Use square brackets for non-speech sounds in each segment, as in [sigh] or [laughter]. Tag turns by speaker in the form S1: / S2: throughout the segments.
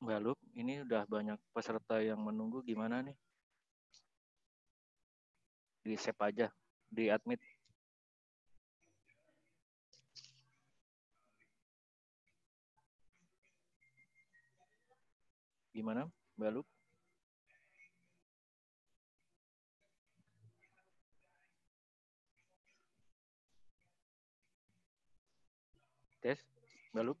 S1: Mbak Lup, ini udah banyak peserta yang menunggu gimana nih? Di save aja, di admit.
S2: Gimana Mbak Lup?
S1: Tes, Mbak Lup?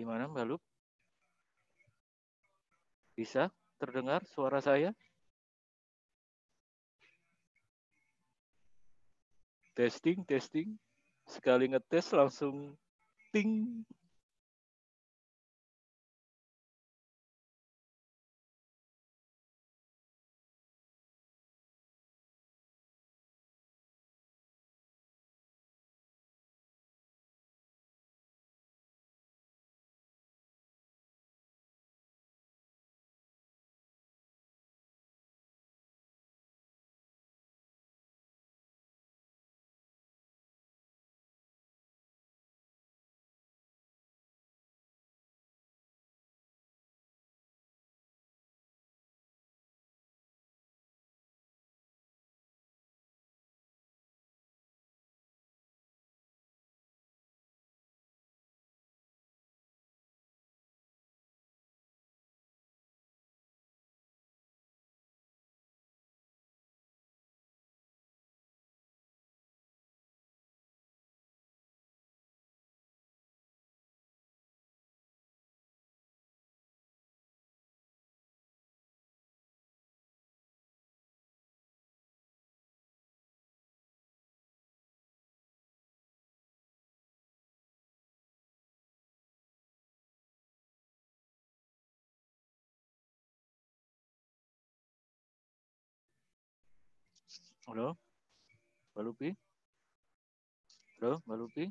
S2: Gimana Mbak Lup?
S1: Bisa terdengar suara saya? Testing, testing. Sekali ngetes langsung
S2: ting Halo? Mbak Lupi? Halo, Mbak Lupi?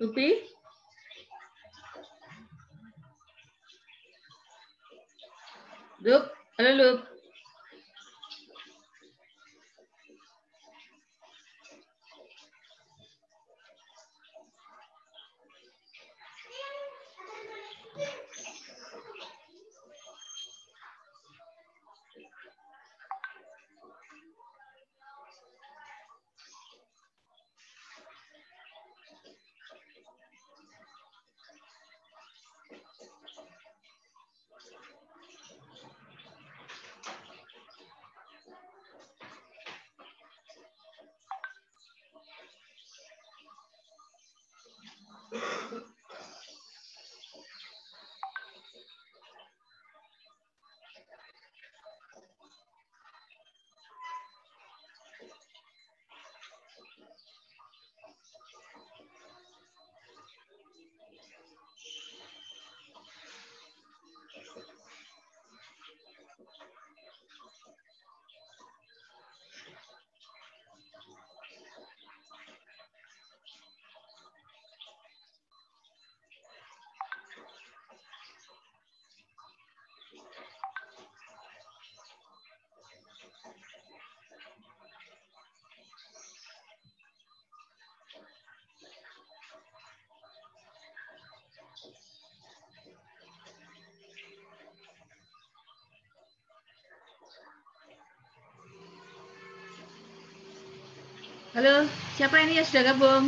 S2: Rupi? Rup, hello Rup. Thank you.
S3: Halo, siapa ini yang sudah gabung?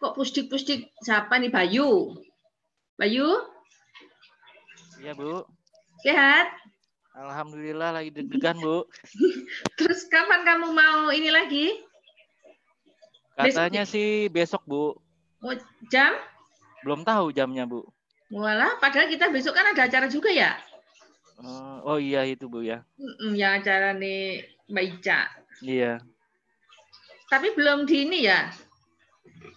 S3: Kok pusdik-pusdik? Siapa nih Bayu? Bayu? Iya, Bu. Sehat?
S1: Alhamdulillah lagi deg-degan, Bu.
S3: [laughs] Terus kapan kamu mau ini lagi?
S1: Katanya besok. sih besok, Bu.
S3: Oh, jam?
S1: Belum tahu jamnya, Bu.
S3: Walah, padahal kita besok kan ada acara juga ya?
S1: Eh, oh iya itu, Bu ya.
S3: Mm yang acara nih Mbak Ica. Iya. Tapi belum di ini ya.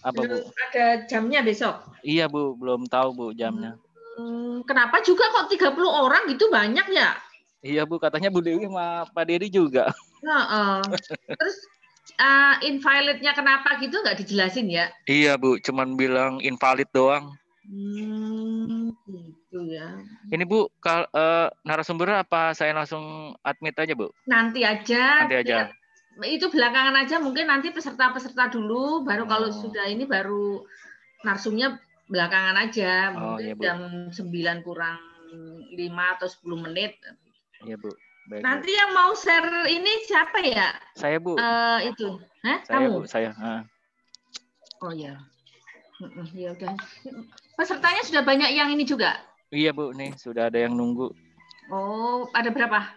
S3: Apa belum bu? Ada jamnya besok.
S1: Iya bu, belum tahu bu jamnya.
S3: Hmm, kenapa juga kok 30 orang gitu banyak ya?
S1: Iya bu, katanya Bu Dewi sama Pak Dery juga. Nah, uh, [laughs]
S3: terus uh, invalidnya kenapa gitu nggak dijelasin ya?
S1: Iya bu, cuman bilang invalid doang. Hmm,
S3: gitu ya.
S1: Ini Bu, kal, uh, eh, narasumber apa saya langsung admit aja Bu?
S3: Nanti aja. Nanti aja itu belakangan aja mungkin nanti peserta-peserta dulu baru oh. kalau sudah ini baru narsumnya belakangan aja oh, mungkin iya, jam 9 kurang 5 atau 10 menit.
S1: Iya, Bu. Baik, nanti
S3: Bu. yang mau share ini siapa ya? Saya, Bu. Uh, itu. Hah? Saya,
S1: Kamu? Bu. Saya. Ha.
S4: Oh, ya. Iya. udah.
S3: Pesertanya sudah banyak yang ini juga?
S1: Iya, Bu. Nih, sudah ada yang nunggu.
S3: Oh, ada berapa?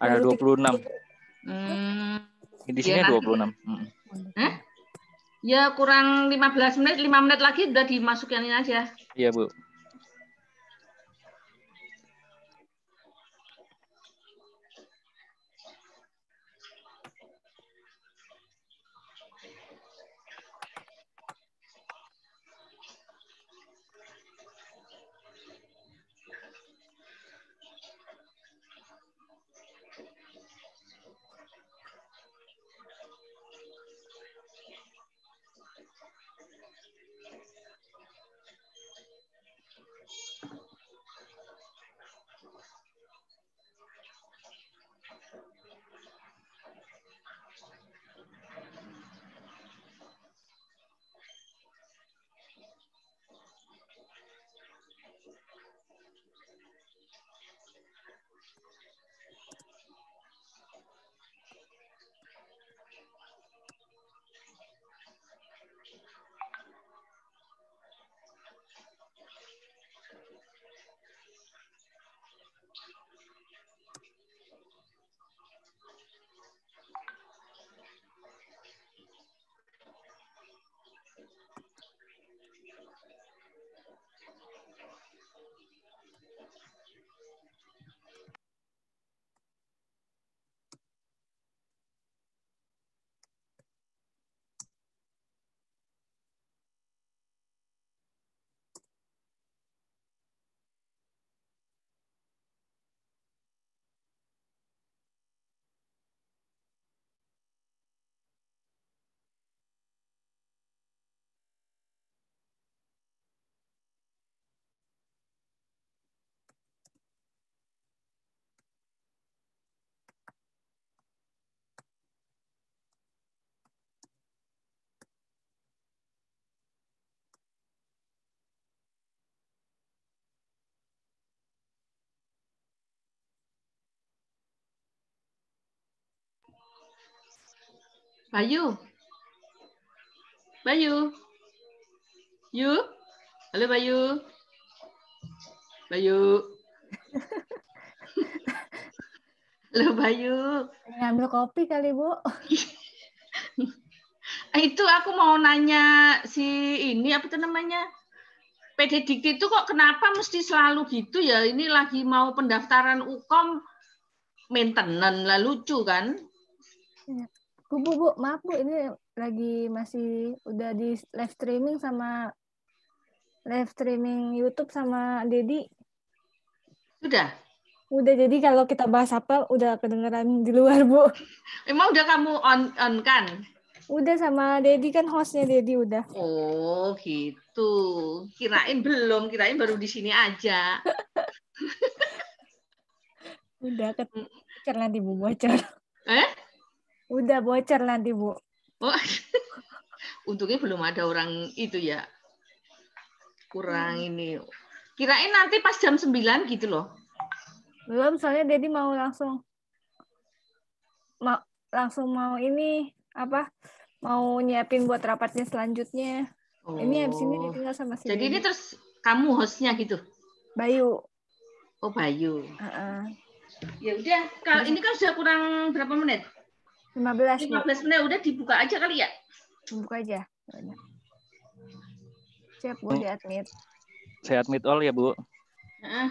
S1: Ada 26. Hmm. Di sini iya puluh kan? puluh enam.
S3: Hmm? Ya kurang lima belas menit, lima menit lagi udah dimasukin aja. Iya, Bu. Bayu. Bayu. Yu. Halo Bayu.
S4: Bayu. [laughs]
S3: Halo Bayu. Ngambil kopi kali, Bu. [laughs] itu aku mau nanya si ini apa tuh namanya? PD itu kok kenapa mesti selalu gitu ya? Ini lagi mau pendaftaran UKOM maintenance lah lucu kan?
S5: Iya. Bu, bu, bu, maaf bu, ini lagi masih udah di live streaming sama live streaming YouTube sama Dedi. Sudah. Udah jadi kalau kita bahas apa udah
S3: kedengeran di luar bu. Emang udah kamu on on kan?
S5: Udah sama
S3: Dedi kan hostnya Dedi udah. Oh gitu. Kirain belum, kirain baru di sini aja. [laughs] udah mm.
S5: karena di bocor. Eh? Udah bocor nanti, Bu.
S3: Oh. [laughs] Untungnya belum ada orang itu ya. Kurang hmm. ini. Kirain nanti pas jam 9 gitu loh. Belum, soalnya Dedi mau langsung
S5: mau langsung mau ini apa? Mau nyiapin
S3: buat rapatnya selanjutnya. Oh. Ini habis ini oh. tinggal sama si Jadi Dedi. ini terus kamu hostnya gitu? Bayu. Oh, Bayu. Uh -uh. Ya udah, kalau ini kan sudah kurang berapa menit? 15 15 menit udah dibuka aja kali ya?
S6: Buka aja. Siap, Bu, di admit.
S1: Saya admit all ya, Bu. Uh.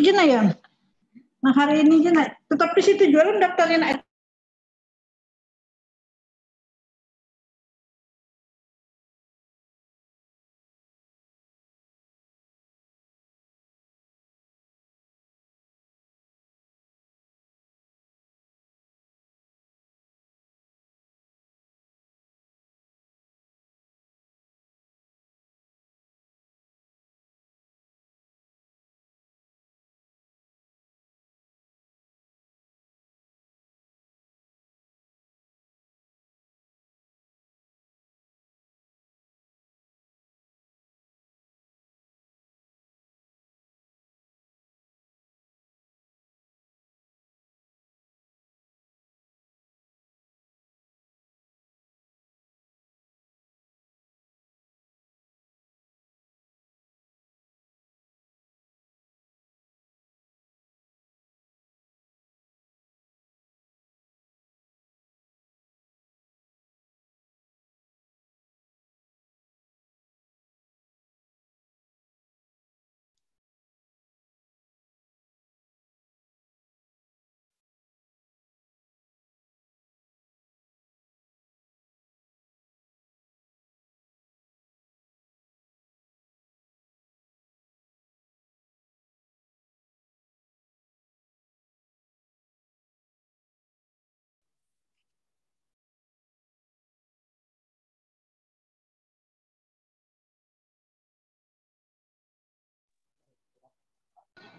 S2: Jenayang, ya. Nah hari ini Gina ya? tetapi situ jualan daftarin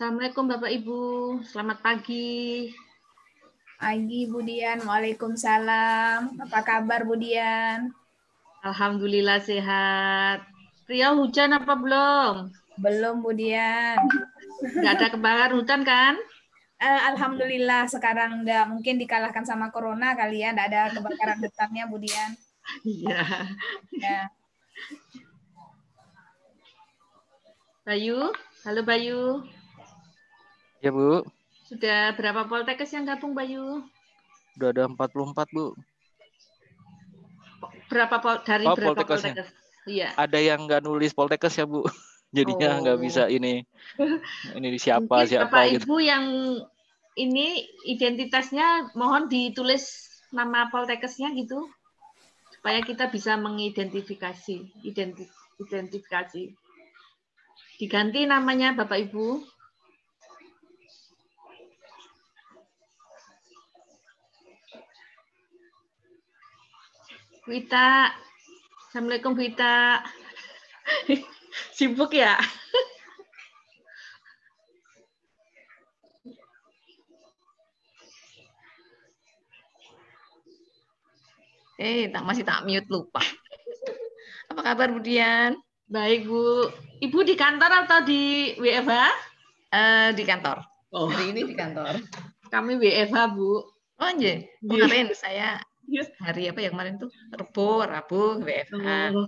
S6: Assalamualaikum Bapak Ibu, selamat pagi. Pagi Budian Waalaikumsalam. Apa kabar Budian Alhamdulillah sehat. Ria hujan apa belum? Belum Budian. Gak ada kebakaran hutan kan? Uh, Alhamdulillah sekarang nggak mungkin dikalahkan sama corona kalian ya, ada kebakaran hutannya [laughs] Budian. Iya. Iya. Yeah. Bayu, halo Bayu.
S1: Ya, Bu.
S3: Sudah berapa poltekes yang gabung, Bayu?
S1: Sudah ada 44, Bu.
S3: Berapa pol dari oh, berapa poltekes? Iya.
S1: Ada yang nggak nulis poltekes ya, Bu. [laughs] Jadinya oh. nggak bisa ini. Ini siapa Mungkin siapa Bapak gitu. Ibu
S3: yang ini identitasnya mohon ditulis nama poltekesnya gitu supaya kita bisa mengidentifikasi identifikasi diganti namanya Bapak Ibu Wita. Assalamualaikum Wita. [laughs]
S4: Sibuk ya? [laughs]
S3: Eh, tak masih tak mute lupa. Apa kabar Budian? Baik Bu. Ibu di kantor atau di WFH? Uh, eh, di kantor. Oh. Hari ini di kantor. Kami WFH Bu. Oh, iya. iya. Kemarin
S6: saya
S4: hari
S3: apa yang kemarin tuh Rebo, Rabu, WFH. Oh.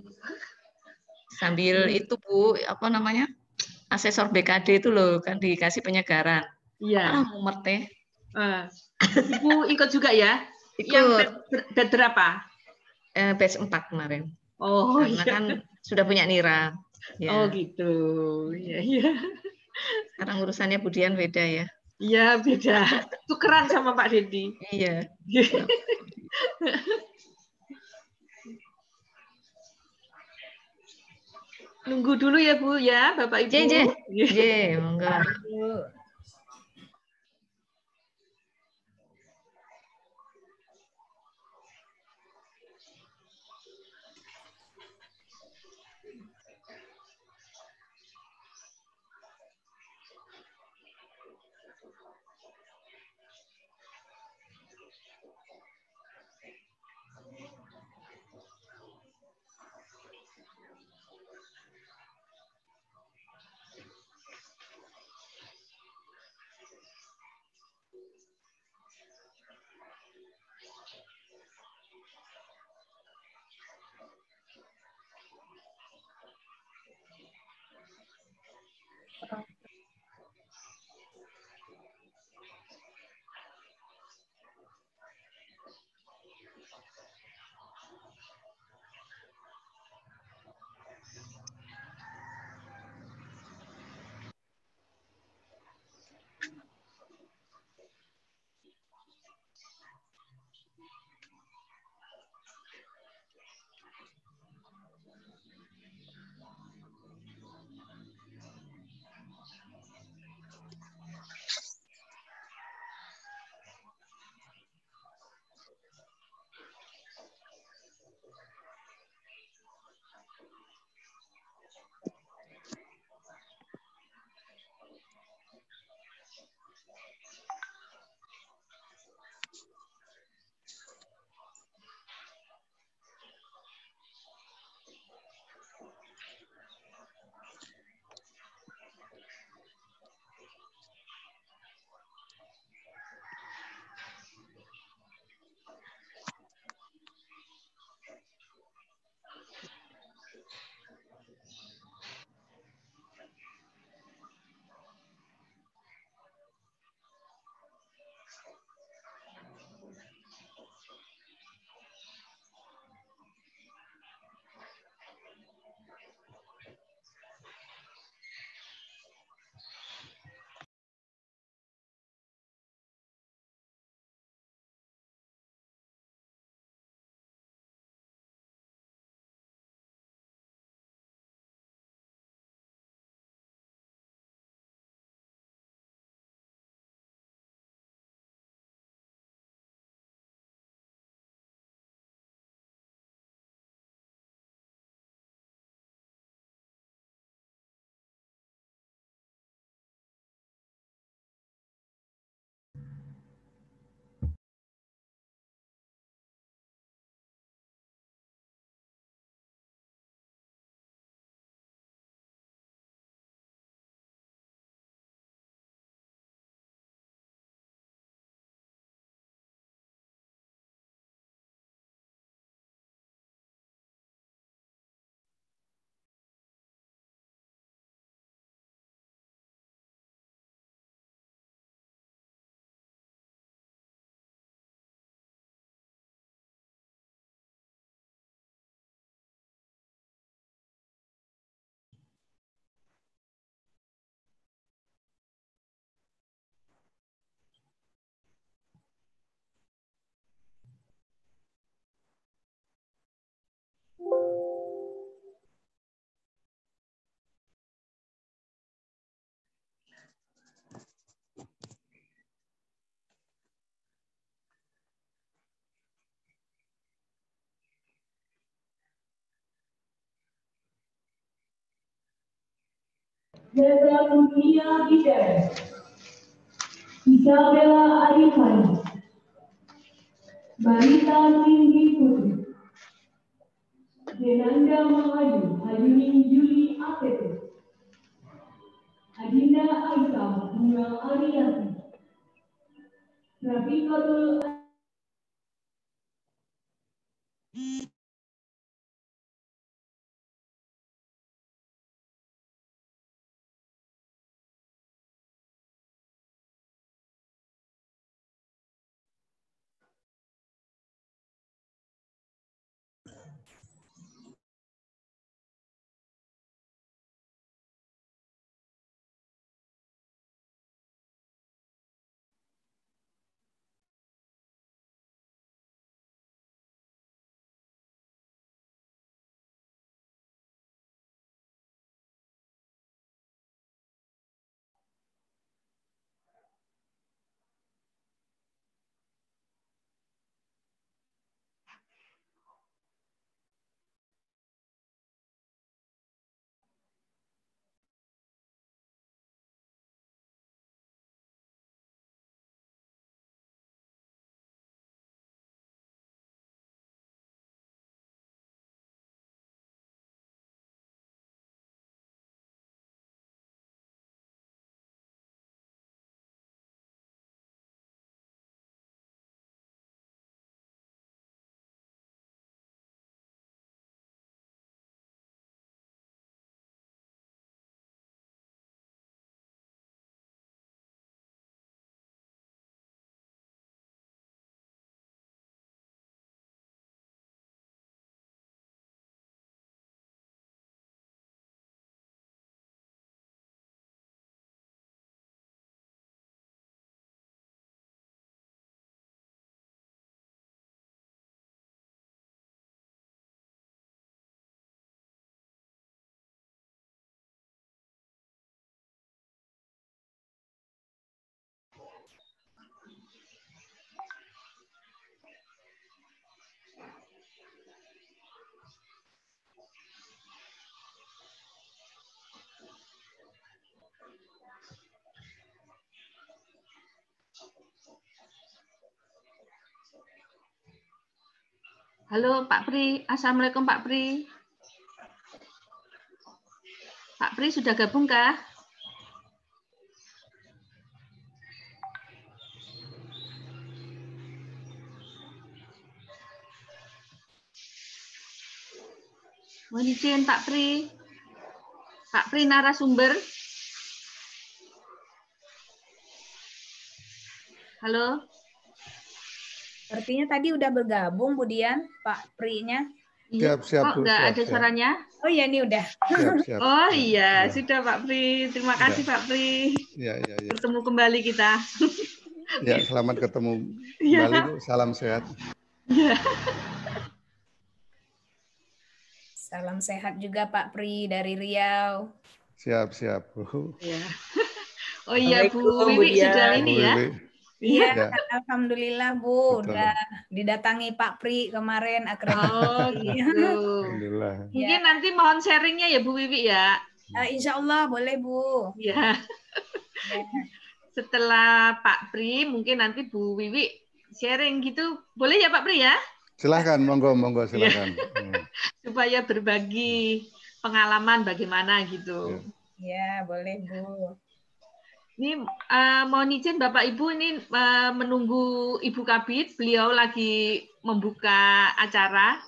S3: Sambil hmm. itu Bu, apa namanya? Asesor BKD itu loh kan dikasih penyegaran. Iya. Ah, teh. Uh, Ibu ikut juga ya? Ikut. Yang bed, berapa? Eh, batch 4 kemarin. Oh, Karena iya. kan sudah punya Nira. Ya. Oh iya. gitu. Iya, iya. Sekarang urusannya Budian beda ya. Iya beda. Tukeran sama Pak Dedi. Iya. Nunggu dulu ya Bu ya, Bapak Ibu. J, J.
S4: J, monggo. Uh -huh. Reza Lumia Isabella Arifani, Barita Tinggi Putri, Denanda Mahayu, Hayuning Juli Apete, Adinda Aisyah Bunga Ariyanti,
S2: Rafiqatul
S3: Halo Pak Pri, Assalamualaikum Pak Pri. Pak Pri sudah gabung kah? Mohon izin Pak Pri.
S6: Pak Pri narasumber. Halo. Artinya tadi udah bergabung Budian, Pak Pri-nya.
S7: Iya. Siap, siap. Oh, enggak siap, ada siap.
S6: Oh iya, ini udah.
S3: Siap, siap. [laughs] Oh iya, ya. sudah Pak Pri. Terima kasih iya. kasih Pak Pri. Ya, ya, ya. Bertemu kembali kita. [laughs]
S7: Ya, selamat ketemu iya. kembali. Bu. Salam sehat.
S6: Ya. Salam sehat juga Pak Pri dari Riau.
S7: Siap, siap, Bu. Ya.
S6: [laughs] Oh iya, Bu Wiwi sudah ini ya. Iya, iya. alhamdulillah Bu, Betul. udah didatangi Pak Pri kemarin akreditasi. Oh,
S8: gitu. alhamdulillah.
S6: Mungkin iya. nanti mohon sharingnya ya Bu Wiwi ya.
S3: Uh, insya Allah boleh Bu. Iya. ya. Setelah Pak Pri, mungkin nanti Bu Wiwi sharing gitu, boleh ya Pak Pri ya?
S7: Silahkan, monggo, monggo, iya. silahkan. [laughs]
S3: Supaya berbagi pengalaman bagaimana
S4: gitu. Ya, ya boleh Bu.
S3: Ini uh, eh, mau izin Bapak Ibu ini uh, menunggu Ibu Kabit, beliau lagi membuka acara.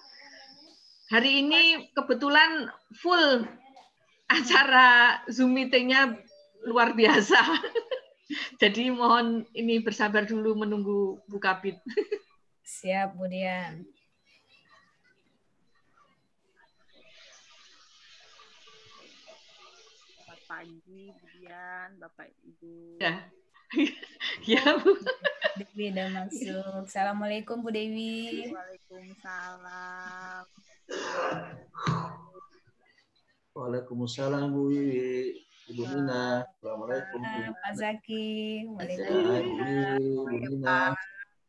S3: Hari ini kebetulan full acara Zoom meetingnya luar biasa. [laughs] Jadi mohon ini bersabar dulu menunggu Bu Kabit.
S6: [laughs] Siap, Bu Dian.
S4: Panji, Budian, Bapak Ibu. Ya.
S6: [laughs] ya, Bu. Dewi udah masuk. Assalamualaikum, Bu Dewi.
S4: Waalaikumsalam. Waalaikumsalam, Bu Wiwi. Ibu Nina. Assalamualaikum. Ah, Pak
S6: Zaki. Waalaikumsalam.
S4: Ibu Nina.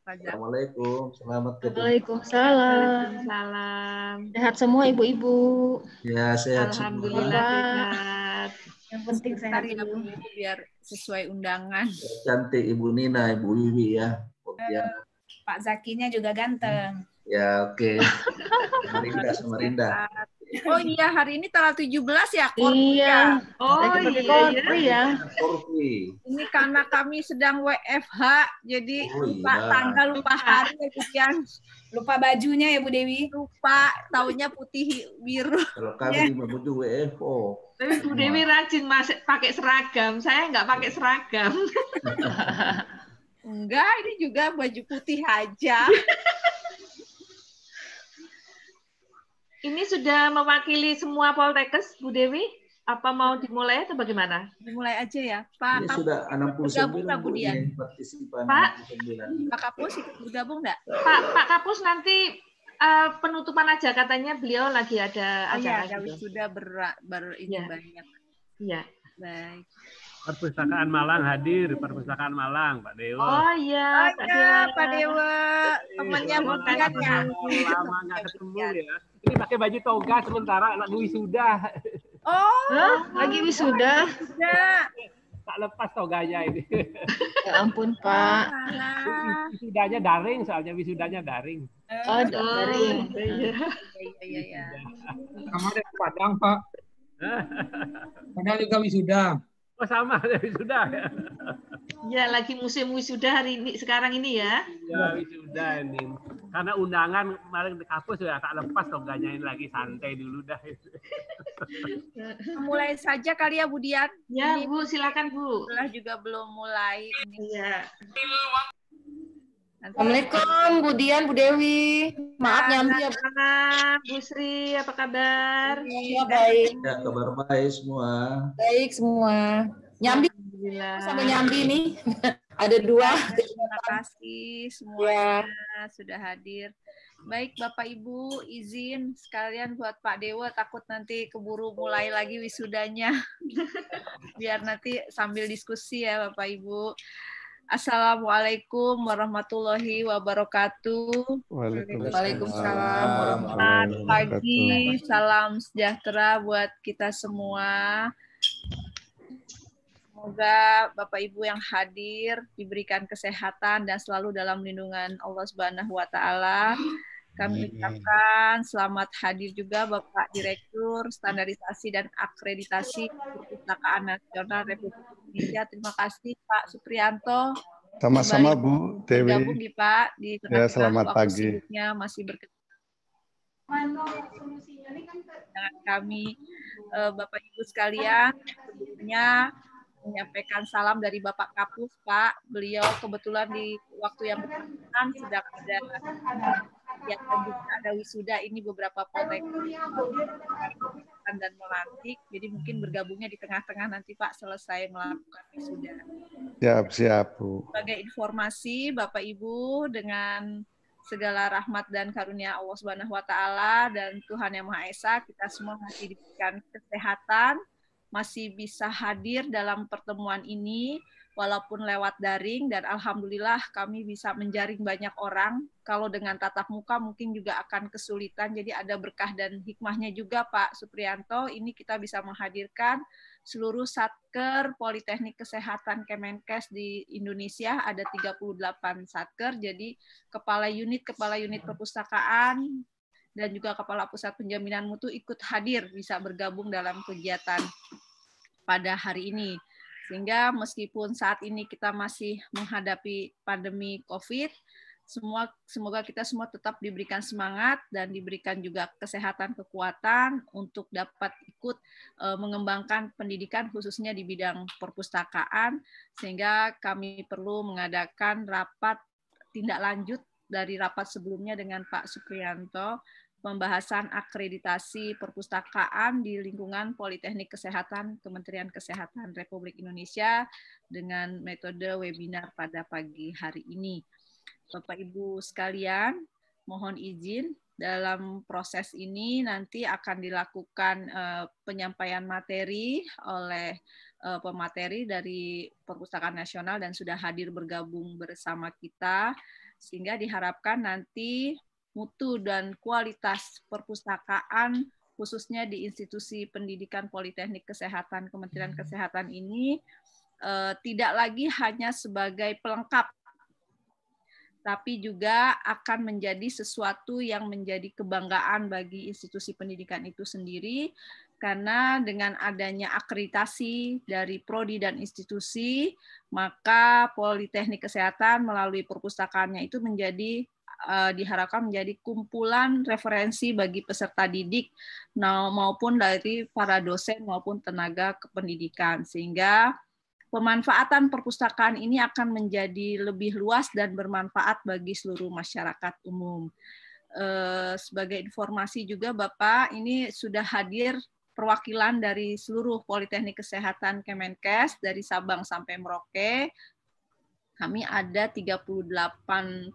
S4: Assalamualaikum, selamat ketemu.
S6: Waalaikumsalam.
S3: Salam. Sehat
S5: semua ibu-ibu.
S4: Ya, sehat
S3: Alhamdulillah. Semua.
S6: Yang penting sehat dulu. Biar sesuai undangan.
S4: Cantik Ibu Nina, Ibu Wiwi ya. Uh,
S6: Pak Zakinya juga ganteng.
S4: Ya oke. Okay. merinda.
S6: Oh iya, hari ini tanggal 17 ya, Korpi iya.
S3: iya. Oh iya. ya. Oh iya.
S4: Korpi ya.
S3: Ini karena kami sedang WFH, jadi oh, iya. lupa tanggal, lupa hari ya, Kusian. Lupa bajunya ya, Bu Dewi? Lupa, tahunnya putih biru. Kalau kami
S1: ya. butuh WFO.
S3: Tapi Bu Dewi rajin masih pakai seragam, saya nggak pakai seragam. Enggak, ini juga baju putih aja. [laughs] Ini sudah mewakili semua Poltekkes, Bu Dewi? Apa mau dimulai atau bagaimana? Dimulai aja ya, Pak. Ini Kapus, sudah
S4: 69 Bu ya? Pak Budian. Pak,
S3: Pak Kapus ikut bergabung enggak? Pak, Pak Kapus nanti uh, penutupan aja katanya beliau lagi ada oh iya, acara. Iya, sudah ber, ber ini ya. banyak.
S4: Iya. Baik.
S9: Perpustakaan Malang hadir, Perpustakaan Malang, Pak Dewa. Oh
S4: iya, oh, Pak, Dewa. Pak Dewa. Temannya iya, mau ya. Lama
S9: nggak ketemu ya. Ini pakai baju toga sementara anak sudah.
S4: Oh, Hah?
S9: lagi wisuda. Wisuda. Tak lepas toganya ini. Ya ampun, Pak. Wisudanya daring soalnya wisudanya daring. Oh, eh. daring. Iya,
S4: iya, iya. Kamu iya. iya.
S9: ada Padang, Pak. Padang juga wisuda. Oh sama dari [laughs] sudah
S4: ya. lagi musim
S3: wisuda hari ini sekarang ini ya. Ya
S9: wisuda ini. Karena undangan kemarin di kampus sudah tak lepas dong ganyain lagi santai dulu dah. [laughs]
S3: mulai saja kali ya Bu Ya ini Bu silakan Bu. Sudah juga belum mulai. Iya. Assalamualaikum Bu Dian, Bu Dewi. Maaf nyambi ya Bu. Bu Sri, apa kabar? Ya, baik.
S4: Ya, kabar baik semua.
S3: Baik semua. Nyambi. Sampai Sama nyambi nih. [laughs] Ada dua. Terima kasih semua. ya. Iya. sudah hadir. Baik Bapak Ibu, izin sekalian buat Pak Dewa takut nanti keburu mulai lagi wisudanya. [laughs] Biar nanti sambil diskusi ya Bapak Ibu. Assalamualaikum warahmatullahi wabarakatuh. Waalaikumsalam. Waalaikumsalam. Selamat pagi, salam sejahtera buat kita semua. Semoga Bapak Ibu yang hadir diberikan kesehatan dan selalu dalam lindungan Allah Subhanahu wa taala. Kami ucapkan selamat hadir juga Bapak Direktur Standarisasi dan Akreditasi Perpustakaan Nasional Republik Indonesia. Terima kasih Pak Suprianto.
S7: Sama-sama Bu Dewi. Gabung di
S3: Pak di ya, selamat pagi. masih berkenan.
S4: Dengan
S3: kami eh, Bapak Ibu sekalian, sebelumnya menyampaikan salam dari Bapak Kapus Pak. Beliau kebetulan di waktu yang berkenan sedang ada kegiatan juga ada wisuda ini beberapa proyek dan melantik. Jadi mungkin bergabungnya di tengah-tengah nanti Pak selesai melakukan wisuda.
S7: Siap, siap Bu.
S3: Sebagai informasi Bapak Ibu dengan segala rahmat dan karunia Allah Subhanahu wa taala dan Tuhan Yang Maha Esa kita semua masih diberikan kesehatan, masih bisa hadir dalam pertemuan ini walaupun lewat daring dan alhamdulillah kami bisa menjaring banyak orang. Kalau dengan tatap muka mungkin juga akan kesulitan. Jadi ada berkah dan hikmahnya juga Pak Suprianto. Ini kita bisa menghadirkan seluruh satker Politeknik Kesehatan Kemenkes di Indonesia ada 38 satker. Jadi kepala unit kepala unit perpustakaan dan juga kepala pusat penjaminan mutu ikut hadir bisa bergabung dalam kegiatan pada hari ini. Sehingga meskipun saat ini kita masih menghadapi pandemi COVID, semua semoga kita semua tetap diberikan semangat dan diberikan juga kesehatan kekuatan untuk dapat ikut eh, mengembangkan pendidikan khususnya di bidang perpustakaan sehingga kami perlu mengadakan rapat tindak lanjut dari rapat sebelumnya dengan Pak Suprianto pembahasan akreditasi perpustakaan di lingkungan Politeknik Kesehatan Kementerian Kesehatan Republik Indonesia dengan metode webinar pada pagi hari ini. Bapak Ibu sekalian, mohon izin dalam proses ini nanti akan dilakukan eh, penyampaian materi oleh eh, pemateri dari Perpustakaan Nasional dan sudah hadir bergabung bersama kita sehingga diharapkan nanti mutu dan kualitas perpustakaan khususnya di institusi pendidikan Politeknik Kesehatan Kementerian hmm. Kesehatan ini eh, tidak lagi hanya sebagai pelengkap tapi juga akan menjadi sesuatu yang menjadi kebanggaan bagi institusi pendidikan itu sendiri karena dengan adanya akreditasi dari prodi dan institusi maka Politeknik Kesehatan melalui perpustakaannya itu menjadi uh, diharapkan menjadi kumpulan referensi bagi peserta didik nah, maupun dari para dosen maupun tenaga kependidikan sehingga pemanfaatan perpustakaan ini akan menjadi lebih luas dan bermanfaat bagi seluruh masyarakat umum. Eh, sebagai informasi juga Bapak, ini sudah hadir perwakilan dari seluruh Politeknik Kesehatan Kemenkes dari Sabang sampai Merauke, kami ada 38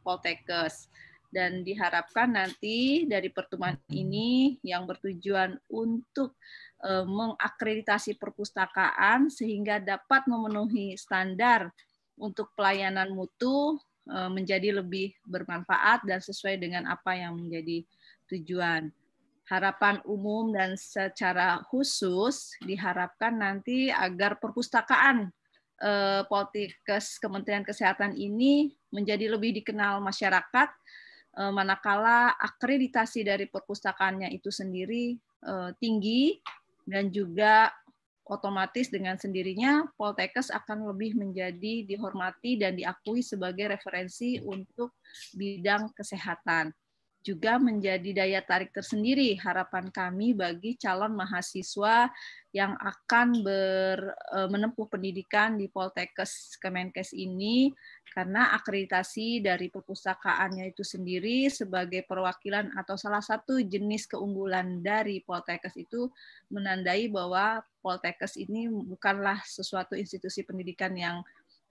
S3: poltekes dan diharapkan nanti dari pertemuan hmm. ini yang bertujuan untuk e, mengakreditasi perpustakaan sehingga dapat memenuhi standar untuk pelayanan mutu e, menjadi lebih bermanfaat dan sesuai dengan apa yang menjadi tujuan. Harapan umum dan secara khusus diharapkan nanti agar perpustakaan Eh, Poltekes Kementerian Kesehatan ini menjadi lebih dikenal masyarakat eh, manakala akreditasi dari perpustakaannya itu sendiri eh, tinggi dan juga otomatis dengan sendirinya Poltekes akan lebih menjadi dihormati dan diakui sebagai referensi untuk bidang kesehatan juga menjadi daya tarik tersendiri harapan kami bagi calon mahasiswa yang akan ber, e, menempuh pendidikan di Poltekkes Kemenkes ini karena akreditasi dari perpustakaannya itu sendiri sebagai perwakilan atau salah satu jenis keunggulan dari Poltekkes itu menandai bahwa Poltekkes ini bukanlah sesuatu institusi pendidikan yang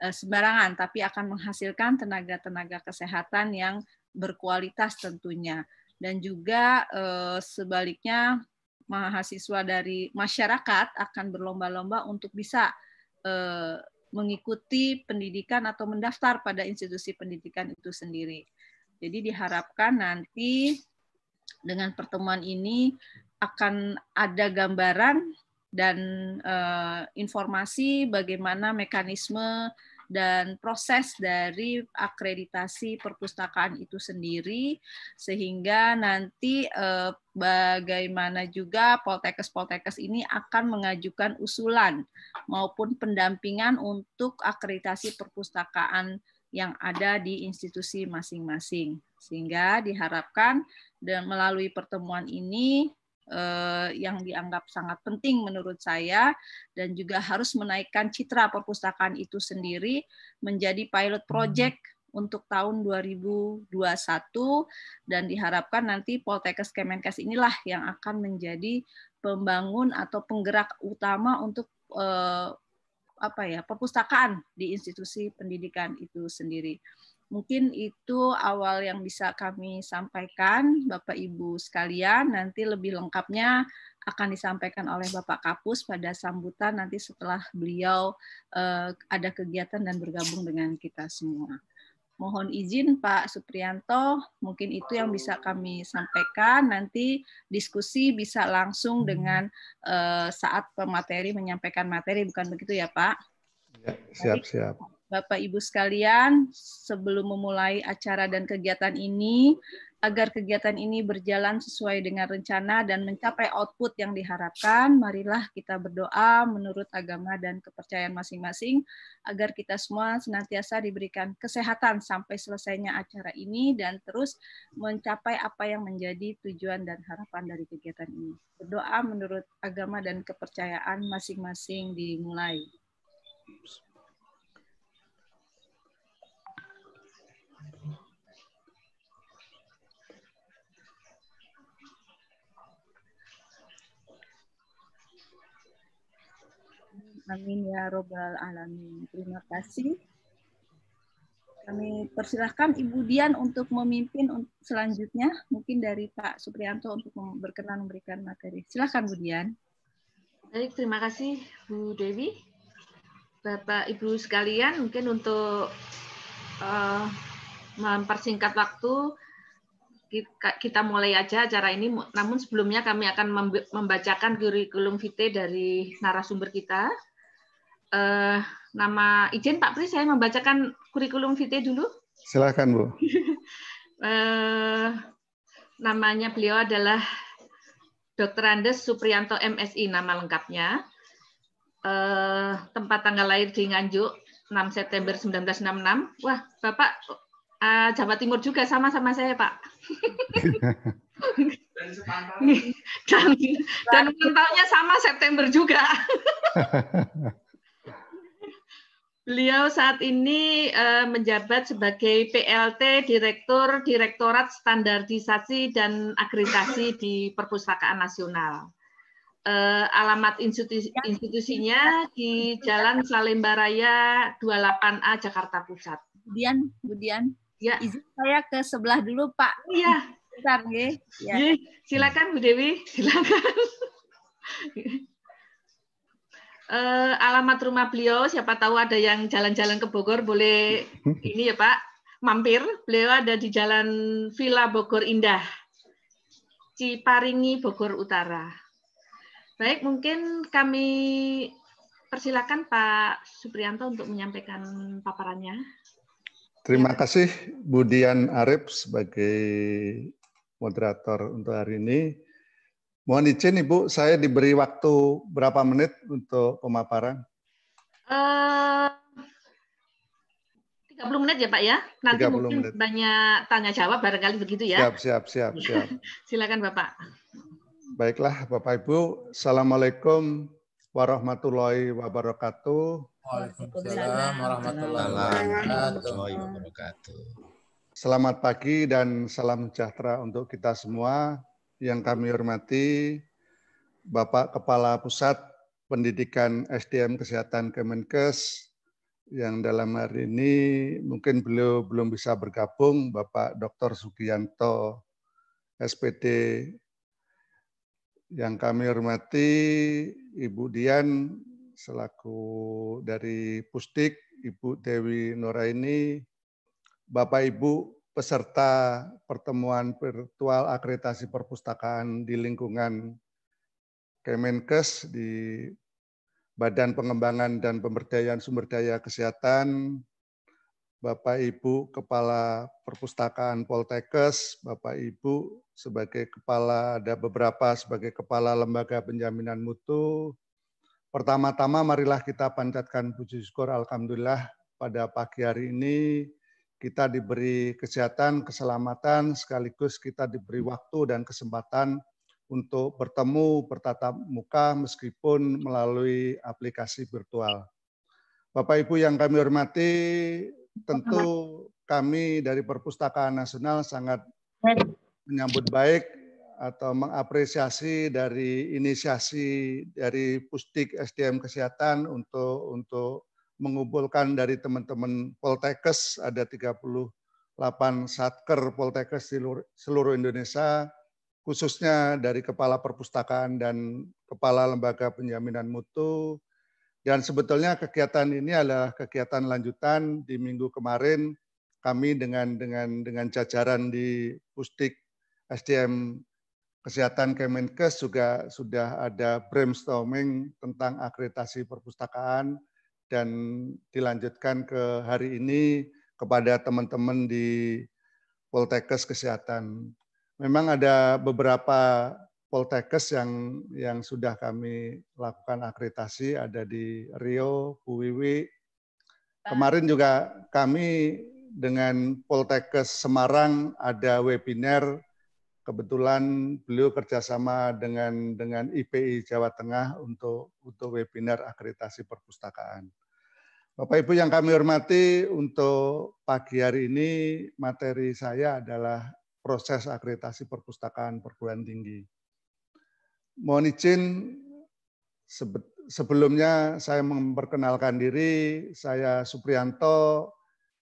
S3: e, sembarangan tapi akan menghasilkan tenaga-tenaga kesehatan yang berkualitas tentunya dan juga eh, sebaliknya mahasiswa dari masyarakat akan berlomba-lomba untuk bisa eh, mengikuti pendidikan atau mendaftar pada institusi pendidikan itu sendiri. Jadi diharapkan nanti dengan pertemuan ini akan ada gambaran dan eh, informasi bagaimana mekanisme dan proses dari akreditasi perpustakaan itu sendiri sehingga nanti eh, bagaimana juga poltekes-poltekes ini akan mengajukan usulan maupun pendampingan untuk akreditasi perpustakaan yang ada di institusi masing-masing. Sehingga diharapkan dan melalui pertemuan ini Eh, yang dianggap sangat penting menurut saya dan juga harus menaikkan citra perpustakaan itu sendiri menjadi pilot hmm. project untuk tahun 2021 dan diharapkan nanti Poltekkes Kemenkes inilah yang akan menjadi pembangun atau penggerak utama untuk eh, apa ya perpustakaan di institusi pendidikan itu sendiri. Mungkin itu awal yang bisa kami sampaikan, Bapak Ibu sekalian. Nanti lebih lengkapnya akan disampaikan oleh Bapak Kapus pada sambutan nanti setelah beliau uh, ada kegiatan dan bergabung dengan kita semua. Mohon izin Pak Suprianto, mungkin itu yang bisa kami sampaikan. Nanti diskusi bisa langsung hmm. dengan uh, saat pemateri menyampaikan materi, bukan begitu ya Pak?
S7: Ya, siap, siap.
S3: Bapak Ibu sekalian, sebelum memulai acara dan kegiatan ini, agar kegiatan ini berjalan sesuai dengan rencana dan mencapai output yang diharapkan, marilah kita berdoa menurut agama dan kepercayaan masing-masing agar kita semua senantiasa diberikan kesehatan sampai selesainya acara ini dan terus mencapai apa yang menjadi tujuan dan harapan dari kegiatan ini. Berdoa menurut agama dan kepercayaan masing-masing
S4: dimulai. Amin ya robbal alamin. Terima kasih.
S3: Kami persilahkan Ibu Dian untuk memimpin selanjutnya. Mungkin dari Pak Suprianto untuk berkenan memberikan materi. Silahkan Bu Dian. Baik, terima kasih Bu Dewi. Bapak Ibu sekalian, mungkin untuk uh, mempersingkat waktu, kita mulai aja acara ini. Namun sebelumnya kami akan membacakan kurikulum vitae dari narasumber kita uh, nama izin Pak Pri saya membacakan kurikulum vitae dulu.
S7: Silakan Bu. uh,
S3: [laughs] namanya beliau adalah Dr. Andes Suprianto MSI nama lengkapnya. Uh, tempat tanggal lahir di Nganjuk 6 September 1966. Wah, Bapak uh, Jawa Timur juga sama sama saya, Pak. dan [laughs] dan, dan dan sama September juga. [laughs] Beliau saat ini uh, menjabat sebagai PLT Direktur Direktorat Standardisasi dan Akreditasi di Perpustakaan Nasional. Uh, alamat institusi, institusinya di Jalan Salemba Raya 28A Jakarta Pusat. Budian, Budian. Ya. Izin saya ke sebelah dulu, Pak. Iya. Bentar, ya. ya. Silakan Bu Dewi, silakan uh, alamat rumah beliau. Siapa tahu ada yang jalan-jalan ke Bogor boleh [laughs] ini ya Pak mampir. Beliau ada di Jalan Villa Bogor Indah, Ciparingi, Bogor Utara. Baik, mungkin kami persilakan Pak Suprianto untuk menyampaikan paparannya.
S7: Terima kasih Budian Arief Arif sebagai moderator untuk hari ini. Mohon izin Ibu, saya diberi waktu berapa menit untuk pemaparan?
S3: Eh, uh, 30 menit ya Pak ya. Nanti mungkin menit. banyak tanya jawab barangkali begitu ya. Siap,
S7: siap, siap. [laughs] siap.
S3: Silakan
S8: Bapak.
S7: Baiklah Bapak Ibu, Assalamualaikum warahmatullahi wabarakatuh. Waalaikumsalam warahmatullahi
S8: wabarakatuh.
S7: Selamat pagi dan salam sejahtera untuk kita semua yang kami hormati Bapak Kepala Pusat Pendidikan SDM Kesehatan Kemenkes yang dalam hari ini mungkin beliau belum bisa bergabung Bapak Dr. sugianto SPD yang kami hormati Ibu Dian selaku dari Pustik Ibu Dewi Noraini, Bapak Ibu peserta pertemuan virtual akreditasi perpustakaan di lingkungan Kemenkes di Badan Pengembangan dan Pemberdayaan Sumber Daya Kesehatan, Bapak Ibu Kepala Perpustakaan Poltekkes, Bapak Ibu sebagai kepala ada beberapa sebagai kepala lembaga penjaminan mutu. Pertama-tama marilah kita panjatkan puji syukur alhamdulillah pada pagi hari ini kita diberi kesehatan, keselamatan, sekaligus kita diberi waktu dan kesempatan untuk bertemu bertatap muka meskipun melalui aplikasi virtual. Bapak Ibu yang kami hormati, tentu kami dari Perpustakaan Nasional sangat menyambut baik atau mengapresiasi dari inisiasi dari Pustik SDM Kesehatan untuk untuk mengumpulkan dari teman-teman Poltekes, ada 38 satker Poltekes di seluruh Indonesia, khususnya dari Kepala Perpustakaan dan Kepala Lembaga Penjaminan Mutu. Dan sebetulnya kegiatan ini adalah kegiatan lanjutan di minggu kemarin kami dengan dengan dengan jajaran di Pustik SDM Kesehatan Kemenkes juga sudah ada brainstorming tentang akreditasi perpustakaan dan dilanjutkan ke hari ini kepada teman-teman di Poltekkes Kesehatan. Memang ada beberapa Poltekkes yang yang sudah kami lakukan akreditasi ada di Rio, Buwiwi. Kemarin juga kami dengan Poltekkes Semarang ada webinar kebetulan beliau kerjasama dengan dengan IPI Jawa Tengah untuk untuk webinar akreditasi perpustakaan. Bapak Ibu yang kami hormati, untuk pagi hari ini materi saya adalah proses akreditasi perpustakaan perguruan tinggi. Mohon izin sebelumnya saya memperkenalkan diri, saya Suprianto,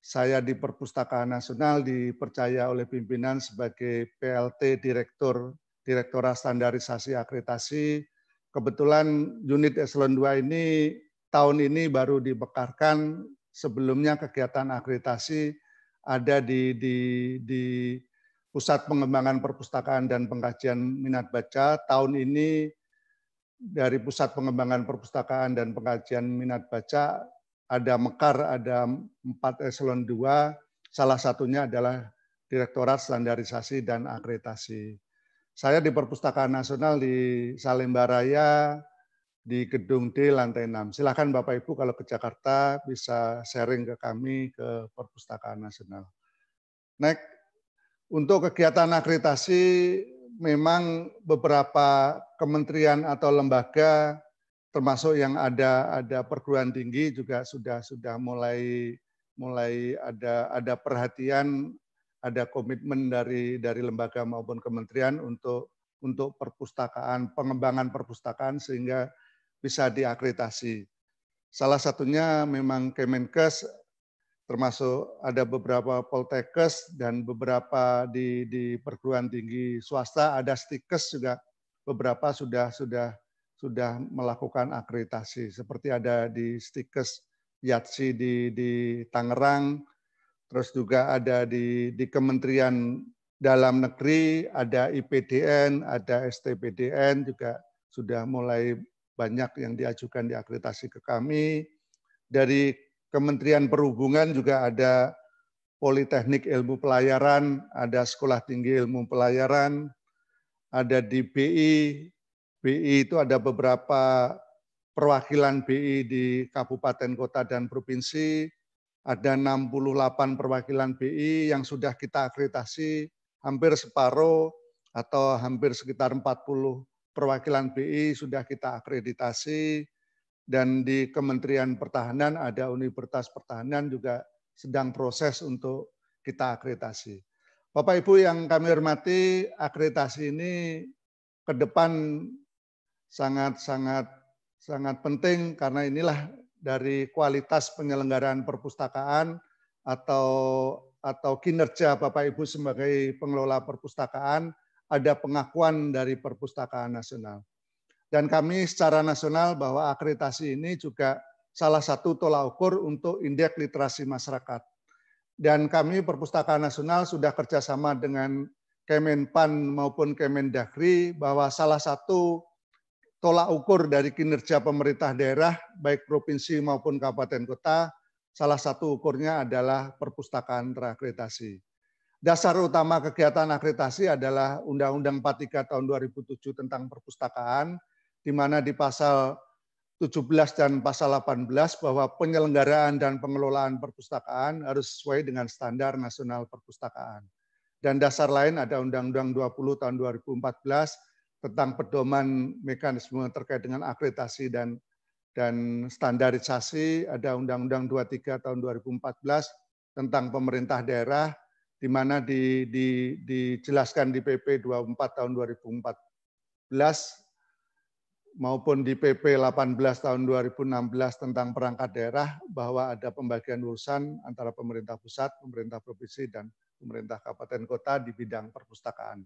S7: saya di Perpustakaan Nasional dipercaya oleh pimpinan sebagai PLT Direktur Direktorat Standarisasi Akreditasi. Kebetulan unit eselon 2 ini tahun ini baru dibekarkan. Sebelumnya kegiatan akreditasi ada di, di, di Pusat Pengembangan Perpustakaan dan Pengkajian Minat Baca. Tahun ini dari Pusat Pengembangan Perpustakaan dan Pengkajian Minat Baca ada Mekar, ada 4 eh, eselon 2, salah satunya adalah Direktorat Standarisasi dan Akreditasi. Saya di Perpustakaan Nasional di Salembaraya, di gedung D lantai 6. Silakan Bapak Ibu kalau ke Jakarta bisa sharing ke kami ke Perpustakaan Nasional. Next, untuk kegiatan akreditasi memang beberapa kementerian atau lembaga termasuk yang ada ada perguruan tinggi juga sudah sudah mulai mulai ada ada perhatian ada komitmen dari dari lembaga maupun kementerian untuk untuk perpustakaan pengembangan perpustakaan sehingga bisa diakreditasi. Salah satunya memang Kemenkes termasuk ada beberapa Poltekkes dan beberapa di, di perguruan tinggi swasta ada stikes juga beberapa sudah sudah sudah melakukan akreditasi seperti ada di stikes Yatsi di di Tangerang terus juga ada di di Kementerian Dalam Negeri ada IPDN ada STPDN juga sudah mulai banyak yang diajukan diakreditasi ke kami. Dari Kementerian Perhubungan juga ada Politeknik Ilmu Pelayaran, ada Sekolah Tinggi Ilmu Pelayaran, ada di BI. BI itu ada beberapa perwakilan BI di kabupaten, kota, dan provinsi. Ada 68 perwakilan BI yang sudah kita akreditasi hampir separuh atau hampir sekitar 40 perwakilan BI sudah kita akreditasi dan di Kementerian Pertahanan ada Universitas Pertahanan juga sedang proses untuk kita akreditasi. Bapak Ibu yang kami hormati, akreditasi ini ke depan sangat-sangat sangat penting karena inilah dari kualitas penyelenggaraan perpustakaan atau atau kinerja Bapak Ibu sebagai pengelola perpustakaan ada pengakuan dari Perpustakaan Nasional. Dan kami secara nasional bahwa akreditasi ini juga salah satu tolak ukur untuk indeks literasi masyarakat. Dan kami Perpustakaan Nasional sudah kerjasama dengan Kemenpan maupun Kemendagri bahwa salah satu tolak ukur dari kinerja pemerintah daerah, baik provinsi maupun kabupaten kota, salah satu ukurnya adalah perpustakaan terakreditasi. Dasar utama kegiatan akreditasi adalah Undang-Undang 43 tahun 2007 tentang perpustakaan, di mana di pasal 17 dan pasal 18 bahwa penyelenggaraan dan pengelolaan perpustakaan harus sesuai dengan standar nasional perpustakaan. Dan dasar lain ada Undang-Undang 20 tahun 2014 tentang pedoman mekanisme terkait dengan akreditasi dan dan standarisasi, ada Undang-Undang 23 tahun 2014 tentang pemerintah daerah di mana di, di, dijelaskan di PP 24 tahun 2014 maupun di PP 18 tahun 2016 tentang perangkat daerah bahwa ada pembagian urusan antara pemerintah pusat, pemerintah provinsi, dan pemerintah kabupaten kota di bidang perpustakaan.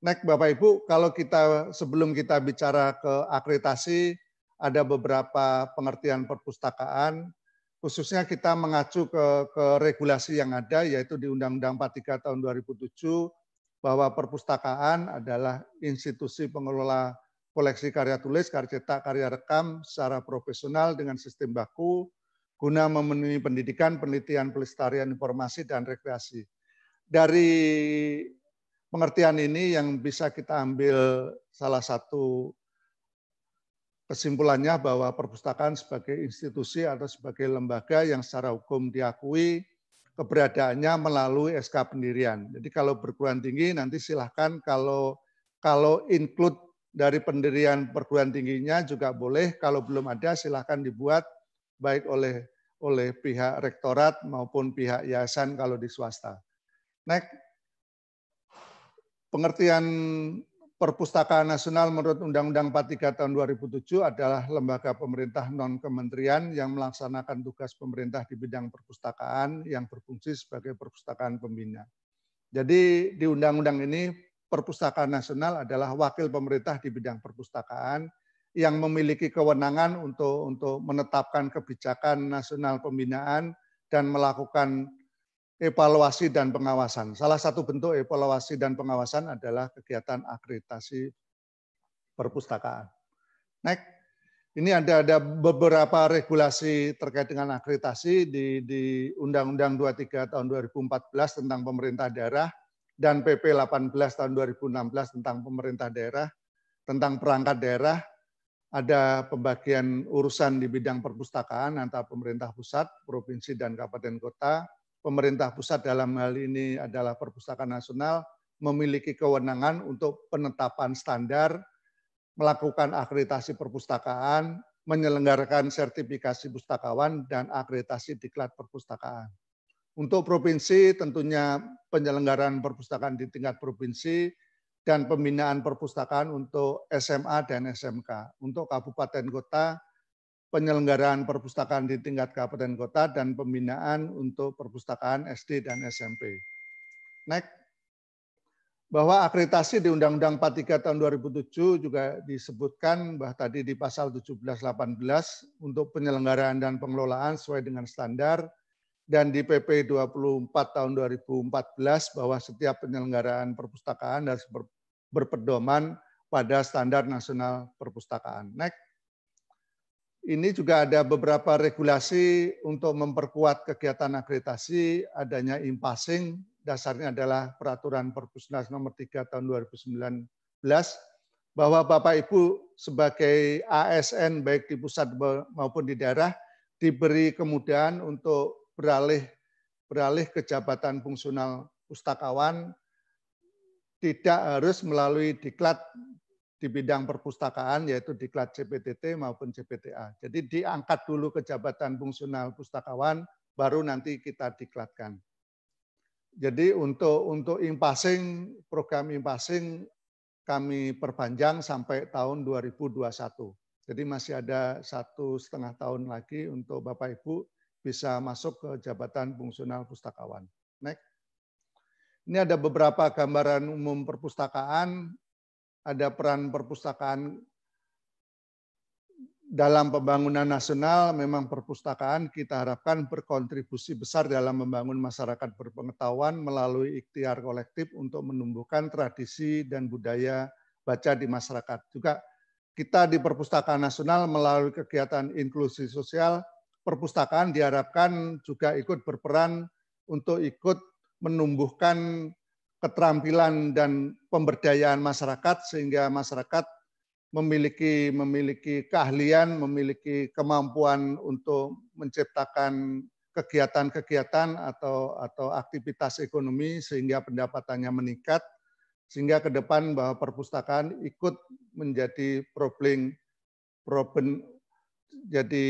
S7: Next Bapak Ibu, kalau kita sebelum kita bicara ke akreditasi, ada beberapa pengertian perpustakaan khususnya kita mengacu ke, ke regulasi yang ada yaitu di Undang-Undang 43 tahun 2007 bahwa perpustakaan adalah institusi pengelola koleksi karya tulis, karya cetak, karya rekam secara profesional dengan sistem baku guna memenuhi pendidikan, penelitian, pelestarian informasi dan rekreasi. Dari pengertian ini yang bisa kita ambil salah satu kesimpulannya bahwa perpustakaan sebagai institusi atau sebagai lembaga yang secara hukum diakui keberadaannya melalui SK pendirian. Jadi kalau perguruan tinggi nanti silahkan kalau kalau include dari pendirian perguruan tingginya juga boleh, kalau belum ada silahkan dibuat baik oleh oleh pihak rektorat maupun pihak yayasan kalau di swasta. Next, pengertian Perpustakaan Nasional menurut Undang-Undang 43 tahun 2007 adalah lembaga pemerintah non-kementerian yang melaksanakan tugas pemerintah di bidang perpustakaan yang berfungsi sebagai perpustakaan pembina. Jadi di Undang-Undang ini Perpustakaan Nasional adalah wakil pemerintah di bidang perpustakaan yang memiliki kewenangan untuk untuk menetapkan kebijakan nasional pembinaan dan melakukan evaluasi dan pengawasan. Salah satu bentuk evaluasi dan pengawasan adalah kegiatan akreditasi perpustakaan. Next. Ini ada ada beberapa regulasi terkait dengan akreditasi di di Undang-Undang 23 tahun 2014 tentang pemerintah daerah dan PP 18 tahun 2016 tentang pemerintah daerah tentang perangkat daerah ada pembagian urusan di bidang perpustakaan antara pemerintah pusat, provinsi dan kabupaten kota pemerintah pusat dalam hal ini adalah Perpustakaan Nasional memiliki kewenangan untuk penetapan standar, melakukan akreditasi perpustakaan, menyelenggarakan sertifikasi pustakawan dan akreditasi diklat perpustakaan. Untuk provinsi tentunya penyelenggaraan perpustakaan di tingkat provinsi dan pembinaan perpustakaan untuk SMA dan SMK. Untuk kabupaten kota penyelenggaraan perpustakaan di tingkat kabupaten kota dan pembinaan untuk perpustakaan SD dan SMP. Next. Bahwa akreditasi di Undang-Undang 43 tahun 2007 juga disebutkan bahwa tadi di pasal 17-18 untuk penyelenggaraan dan pengelolaan sesuai dengan standar dan di PP 24 tahun 2014 bahwa setiap penyelenggaraan perpustakaan harus berpedoman pada standar nasional perpustakaan. Next. Ini juga ada beberapa regulasi untuk memperkuat kegiatan akreditasi, adanya impasing, dasarnya adalah peraturan Perpusnas nomor 3 tahun 2019 bahwa Bapak Ibu sebagai ASN baik di pusat maupun di daerah diberi kemudahan untuk beralih beralih ke jabatan fungsional pustakawan tidak harus melalui diklat di bidang perpustakaan yaitu diklat CPTT maupun CPTA. Jadi diangkat dulu ke jabatan fungsional pustakawan baru nanti kita diklatkan. Jadi untuk untuk impasing program impasing kami perpanjang sampai tahun 2021. Jadi masih ada satu setengah tahun lagi untuk Bapak Ibu bisa masuk ke jabatan fungsional pustakawan. Next. Ini ada beberapa gambaran umum perpustakaan ada peran perpustakaan dalam pembangunan nasional memang perpustakaan kita harapkan berkontribusi besar dalam membangun masyarakat berpengetahuan melalui ikhtiar kolektif untuk menumbuhkan tradisi dan budaya baca di masyarakat. Juga kita di Perpustakaan Nasional melalui kegiatan inklusi sosial, perpustakaan diharapkan juga ikut berperan untuk ikut menumbuhkan keterampilan dan pemberdayaan masyarakat sehingga masyarakat memiliki memiliki keahlian, memiliki kemampuan untuk menciptakan kegiatan-kegiatan atau atau aktivitas ekonomi sehingga pendapatannya meningkat sehingga ke depan bahwa perpustakaan ikut menjadi problem problem jadi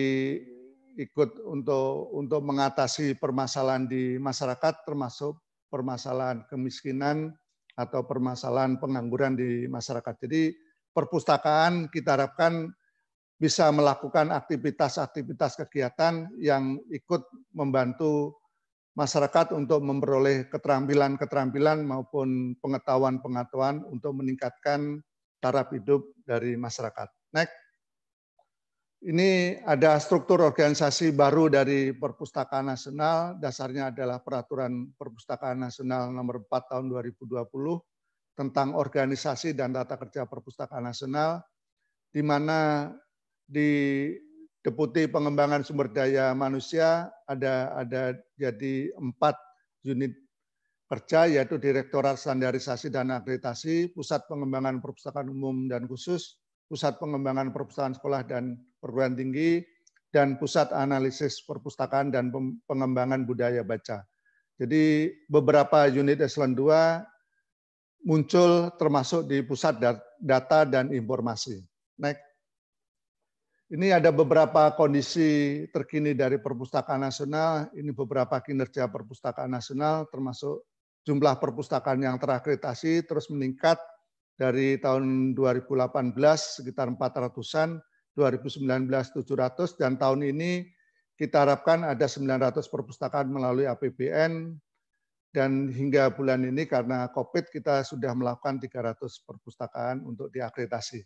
S7: ikut untuk untuk mengatasi permasalahan di masyarakat termasuk permasalahan kemiskinan atau permasalahan pengangguran di masyarakat. Jadi perpustakaan kita harapkan bisa melakukan aktivitas-aktivitas kegiatan yang ikut membantu masyarakat untuk memperoleh keterampilan-keterampilan maupun pengetahuan-pengetahuan untuk meningkatkan taraf hidup dari masyarakat. Next. Ini ada struktur organisasi baru dari Perpustakaan Nasional, dasarnya adalah Peraturan Perpustakaan Nasional Nomor 4 Tahun 2020 tentang organisasi dan tata kerja Perpustakaan Nasional, di mana di Deputi Pengembangan Sumber Daya Manusia ada ada jadi empat unit kerja yaitu Direktorat Standarisasi dan Akreditasi, Pusat Pengembangan Perpustakaan Umum dan Khusus, Pusat Pengembangan Perpustakaan Sekolah dan Perguruan Tinggi, dan Pusat Analisis Perpustakaan dan Pengembangan Budaya Baca. Jadi beberapa unit eselon 2 muncul termasuk di pusat data dan informasi. Next. Ini ada beberapa kondisi terkini dari perpustakaan nasional, ini beberapa kinerja perpustakaan nasional termasuk jumlah perpustakaan yang terakreditasi terus meningkat dari tahun 2018 sekitar 400-an, 2019 700 dan tahun ini kita harapkan ada 900 perpustakaan melalui APBN dan hingga bulan ini karena Covid kita sudah melakukan 300 perpustakaan untuk diakreditasi.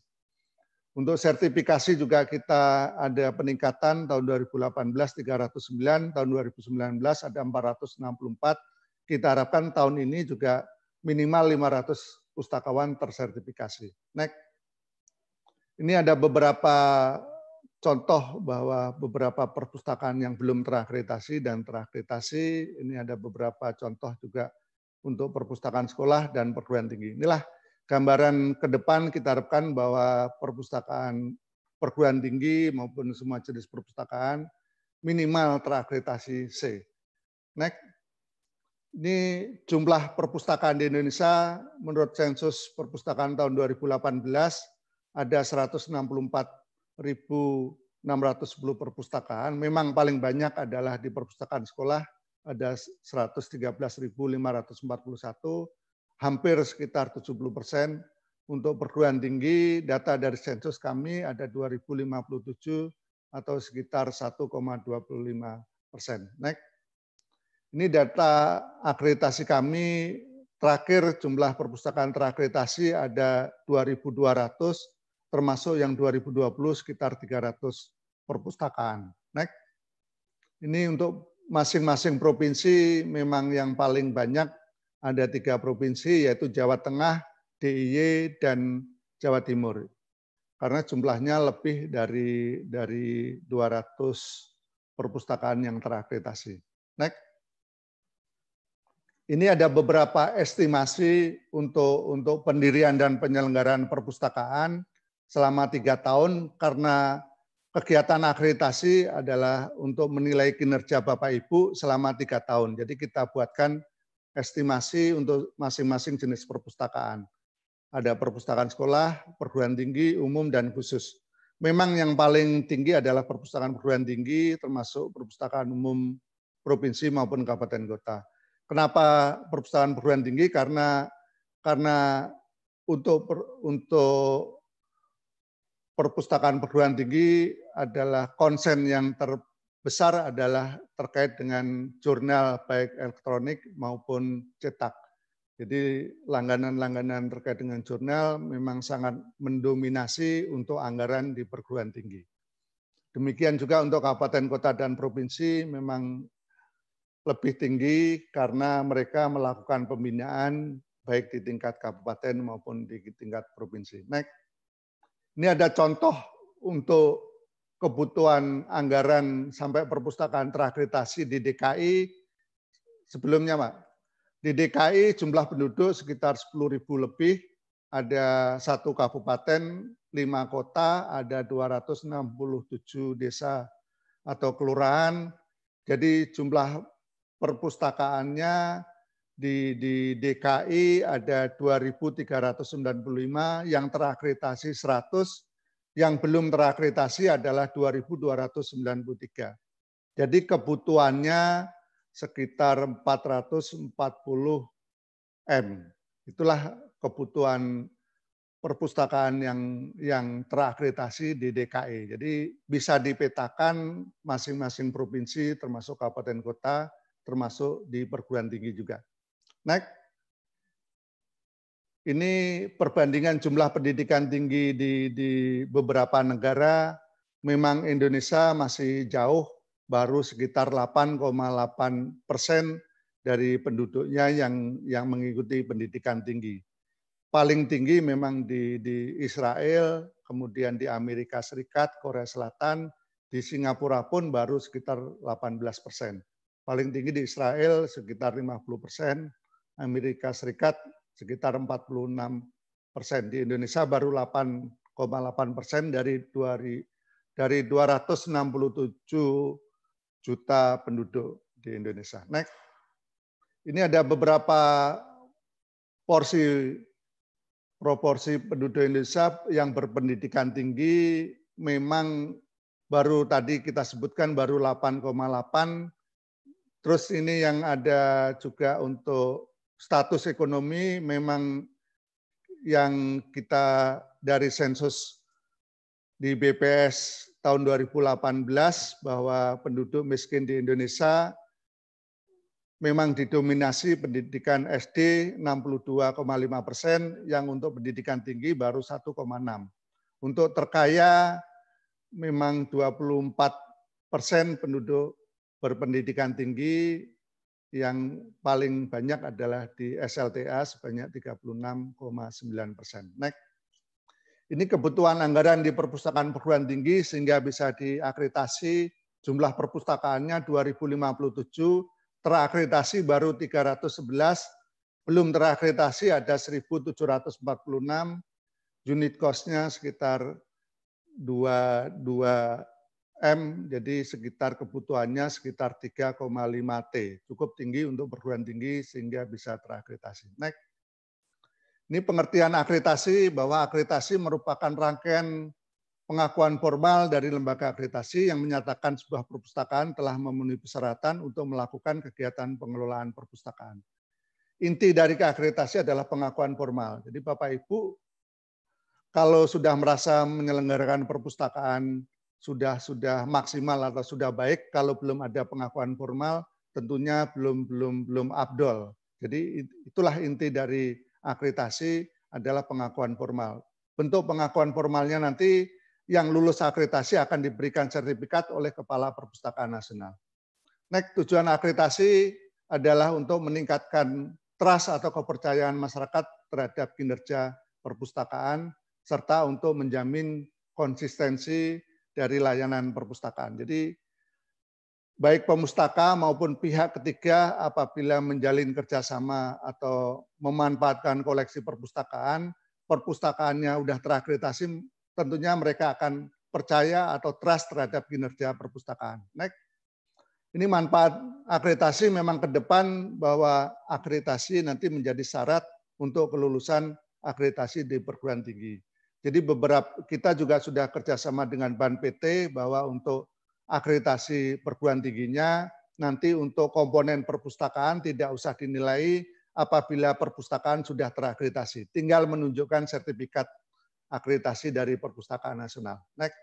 S7: Untuk sertifikasi juga kita ada peningkatan tahun 2018 309, tahun 2019 ada 464. Kita harapkan tahun ini juga minimal 500 pustakawan tersertifikasi. Next. Ini ada beberapa contoh bahwa beberapa perpustakaan yang belum terakreditasi dan terakreditasi. Ini ada beberapa contoh juga untuk perpustakaan sekolah dan perguruan tinggi. Inilah gambaran ke depan kita harapkan bahwa perpustakaan perguruan tinggi maupun semua jenis perpustakaan minimal terakreditasi C. Next. Ini jumlah perpustakaan di Indonesia menurut sensus perpustakaan tahun 2018 ada 164.610 perpustakaan. Memang paling banyak adalah di perpustakaan sekolah ada 113.541, hampir sekitar 70 persen. Untuk perguruan tinggi, data dari sensus kami ada 2.057 atau sekitar 1,25 persen. Next. Ini data akreditasi kami terakhir jumlah perpustakaan terakreditasi ada 2.200 termasuk yang 2020 sekitar 300 perpustakaan. Next. Ini untuk masing-masing provinsi memang yang paling banyak ada tiga provinsi yaitu Jawa Tengah, DIY, dan Jawa Timur. Karena jumlahnya lebih dari dari 200 perpustakaan yang terakreditasi. Next ini ada beberapa estimasi untuk untuk pendirian dan penyelenggaraan perpustakaan selama tiga tahun karena kegiatan akreditasi adalah untuk menilai kinerja Bapak Ibu selama tiga tahun. Jadi kita buatkan estimasi untuk masing-masing jenis perpustakaan. Ada perpustakaan sekolah, perguruan tinggi, umum, dan khusus. Memang yang paling tinggi adalah perpustakaan perguruan tinggi, termasuk perpustakaan umum provinsi maupun kabupaten kota Kenapa perpustakaan perguruan tinggi? Karena karena untuk per, untuk perpustakaan perguruan tinggi adalah konsen yang terbesar adalah terkait dengan jurnal baik elektronik maupun cetak. Jadi langganan-langganan terkait dengan jurnal memang sangat mendominasi untuk anggaran di perguruan tinggi. Demikian juga untuk kabupaten, kota, dan provinsi memang lebih tinggi karena mereka melakukan pembinaan baik di tingkat kabupaten maupun di tingkat provinsi. Next. Ini ada contoh untuk kebutuhan anggaran sampai perpustakaan terakreditasi di DKI sebelumnya, Pak. Di DKI jumlah penduduk sekitar 10.000 lebih, ada satu kabupaten, lima kota, ada 267 desa atau kelurahan. Jadi jumlah perpustakaannya di, di DKI ada 2.395, yang terakreditasi 100, yang belum terakreditasi adalah 2.293. Jadi kebutuhannya sekitar 440 M. Itulah kebutuhan perpustakaan yang yang terakreditasi di DKI. Jadi bisa dipetakan masing-masing provinsi termasuk kabupaten kota termasuk di perguruan tinggi juga. Next. Ini perbandingan jumlah pendidikan tinggi di, di beberapa negara. Memang Indonesia masih jauh, baru sekitar 8,8 persen dari penduduknya yang yang mengikuti pendidikan tinggi. Paling tinggi memang di, di Israel, kemudian di Amerika Serikat, Korea Selatan, di Singapura pun baru sekitar 18 persen paling tinggi di Israel sekitar 50 persen, Amerika Serikat sekitar 46 persen, di Indonesia baru 8,8 persen dari dari 267 juta penduduk di Indonesia. Next. Ini ada beberapa porsi proporsi penduduk Indonesia yang berpendidikan tinggi memang baru tadi kita sebutkan baru 8,8 Terus ini yang ada juga untuk status ekonomi memang yang kita dari sensus di BPS tahun 2018 bahwa penduduk miskin di Indonesia memang didominasi pendidikan SD 62,5 persen, yang untuk pendidikan tinggi baru 1,6. Untuk terkaya memang 24 persen penduduk berpendidikan tinggi yang paling banyak adalah di SLTA sebanyak 36,9 persen. Next. Ini kebutuhan anggaran di perpustakaan perguruan tinggi sehingga bisa diakreditasi jumlah perpustakaannya 2057, terakreditasi baru 311, belum terakreditasi ada 1746, unit cost-nya sekitar 22 M, jadi sekitar kebutuhannya sekitar 3,5 T. Cukup tinggi untuk perguruan tinggi sehingga bisa terakreditasi. Next. Ini pengertian akreditasi bahwa akreditasi merupakan rangkaian pengakuan formal dari lembaga akreditasi yang menyatakan sebuah perpustakaan telah memenuhi persyaratan untuk melakukan kegiatan pengelolaan perpustakaan. Inti dari keakreditasi adalah pengakuan formal. Jadi Bapak Ibu kalau sudah merasa menyelenggarakan perpustakaan sudah sudah maksimal atau sudah baik kalau belum ada pengakuan formal tentunya belum belum belum abdol. Jadi itulah inti dari akreditasi adalah pengakuan formal. Bentuk pengakuan formalnya nanti yang lulus akreditasi akan diberikan sertifikat oleh Kepala Perpustakaan Nasional. Next, tujuan akreditasi adalah untuk meningkatkan trust atau kepercayaan masyarakat terhadap kinerja perpustakaan serta untuk menjamin konsistensi dari layanan perpustakaan. Jadi baik pemustaka maupun pihak ketiga apabila menjalin kerjasama atau memanfaatkan koleksi perpustakaan, perpustakaannya sudah terakreditasi, tentunya mereka akan percaya atau trust terhadap kinerja perpustakaan. Next. Ini manfaat akreditasi memang ke depan bahwa akreditasi nanti menjadi syarat untuk kelulusan akreditasi di perguruan tinggi. Jadi beberapa kita juga sudah kerjasama dengan Ban PT bahwa untuk akreditasi perguruan tingginya nanti untuk komponen perpustakaan tidak usah dinilai apabila perpustakaan sudah terakreditasi. Tinggal menunjukkan sertifikat akreditasi dari perpustakaan nasional. Next.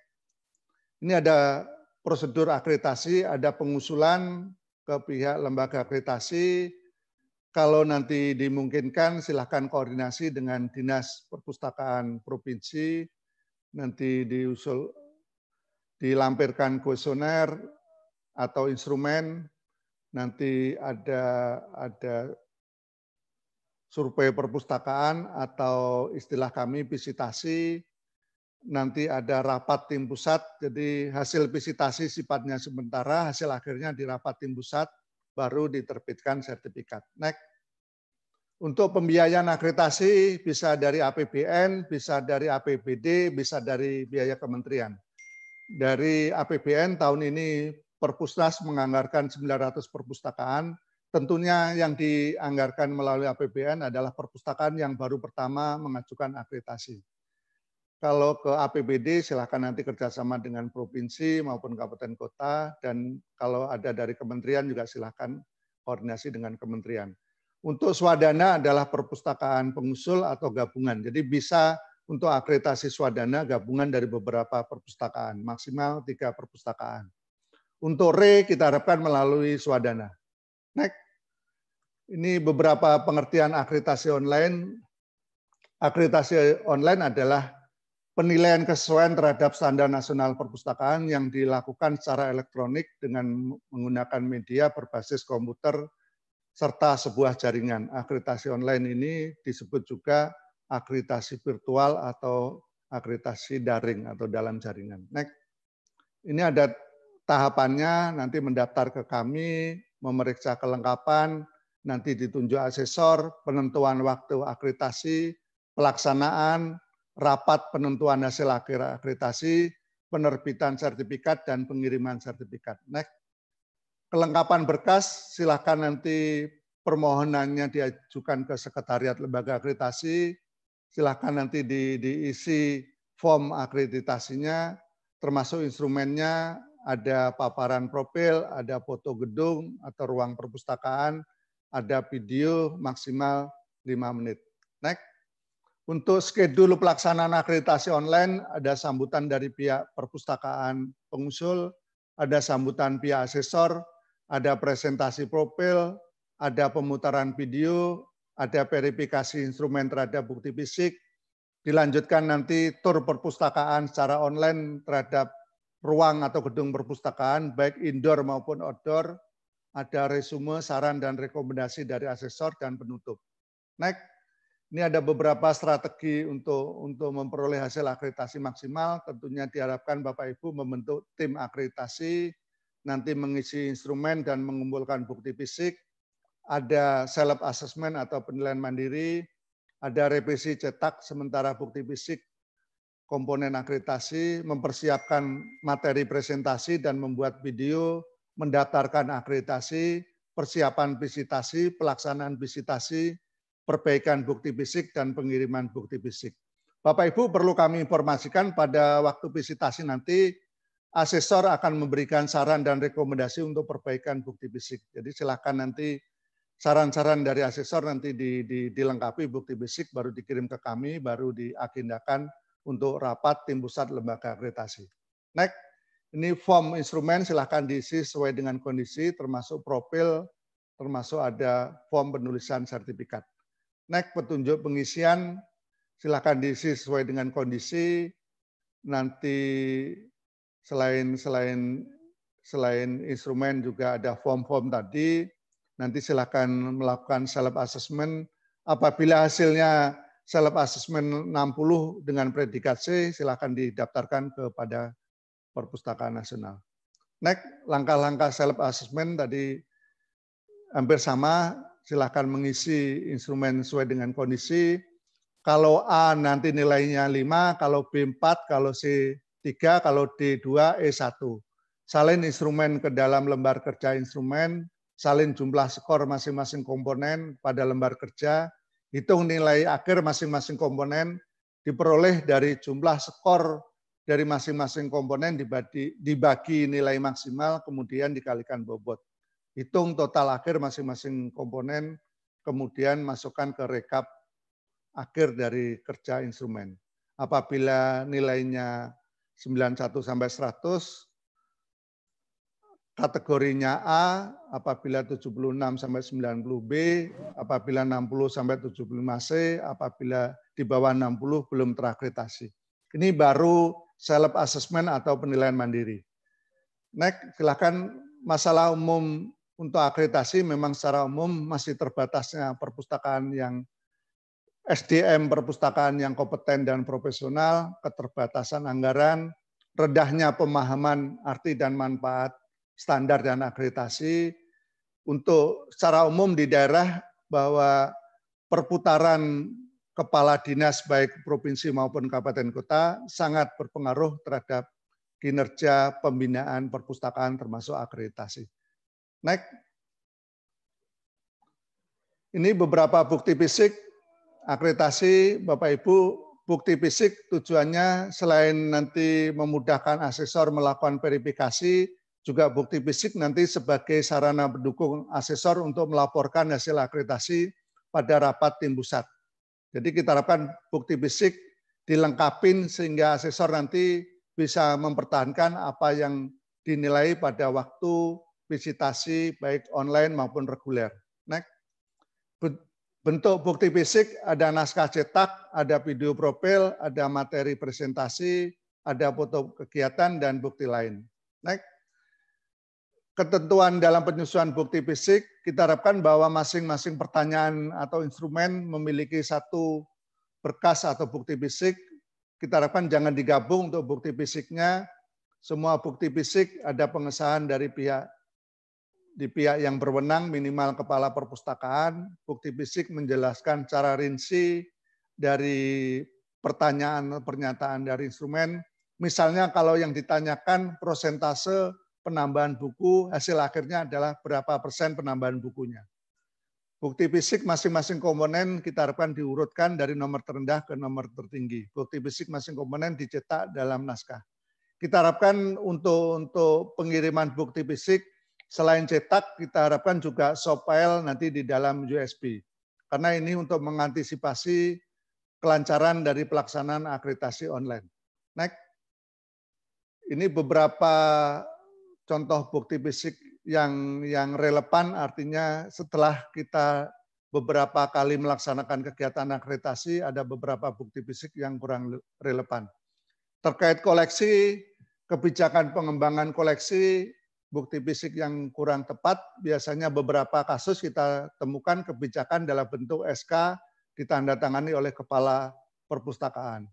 S7: Ini ada prosedur akreditasi, ada pengusulan ke pihak lembaga akreditasi, kalau nanti dimungkinkan, silahkan koordinasi dengan Dinas Perpustakaan Provinsi. Nanti diusul, dilampirkan kuesioner atau instrumen. Nanti ada ada survei perpustakaan atau istilah kami visitasi. Nanti ada rapat tim pusat. Jadi hasil visitasi sifatnya sementara, hasil akhirnya di rapat tim pusat baru diterbitkan sertifikat Next. Untuk pembiayaan akreditasi bisa dari APBN, bisa dari APBD, bisa dari biaya kementerian. Dari APBN tahun ini Perpusnas menganggarkan 900 perpustakaan. Tentunya yang dianggarkan melalui APBN adalah perpustakaan yang baru pertama mengajukan akreditasi. Kalau ke APBD silahkan nanti kerjasama dengan provinsi maupun kabupaten kota dan kalau ada dari kementerian juga silahkan koordinasi dengan kementerian. Untuk swadana adalah perpustakaan pengusul atau gabungan. Jadi bisa untuk akreditasi swadana gabungan dari beberapa perpustakaan, maksimal tiga perpustakaan. Untuk RE kita harapkan melalui swadana. Next. Ini beberapa pengertian akreditasi online. Akreditasi online adalah penilaian kesesuaian terhadap standar nasional perpustakaan yang dilakukan secara elektronik dengan menggunakan media berbasis komputer serta sebuah jaringan. Akreditasi online ini disebut juga akreditasi virtual atau akreditasi daring atau dalam jaringan. Next. Ini ada tahapannya, nanti mendaftar ke kami, memeriksa kelengkapan, nanti ditunjuk asesor, penentuan waktu akreditasi, pelaksanaan, rapat penentuan hasil akreditasi, penerbitan sertifikat, dan pengiriman sertifikat. Next. Kelengkapan berkas, Silakan nanti permohonannya diajukan ke Sekretariat Lembaga Akreditasi, Silakan nanti di, diisi form akreditasinya, termasuk instrumennya, ada paparan profil, ada foto gedung atau ruang perpustakaan, ada video maksimal 5 menit. Next. Untuk skedul pelaksanaan akreditasi online, ada sambutan dari pihak perpustakaan pengusul, ada sambutan pihak asesor, ada presentasi profil, ada pemutaran video, ada verifikasi instrumen terhadap bukti fisik, dilanjutkan nanti tur perpustakaan secara online terhadap ruang atau gedung perpustakaan, baik indoor maupun outdoor, ada resume, saran, dan rekomendasi dari asesor dan penutup. Next. Ini ada beberapa strategi untuk untuk memperoleh hasil akreditasi maksimal. Tentunya diharapkan Bapak Ibu membentuk tim akreditasi, nanti mengisi instrumen dan mengumpulkan bukti fisik. Ada self assessment atau penilaian mandiri, ada revisi cetak sementara bukti fisik komponen akreditasi, mempersiapkan materi presentasi dan membuat video, mendaftarkan akreditasi, persiapan visitasi, pelaksanaan visitasi, perbaikan bukti fisik dan pengiriman bukti fisik. Bapak Ibu perlu kami informasikan pada waktu visitasi nanti asesor akan memberikan saran dan rekomendasi untuk perbaikan bukti fisik. Jadi silakan nanti saran-saran dari asesor nanti di, di, dilengkapi bukti fisik baru dikirim ke kami baru diagendakan untuk rapat tim pusat lembaga akreditasi. Next, ini form instrumen silahkan diisi sesuai dengan kondisi termasuk profil termasuk ada form penulisan sertifikat nek petunjuk pengisian silahkan diisi sesuai dengan kondisi nanti selain selain selain instrumen juga ada form-form tadi nanti silahkan melakukan self assessment apabila hasilnya self assessment 60 dengan predikat C silahkan didaftarkan kepada Perpustakaan Nasional. Next langkah-langkah self assessment tadi hampir sama silahkan mengisi instrumen sesuai dengan kondisi. Kalau A nanti nilainya 5, kalau B 4, kalau C 3, kalau D 2, E 1. Salin instrumen ke dalam lembar kerja instrumen, salin jumlah skor masing-masing komponen pada lembar kerja, hitung nilai akhir masing-masing komponen, diperoleh dari jumlah skor dari masing-masing komponen dibagi, dibagi nilai maksimal, kemudian dikalikan bobot hitung total akhir masing-masing komponen, kemudian masukkan ke rekap akhir dari kerja instrumen. Apabila nilainya 91 sampai 100, kategorinya A, apabila 76 sampai 90 B, apabila 60 sampai 75 C, apabila di bawah 60 belum terakreditasi. Ini baru self assessment atau penilaian mandiri. Next, silakan masalah umum untuk akreditasi memang secara umum masih terbatasnya perpustakaan yang SDM perpustakaan yang kompeten dan profesional, keterbatasan anggaran, redahnya pemahaman arti dan manfaat standar dan akreditasi. Untuk secara umum di daerah bahwa perputaran kepala dinas baik provinsi maupun kabupaten kota sangat berpengaruh terhadap kinerja pembinaan perpustakaan termasuk akreditasi. Next. Ini beberapa bukti fisik, akreditasi Bapak Ibu, bukti fisik tujuannya selain nanti memudahkan asesor melakukan verifikasi, juga bukti fisik nanti sebagai sarana pendukung asesor untuk melaporkan hasil akreditasi pada rapat tim pusat. Jadi kita harapkan bukti fisik dilengkapi sehingga asesor nanti bisa mempertahankan apa yang dinilai pada waktu visitasi baik online maupun reguler. Next. Bentuk bukti fisik ada naskah cetak, ada video profil, ada materi presentasi, ada foto kegiatan, dan bukti lain. Next. Ketentuan dalam penyusuan bukti fisik, kita harapkan bahwa masing-masing pertanyaan atau instrumen memiliki satu berkas atau bukti fisik. Kita harapkan jangan digabung untuk bukti fisiknya. Semua bukti fisik ada pengesahan dari pihak di pihak yang berwenang minimal kepala perpustakaan, bukti fisik menjelaskan cara rinci dari pertanyaan pernyataan dari instrumen. Misalnya kalau yang ditanyakan prosentase penambahan buku, hasil akhirnya adalah berapa persen penambahan bukunya. Bukti fisik masing-masing komponen kita harapkan diurutkan dari nomor terendah ke nomor tertinggi. Bukti fisik masing komponen dicetak dalam naskah. Kita harapkan untuk untuk pengiriman bukti fisik Selain cetak, kita harapkan juga soft file nanti di dalam USB. Karena ini untuk mengantisipasi kelancaran dari pelaksanaan akreditasi online. Next. Ini beberapa contoh bukti fisik yang yang relevan artinya setelah kita beberapa kali melaksanakan kegiatan akreditasi ada beberapa bukti fisik yang kurang relevan. Terkait koleksi, kebijakan pengembangan koleksi bukti fisik yang kurang tepat, biasanya beberapa kasus kita temukan kebijakan dalam bentuk SK ditandatangani oleh kepala perpustakaan.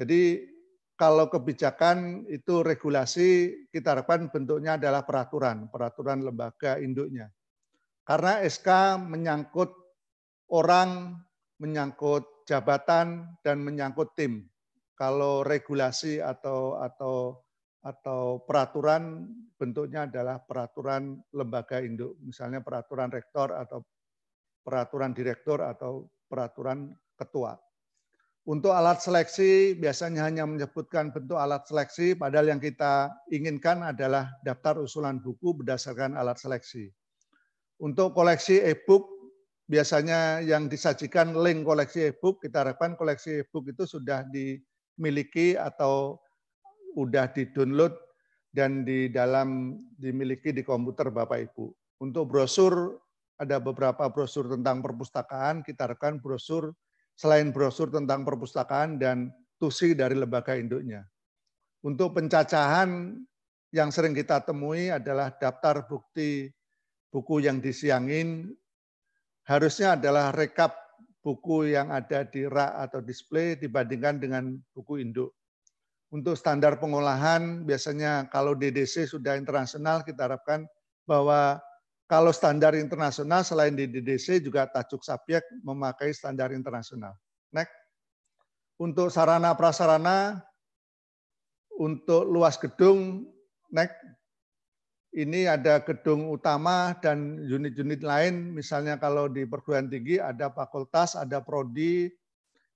S7: Jadi kalau kebijakan itu regulasi, kita harapkan bentuknya adalah peraturan, peraturan lembaga induknya. Karena SK menyangkut orang, menyangkut jabatan, dan menyangkut tim. Kalau regulasi atau atau atau peraturan bentuknya adalah peraturan lembaga induk, misalnya peraturan rektor atau peraturan direktur atau peraturan ketua. Untuk alat seleksi biasanya hanya menyebutkan bentuk alat seleksi, padahal yang kita inginkan adalah daftar usulan buku berdasarkan alat seleksi. Untuk koleksi e-book, biasanya yang disajikan link koleksi e-book, kita harapkan koleksi e-book itu sudah dimiliki atau udah di-download dan di dalam dimiliki di komputer Bapak Ibu. Untuk brosur ada beberapa brosur tentang perpustakaan, kita rekan brosur selain brosur tentang perpustakaan dan tusi dari lembaga induknya. Untuk pencacahan yang sering kita temui adalah daftar bukti buku yang disiangin harusnya adalah rekap buku yang ada di rak atau display dibandingkan dengan buku induk. Untuk standar pengolahan, biasanya kalau DDC sudah internasional, kita harapkan bahwa kalau standar internasional selain di DDC juga tajuk subjek memakai standar internasional. Next. Untuk sarana prasarana untuk luas gedung next ini ada gedung utama dan unit-unit lain misalnya kalau di perguruan tinggi ada fakultas, ada prodi.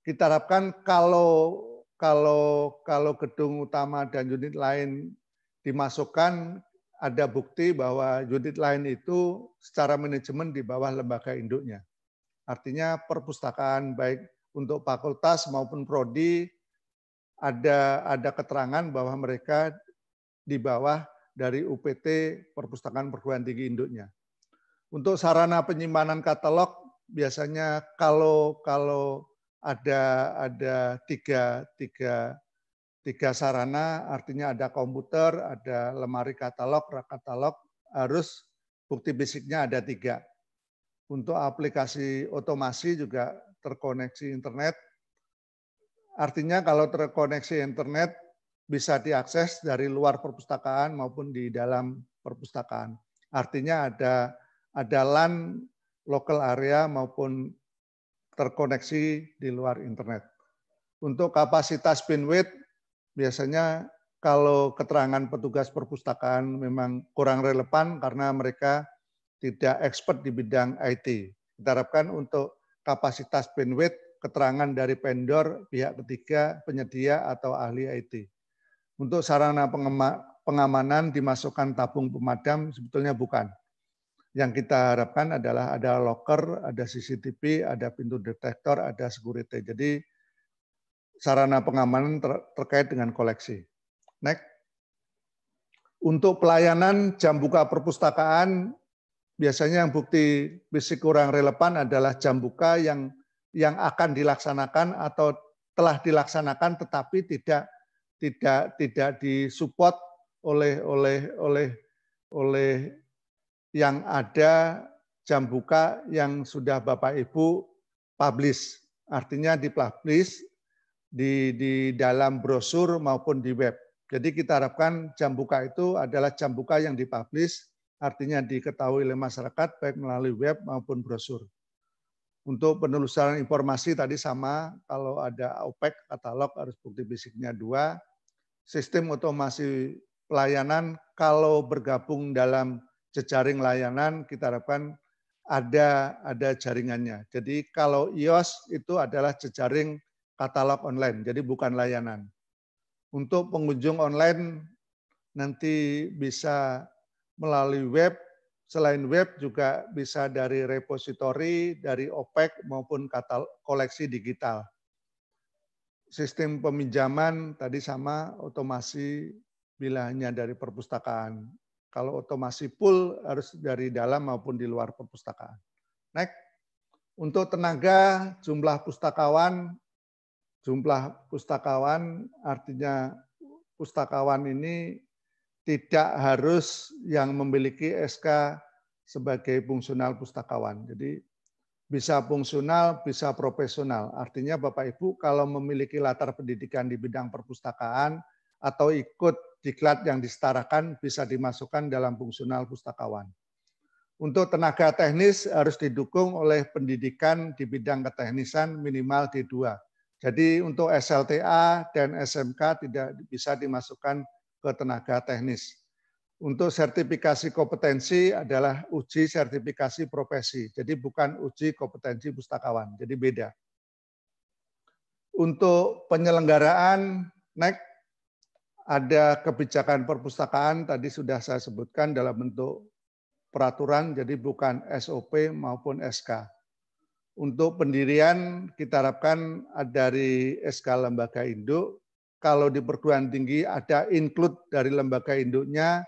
S7: Kita harapkan kalau kalau kalau gedung utama dan unit lain dimasukkan ada bukti bahwa unit lain itu secara manajemen di bawah lembaga induknya. Artinya perpustakaan baik untuk fakultas maupun prodi ada ada keterangan bahwa mereka di bawah dari UPT Perpustakaan Perguruan Tinggi Induknya. Untuk sarana penyimpanan katalog biasanya kalau kalau ada ada tiga, tiga, tiga sarana, artinya ada komputer, ada lemari katalog, rak katalog, harus bukti fisiknya ada tiga. Untuk aplikasi otomasi juga terkoneksi internet. Artinya kalau terkoneksi internet bisa diakses dari luar perpustakaan maupun di dalam perpustakaan. Artinya ada ada LAN local area maupun terkoneksi di luar internet. Untuk kapasitas bandwidth, biasanya kalau keterangan petugas perpustakaan memang kurang relevan karena mereka tidak expert di bidang IT. Kita harapkan untuk kapasitas bandwidth, keterangan dari vendor, pihak ketiga, penyedia, atau ahli IT. Untuk sarana pengamanan dimasukkan tabung pemadam, sebetulnya bukan. Yang kita harapkan adalah ada locker, ada CCTV, ada pintu detektor, ada security. Jadi sarana pengamanan ter terkait dengan koleksi. Next. Untuk pelayanan jam buka perpustakaan, biasanya yang bukti fisik kurang relevan adalah jam buka yang yang akan dilaksanakan atau telah dilaksanakan tetapi tidak tidak tidak disupport oleh oleh oleh oleh yang ada jam buka yang sudah Bapak Ibu publish. Artinya di publish di, di dalam brosur maupun di web. Jadi kita harapkan jam buka itu adalah jam buka yang dipublish, artinya diketahui oleh masyarakat baik melalui web maupun brosur. Untuk penelusuran informasi tadi sama, kalau ada OPEC, katalog harus bukti fisiknya dua. Sistem otomasi pelayanan kalau bergabung dalam jejaring layanan kita harapkan ada ada jaringannya. Jadi kalau IOS itu adalah jejaring katalog online, jadi bukan layanan. Untuk pengunjung online nanti bisa melalui web, selain web juga bisa dari repository, dari OPEC maupun koleksi digital. Sistem peminjaman tadi sama otomasi bila hanya dari perpustakaan. Kalau otomasi full harus dari dalam maupun di luar perpustakaan. Next. Untuk tenaga, jumlah pustakawan, jumlah pustakawan artinya pustakawan ini tidak harus yang memiliki SK sebagai fungsional pustakawan. Jadi bisa fungsional, bisa profesional. Artinya Bapak Ibu kalau memiliki latar pendidikan di bidang perpustakaan atau ikut diklat yang disetarakan bisa dimasukkan dalam fungsional pustakawan. Untuk tenaga teknis harus didukung oleh pendidikan di bidang keteknisan minimal D2. Jadi untuk SLTA dan SMK tidak bisa dimasukkan ke tenaga teknis. Untuk sertifikasi kompetensi adalah uji sertifikasi profesi. Jadi bukan uji kompetensi pustakawan. Jadi beda. Untuk penyelenggaraan next ada kebijakan perpustakaan tadi sudah saya sebutkan dalam bentuk peraturan, jadi bukan SOP maupun SK. Untuk pendirian kita harapkan dari SK lembaga induk, kalau di perguruan tinggi ada include dari lembaga induknya,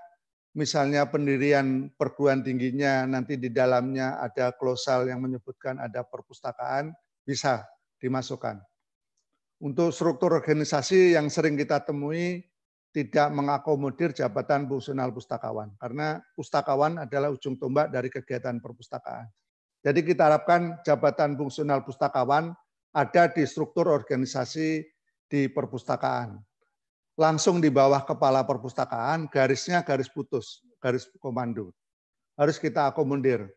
S7: misalnya pendirian perguruan tingginya nanti di dalamnya ada klausal yang menyebutkan ada perpustakaan, bisa dimasukkan. Untuk struktur organisasi yang sering kita temui, tidak mengakomodir jabatan fungsional pustakawan karena pustakawan adalah ujung tombak dari kegiatan perpustakaan. Jadi kita harapkan jabatan fungsional pustakawan ada di struktur organisasi di perpustakaan. Langsung di bawah kepala perpustakaan garisnya garis putus, garis komando. Harus kita akomodir.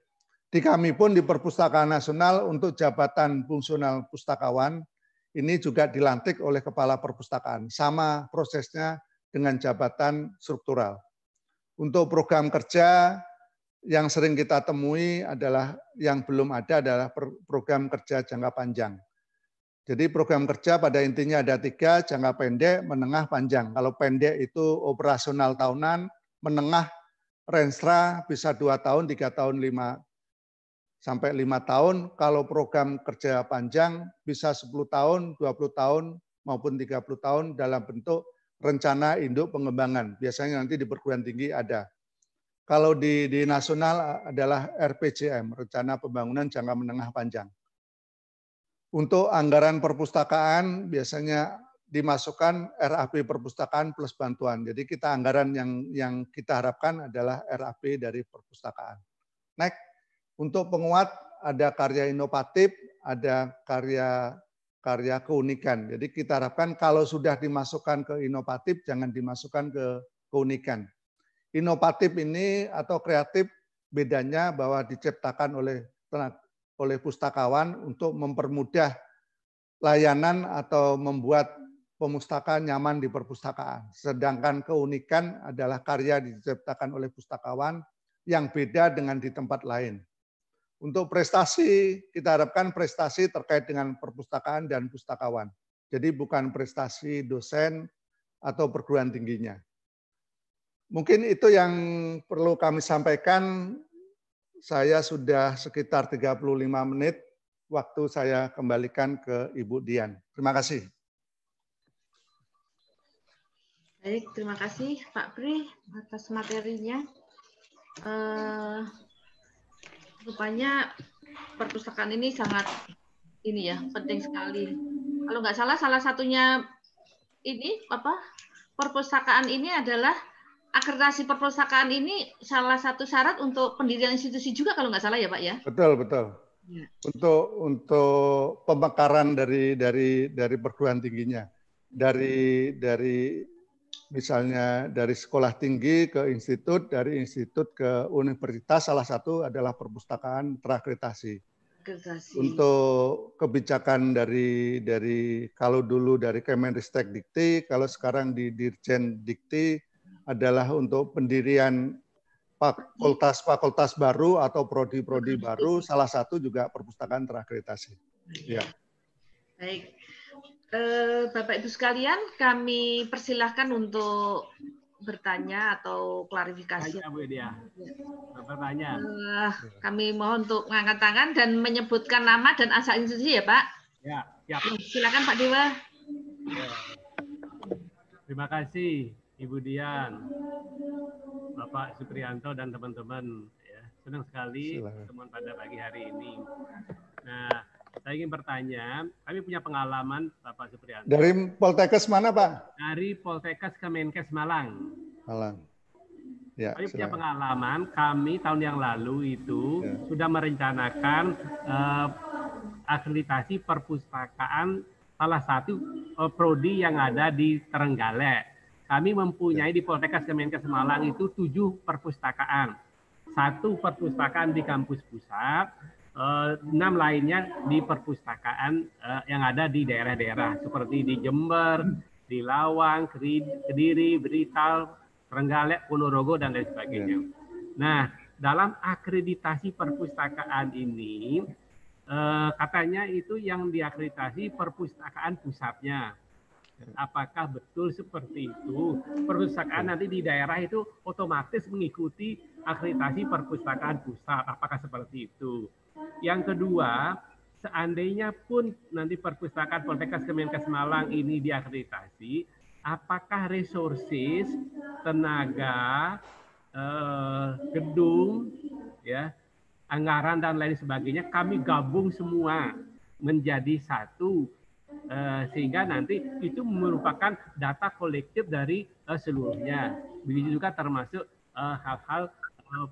S7: Di kami pun di Perpustakaan Nasional untuk jabatan fungsional pustakawan ini juga dilantik oleh kepala perpustakaan. Sama prosesnya dengan jabatan struktural. Untuk program kerja yang sering kita temui adalah yang belum ada adalah program kerja jangka panjang. Jadi program kerja pada intinya ada tiga, jangka pendek, menengah, panjang. Kalau pendek itu operasional tahunan, menengah renstra bisa dua tahun, tiga tahun, lima sampai lima tahun. Kalau program kerja panjang bisa sepuluh tahun, dua puluh tahun, maupun tiga puluh tahun dalam bentuk rencana induk pengembangan. Biasanya nanti di perguruan tinggi ada. Kalau di, di nasional adalah RPJM, Rencana Pembangunan Jangka Menengah Panjang. Untuk anggaran perpustakaan biasanya dimasukkan RAP perpustakaan plus bantuan. Jadi kita anggaran yang yang kita harapkan adalah RAP dari perpustakaan. Next, untuk penguat ada karya inovatif, ada karya karya keunikan. Jadi kita harapkan kalau sudah dimasukkan ke inovatif, jangan dimasukkan ke keunikan. Inovatif ini atau kreatif bedanya bahwa diciptakan oleh oleh pustakawan untuk mempermudah layanan atau membuat pemustakaan nyaman di perpustakaan. Sedangkan keunikan adalah karya diciptakan oleh pustakawan yang beda dengan di tempat lain. Untuk prestasi, kita harapkan prestasi terkait dengan perpustakaan dan pustakawan. Jadi bukan prestasi dosen atau perguruan tingginya. Mungkin itu yang perlu kami sampaikan. Saya sudah sekitar 35 menit waktu saya kembalikan ke Ibu Dian. Terima kasih.
S3: Baik, terima kasih Pak Pri atas materinya. Uh, rupanya perpustakaan ini sangat ini ya penting sekali. Kalau nggak salah salah satunya ini apa perpustakaan ini adalah akreditasi perpustakaan ini salah satu syarat untuk pendirian institusi juga kalau nggak salah ya pak ya
S7: betul betul ya. untuk untuk pemekaran dari dari dari perguruan tingginya dari dari misalnya dari sekolah tinggi ke institut, dari institut ke universitas, salah satu adalah perpustakaan terakreditasi. Untuk kebijakan dari dari kalau dulu dari Kemenristek Dikti, kalau sekarang di Dirjen Dikti adalah untuk pendirian fakultas-fakultas baru atau prodi-prodi baru, salah satu juga perpustakaan terakreditasi. Ya.
S3: Baik. Eh, Bapak Ibu sekalian, kami persilahkan untuk bertanya atau klarifikasi. Tanya, Bu Edia.
S9: Bertanya. Uh,
S3: Kami mohon untuk mengangkat tangan dan menyebutkan nama dan asal institusi ya Pak.
S9: Ya, ya. Silakan Pak Dewa. Terima kasih Ibu Dian, Bapak Suprianto dan teman-teman. Ya, senang sekali teman pada pagi hari ini. Nah, saya ingin bertanya, kami punya pengalaman Bapak Supriyanto. Dari
S7: Poltekes mana Pak?
S9: Dari Poltekkes Kemenkes Malang.
S7: Malang. Ya, kami punya
S9: pengalaman, kami tahun yang lalu itu ya. sudah merencanakan eh, akreditasi perpustakaan salah satu eh, prodi yang ada di Terenggalek. Kami mempunyai ya. di Poltekkes Kemenkes Malang itu tujuh perpustakaan. Satu perpustakaan di kampus pusat, Eh, enam lainnya di perpustakaan uh, yang ada di daerah-daerah seperti di Jember, di Lawang, Kediri, Brital, Trenggalek, Ponorogo dan lain sebagainya. Yeah. Nah, dalam akreditasi perpustakaan ini uh, katanya itu yang diakreditasi perpustakaan pusatnya. Apakah betul seperti itu? Perpustakaan ya. nanti di daerah itu otomatis mengikuti akreditasi perpustakaan pusat. Apakah seperti itu? Yang kedua, seandainya pun nanti perpustakaan Poltekkes Kemenkes Malang ini diakreditasi, apakah resources, tenaga, eh, gedung, ya, anggaran dan lain sebagainya kami gabung semua menjadi satu eh, sehingga nanti itu merupakan data kolektif dari eh, seluruhnya. Begitu juga termasuk hal-hal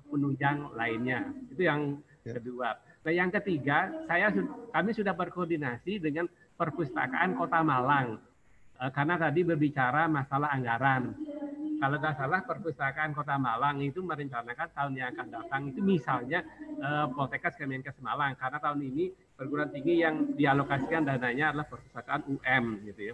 S9: penunjang lainnya. Itu yang ya. kedua. Nah, yang ketiga, saya kami sudah berkoordinasi dengan Perpustakaan Kota Malang eh, karena tadi berbicara masalah anggaran. Kalau tidak salah, Perpustakaan Kota Malang itu merencanakan tahun yang akan datang itu misalnya eh, Poltekkes Kemenkes Malang karena tahun ini perguruan tinggi yang dialokasikan dananya adalah perpustakaan UM gitu ya.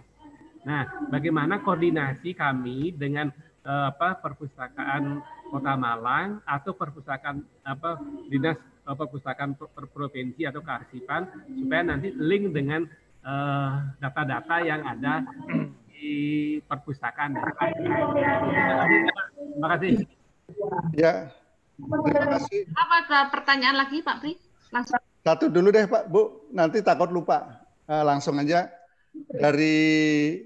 S9: Nah, bagaimana koordinasi kami dengan eh, apa perpustakaan Kota Malang atau perpustakaan apa dinas perpustakaan per provinsi atau kearsipan supaya nanti link dengan eh, data-data uh, yang ada di
S7: perpustakaan. Terima kasih. Ya.
S3: Terima kasih. Apa ada pertanyaan lagi Pak Pri?
S7: Langsung. Satu dulu deh Pak Bu, nanti takut lupa. Uh, langsung aja dari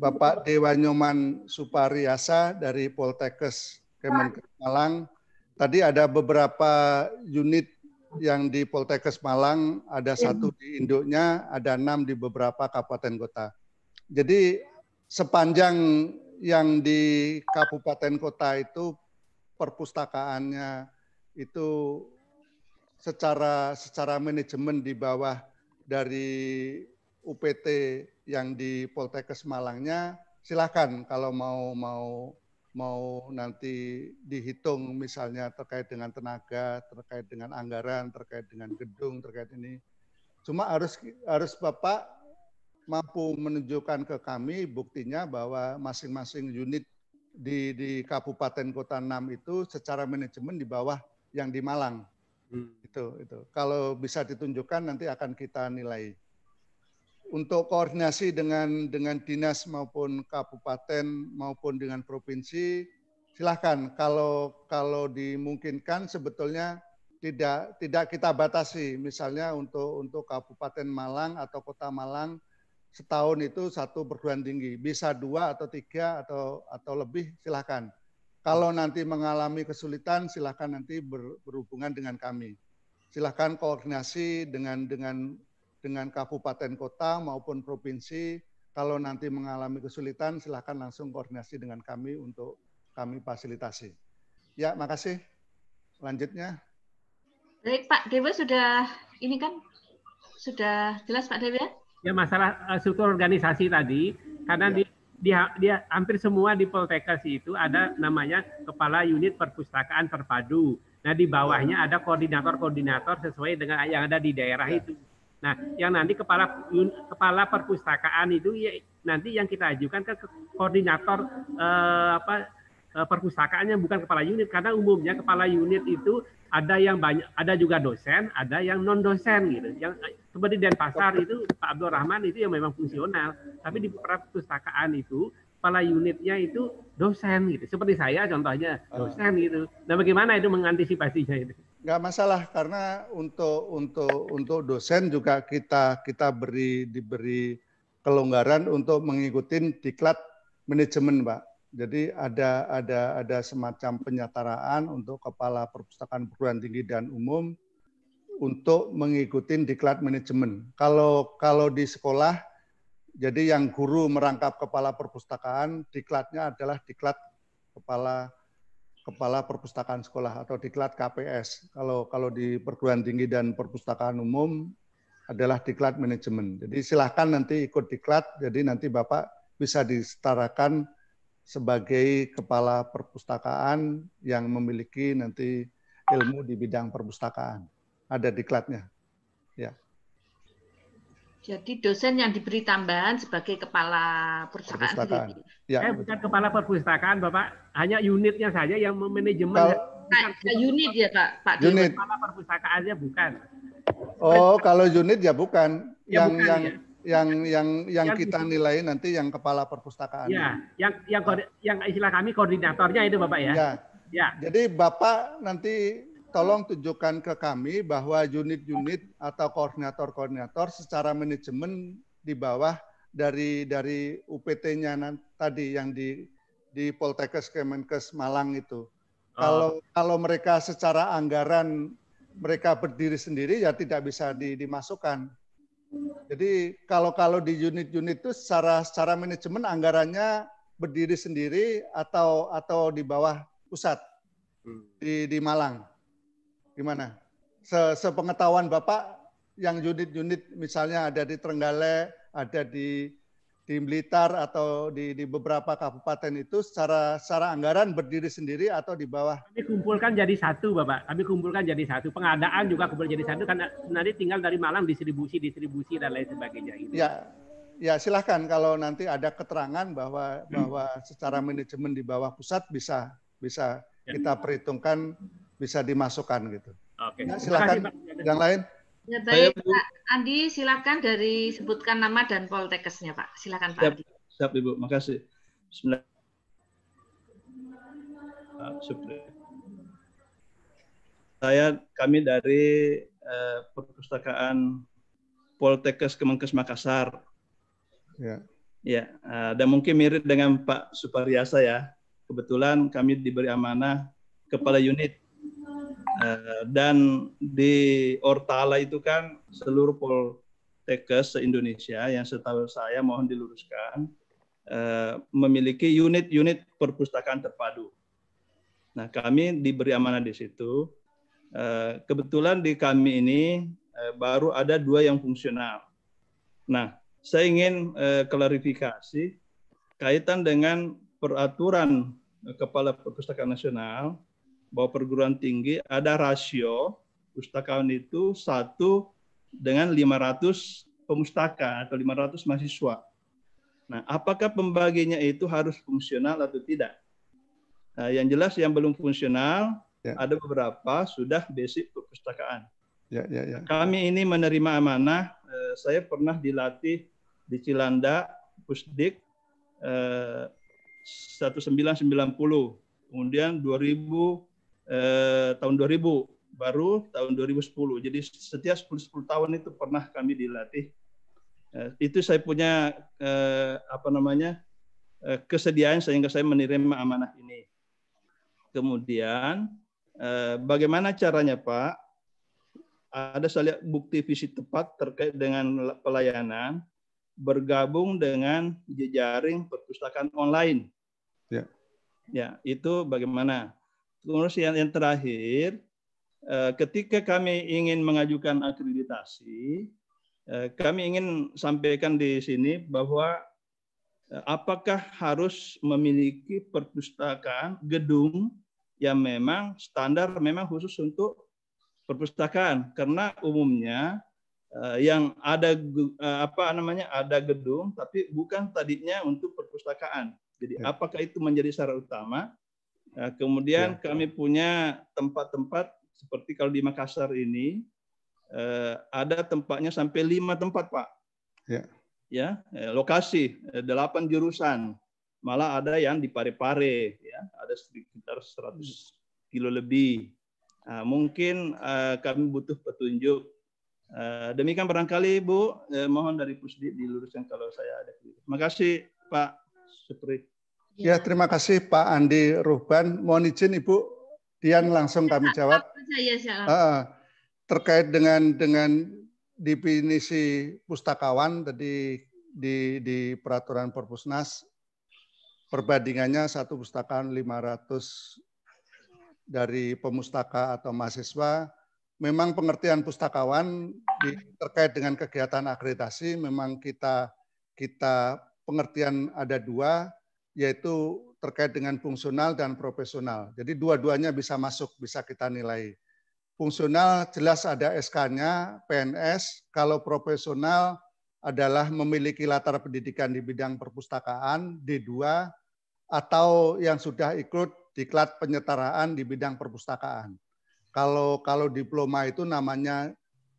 S7: Bapak Dewa Nyoman Supariasa dari Poltekes Kemenkes Malang. Tadi ada beberapa unit yang di Poltekkes Malang, ada iya. satu di induknya, ada enam di beberapa kabupaten kota. Jadi sepanjang yang di kabupaten kota itu perpustakaannya itu secara secara manajemen di bawah dari UPT yang di Poltekkes Malangnya Silakan kalau mau mau mau nanti dihitung misalnya terkait dengan tenaga, terkait dengan anggaran, terkait dengan gedung, terkait ini. Cuma harus harus Bapak mampu menunjukkan ke kami buktinya bahwa masing-masing unit di di kabupaten kota 6 itu secara manajemen di bawah yang di Malang. Hmm. Itu itu. Kalau bisa ditunjukkan nanti akan kita nilai untuk koordinasi dengan dengan dinas maupun kabupaten maupun dengan provinsi silahkan kalau kalau dimungkinkan sebetulnya tidak tidak kita batasi misalnya untuk untuk kabupaten Malang atau kota Malang setahun itu satu perguruan tinggi bisa dua atau tiga atau atau lebih silahkan kalau nanti mengalami kesulitan silahkan nanti ber, berhubungan dengan kami silahkan koordinasi dengan dengan dengan kabupaten kota maupun provinsi. Kalau nanti mengalami kesulitan, silahkan langsung koordinasi dengan kami untuk kami fasilitasi. Ya, makasih. Lanjutnya.
S3: Baik, Pak Dewa sudah ini kan sudah jelas Pak Dewa? Ya,
S9: ya masalah eh, struktur organisasi tadi, karena ya. di dia, dia hampir semua di Poltekkes itu ada namanya kepala unit perpustakaan terpadu. Nah di bawahnya ya. ada koordinator-koordinator sesuai dengan yang ada di daerah ya. itu. Nah, yang nanti kepala kepala perpustakaan itu ya, nanti yang kita ajukan ke koordinator eh, apa eh, perpustakaannya bukan kepala unit karena umumnya kepala unit itu ada yang banyak ada juga dosen, ada yang non dosen gitu. Yang eh, seperti Denpasar itu Pak Abdul Rahman itu yang memang fungsional, tapi di perpustakaan itu kepala unitnya itu dosen gitu. Seperti saya contohnya ah. dosen gitu. Nah, bagaimana itu mengantisipasinya itu?
S7: nggak masalah karena untuk untuk untuk dosen juga kita kita beri diberi kelonggaran untuk mengikuti diklat manajemen, Pak. Jadi ada ada ada semacam penyetaraan untuk kepala perpustakaan perguruan tinggi dan umum untuk mengikuti diklat manajemen. Kalau kalau di sekolah jadi yang guru merangkap kepala perpustakaan, diklatnya adalah diklat kepala kepala perpustakaan sekolah atau diklat KPS. Kalau kalau di perguruan tinggi dan perpustakaan umum adalah diklat manajemen. Jadi silahkan nanti ikut diklat. Jadi nanti Bapak bisa disetarakan sebagai kepala perpustakaan yang memiliki nanti ilmu di bidang perpustakaan. Ada diklatnya. Ya.
S3: Jadi dosen yang diberi tambahan sebagai kepala perpustakaan.
S7: perpustakaan. Ya. eh,
S9: bukan kepala perpustakaan, Bapak. Hanya unitnya saja yang memanajemen. Kalau, bukan, ya, unit ya, Pak. Pak unit. Kepala perpustakaannya bukan.
S7: Oh, kalau unit ya bukan. Ya, yang bukan, yang ya. yang yang yang, yang kita nilai nanti yang kepala perpustakaan. Ya,
S9: yang yang yang istilah kami koordinatornya itu, Bapak ya. Ya.
S7: ya. Jadi Bapak nanti tolong tunjukkan ke kami bahwa unit-unit atau koordinator-koordinator secara manajemen di bawah dari dari UPT-nya tadi yang di di Poltekkes Kemenkes Malang itu. Oh. Kalau kalau mereka secara anggaran mereka berdiri sendiri ya tidak bisa di, dimasukkan. Jadi kalau kalau di unit-unit itu secara secara manajemen anggarannya berdiri sendiri atau atau di bawah pusat hmm. di di Malang gimana? Se Sepengetahuan Bapak yang unit-unit misalnya ada di Trenggale, ada di di Blitar atau di, di beberapa kabupaten itu secara secara anggaran berdiri sendiri atau di bawah?
S9: Kami kumpulkan jadi satu, Bapak. Kami kumpulkan jadi satu. Pengadaan juga kumpul jadi satu karena nanti tinggal dari malam distribusi, distribusi dan lain sebagainya. Gitu.
S7: Ya, ya silahkan kalau nanti ada keterangan bahwa bahwa secara manajemen di bawah pusat bisa bisa ya. kita perhitungkan bisa dimasukkan gitu. Oke. Okay. Nah, silakan kasih, yang lain.
S3: Ya, baik, Saya, Pak Andi, silakan dari sebutkan nama dan poltekesnya, Pak. Silakan Pak siap,
S7: Andi. Siap, Ibu. Makasih. Bismillah.
S10: Saya kami dari eh, perpustakaan Poltekes Kemenkes Makassar. Ya. Ya, eh, dan mungkin mirip dengan Pak Supariasa ya. Kebetulan kami diberi amanah kepala unit Eh, dan di Ortala itu kan seluruh Poltekkes se-Indonesia yang setahu saya mohon diluruskan eh, memiliki unit-unit perpustakaan terpadu. Nah, kami diberi amanah di situ. Eh, kebetulan di kami ini baru ada dua yang fungsional. Nah, saya ingin klarifikasi kaitan dengan peraturan Kepala Perpustakaan Nasional bahwa perguruan tinggi ada rasio pustakawan itu satu dengan 500 pemustaka atau 500 mahasiswa. Nah, apakah pembaginya itu harus fungsional atau tidak? Nah, yang jelas yang belum fungsional ya. ada beberapa sudah basic perpustakaan. Ya, ya, ya. Kami ini menerima amanah. Eh, saya pernah dilatih di Cilanda Pusdik eh, 1990, kemudian 2000 eh, tahun 2000, baru tahun 2010. Jadi setiap 10, 10 tahun itu pernah kami dilatih. Eh, itu saya punya eh, apa namanya eh, kesediaan sehingga saya menerima amanah ini. Kemudian eh, bagaimana caranya Pak? Ada saya lihat bukti visi tepat terkait dengan pelayanan bergabung dengan jejaring perpustakaan online. Ya. Ya, itu bagaimana? Terus yang, yang terakhir, eh, ketika kami ingin mengajukan akreditasi, eh, kami ingin sampaikan di sini bahwa eh, apakah harus memiliki perpustakaan gedung yang memang standar memang khusus untuk perpustakaan karena umumnya yang ada apa namanya ada gedung tapi bukan tadinya untuk perpustakaan. Jadi ya. apakah itu menjadi syarat utama? Nah, kemudian ya. kami punya tempat-tempat seperti kalau di Makassar ini eh, ada tempatnya sampai lima tempat pak. Ya. Ya, eh, lokasi eh, delapan jurusan. Malah ada yang di Parepare pare ya, ada sekitar 100 kilo lebih. Nah, mungkin eh, kami butuh petunjuk eh, demikian barangkali Bu, eh, mohon dari Pusdi diluruskan kalau saya ada. Terima kasih Pak Supri.
S7: Ya, ya, terima kasih Pak Andi Ruhban. Mohon izin Ibu Dian langsung kami jawab. terkait dengan dengan definisi pustakawan tadi di, di peraturan Perpusnas perbandingannya satu pustakaan 500 dari pemustaka atau mahasiswa. Memang pengertian pustakawan di, terkait dengan kegiatan akreditasi memang kita kita pengertian ada dua yaitu terkait dengan fungsional dan profesional. Jadi dua-duanya bisa masuk, bisa kita nilai. Fungsional jelas ada SK-nya, PNS. Kalau profesional adalah memiliki latar pendidikan di bidang perpustakaan D2 atau yang sudah ikut diklat penyetaraan di bidang perpustakaan. Kalau kalau diploma itu namanya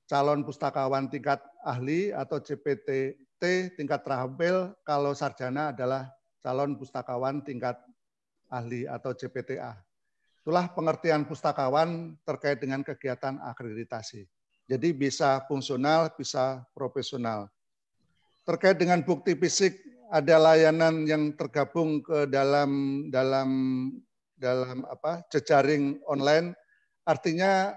S7: calon pustakawan tingkat ahli atau CPTT tingkat terampil, kalau sarjana adalah calon pustakawan tingkat ahli atau CPTA. Itulah pengertian pustakawan terkait dengan kegiatan akreditasi. Jadi bisa fungsional, bisa profesional. Terkait dengan bukti fisik, ada layanan yang tergabung ke dalam dalam dalam apa jejaring online. Artinya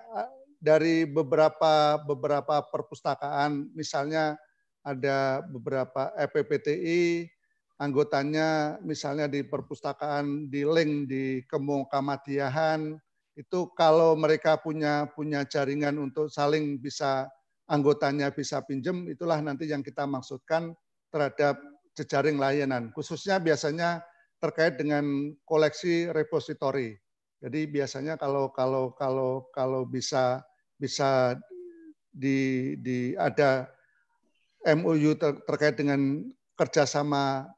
S7: dari beberapa beberapa perpustakaan, misalnya ada beberapa EPPTI anggotanya misalnya di perpustakaan di link di Kemung itu kalau mereka punya punya jaringan untuk saling bisa anggotanya bisa pinjem itulah nanti yang kita maksudkan terhadap jejaring layanan khususnya biasanya terkait dengan koleksi repository. Jadi biasanya kalau kalau kalau kalau bisa bisa di, di ada MOU ter, terkait dengan kerjasama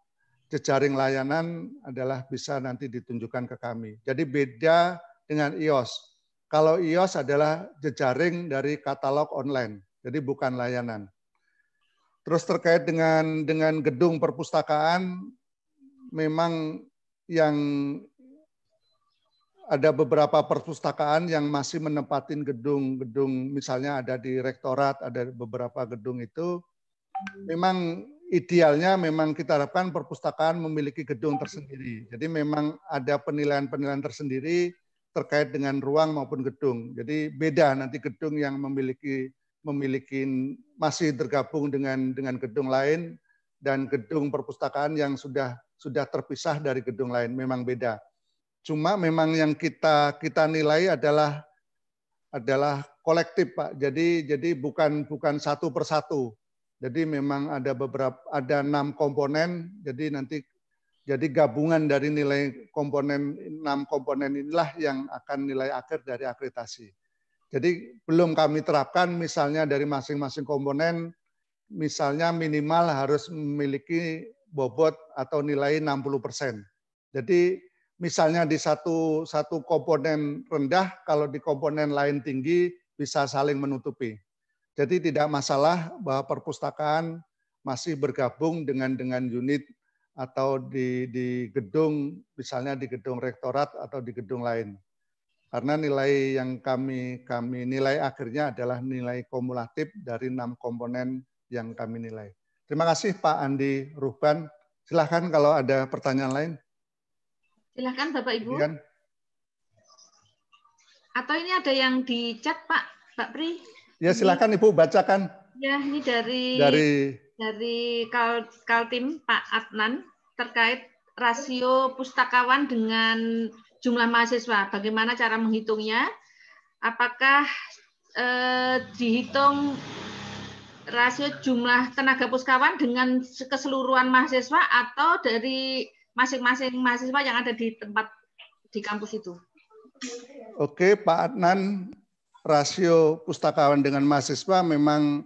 S7: jejaring layanan adalah bisa nanti ditunjukkan ke kami. Jadi beda dengan IOS. Kalau IOS adalah jejaring dari katalog online, jadi bukan layanan. Terus terkait dengan dengan gedung perpustakaan, memang yang ada beberapa perpustakaan yang masih menempatin gedung-gedung misalnya ada di rektorat, ada beberapa gedung itu memang idealnya memang kita harapkan perpustakaan memiliki gedung tersendiri. Jadi memang ada penilaian-penilaian tersendiri terkait dengan ruang maupun gedung. Jadi beda nanti gedung yang memiliki memiliki masih tergabung dengan dengan gedung lain dan gedung perpustakaan yang sudah sudah terpisah dari gedung lain memang beda. Cuma memang yang kita kita nilai adalah adalah kolektif Pak. Jadi jadi bukan bukan satu persatu jadi memang ada beberapa ada enam komponen. Jadi nanti jadi gabungan dari nilai komponen enam komponen inilah yang akan nilai akhir dari akreditasi. Jadi belum kami terapkan misalnya dari masing-masing komponen misalnya minimal harus memiliki bobot atau nilai 60%. Jadi misalnya di satu satu komponen rendah kalau di komponen lain tinggi bisa saling menutupi. Jadi tidak masalah bahwa perpustakaan masih bergabung dengan dengan unit atau di, di gedung, misalnya di gedung rektorat atau di gedung lain. Karena nilai yang kami kami nilai akhirnya adalah nilai kumulatif dari enam komponen yang kami nilai. Terima kasih Pak Andi Ruhban. Silahkan kalau ada pertanyaan lain.
S3: Silahkan Bapak Ibu. Atau ini ada yang di chat Pak, Pak Pri. Ya silakan
S7: Ibu bacakan.
S3: Ya ini dari dari dari Kal, Kaltim Pak Adnan terkait rasio pustakawan dengan jumlah mahasiswa. Bagaimana cara menghitungnya? Apakah eh, dihitung rasio jumlah tenaga pustakawan dengan keseluruhan mahasiswa atau dari masing-masing mahasiswa yang ada di tempat di kampus itu?
S7: Oke, Pak Adnan rasio pustakawan dengan mahasiswa memang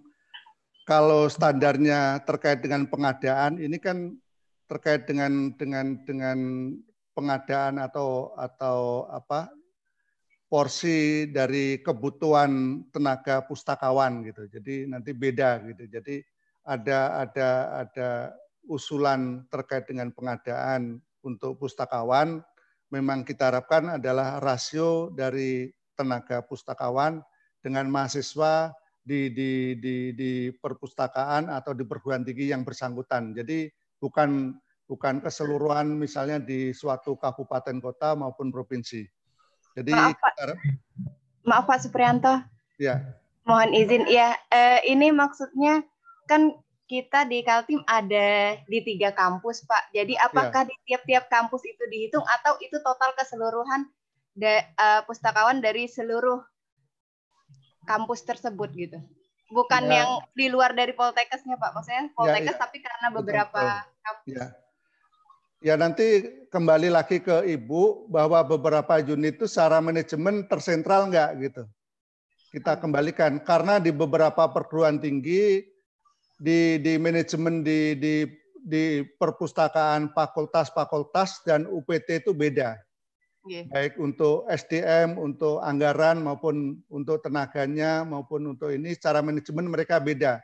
S7: kalau standarnya terkait dengan pengadaan ini kan terkait dengan dengan dengan pengadaan atau atau apa porsi dari kebutuhan tenaga pustakawan gitu. Jadi nanti beda gitu. Jadi ada ada ada usulan terkait dengan pengadaan untuk pustakawan memang kita harapkan adalah rasio dari tenaga pustakawan dengan mahasiswa di, di, di, di perpustakaan atau di perguruan tinggi yang bersangkutan. Jadi bukan bukan keseluruhan misalnya di suatu kabupaten kota maupun provinsi. Jadi maaf Pak, maaf, Pak Suprianto. Ya. Mohon izin ya.
S5: Eh, ini maksudnya kan kita di Kaltim ada di tiga kampus Pak. Jadi ya. apakah ya. di tiap-tiap kampus itu dihitung atau itu total keseluruhan da, uh, pustakawan dari seluruh kampus tersebut gitu. Bukan ya. yang di luar dari Poltekesnya Pak,
S3: maksudnya ya,
S7: Poltekes ya, ya. tapi karena beberapa kampus. Ya. ya nanti kembali lagi ke Ibu bahwa beberapa unit itu secara manajemen tersentral nggak gitu. Kita hmm. kembalikan karena di beberapa perguruan tinggi di di manajemen di di di perpustakaan fakultas-fakultas dan UPT itu beda yeah. baik untuk SDM, untuk anggaran maupun untuk tenaganya maupun untuk ini secara manajemen mereka beda.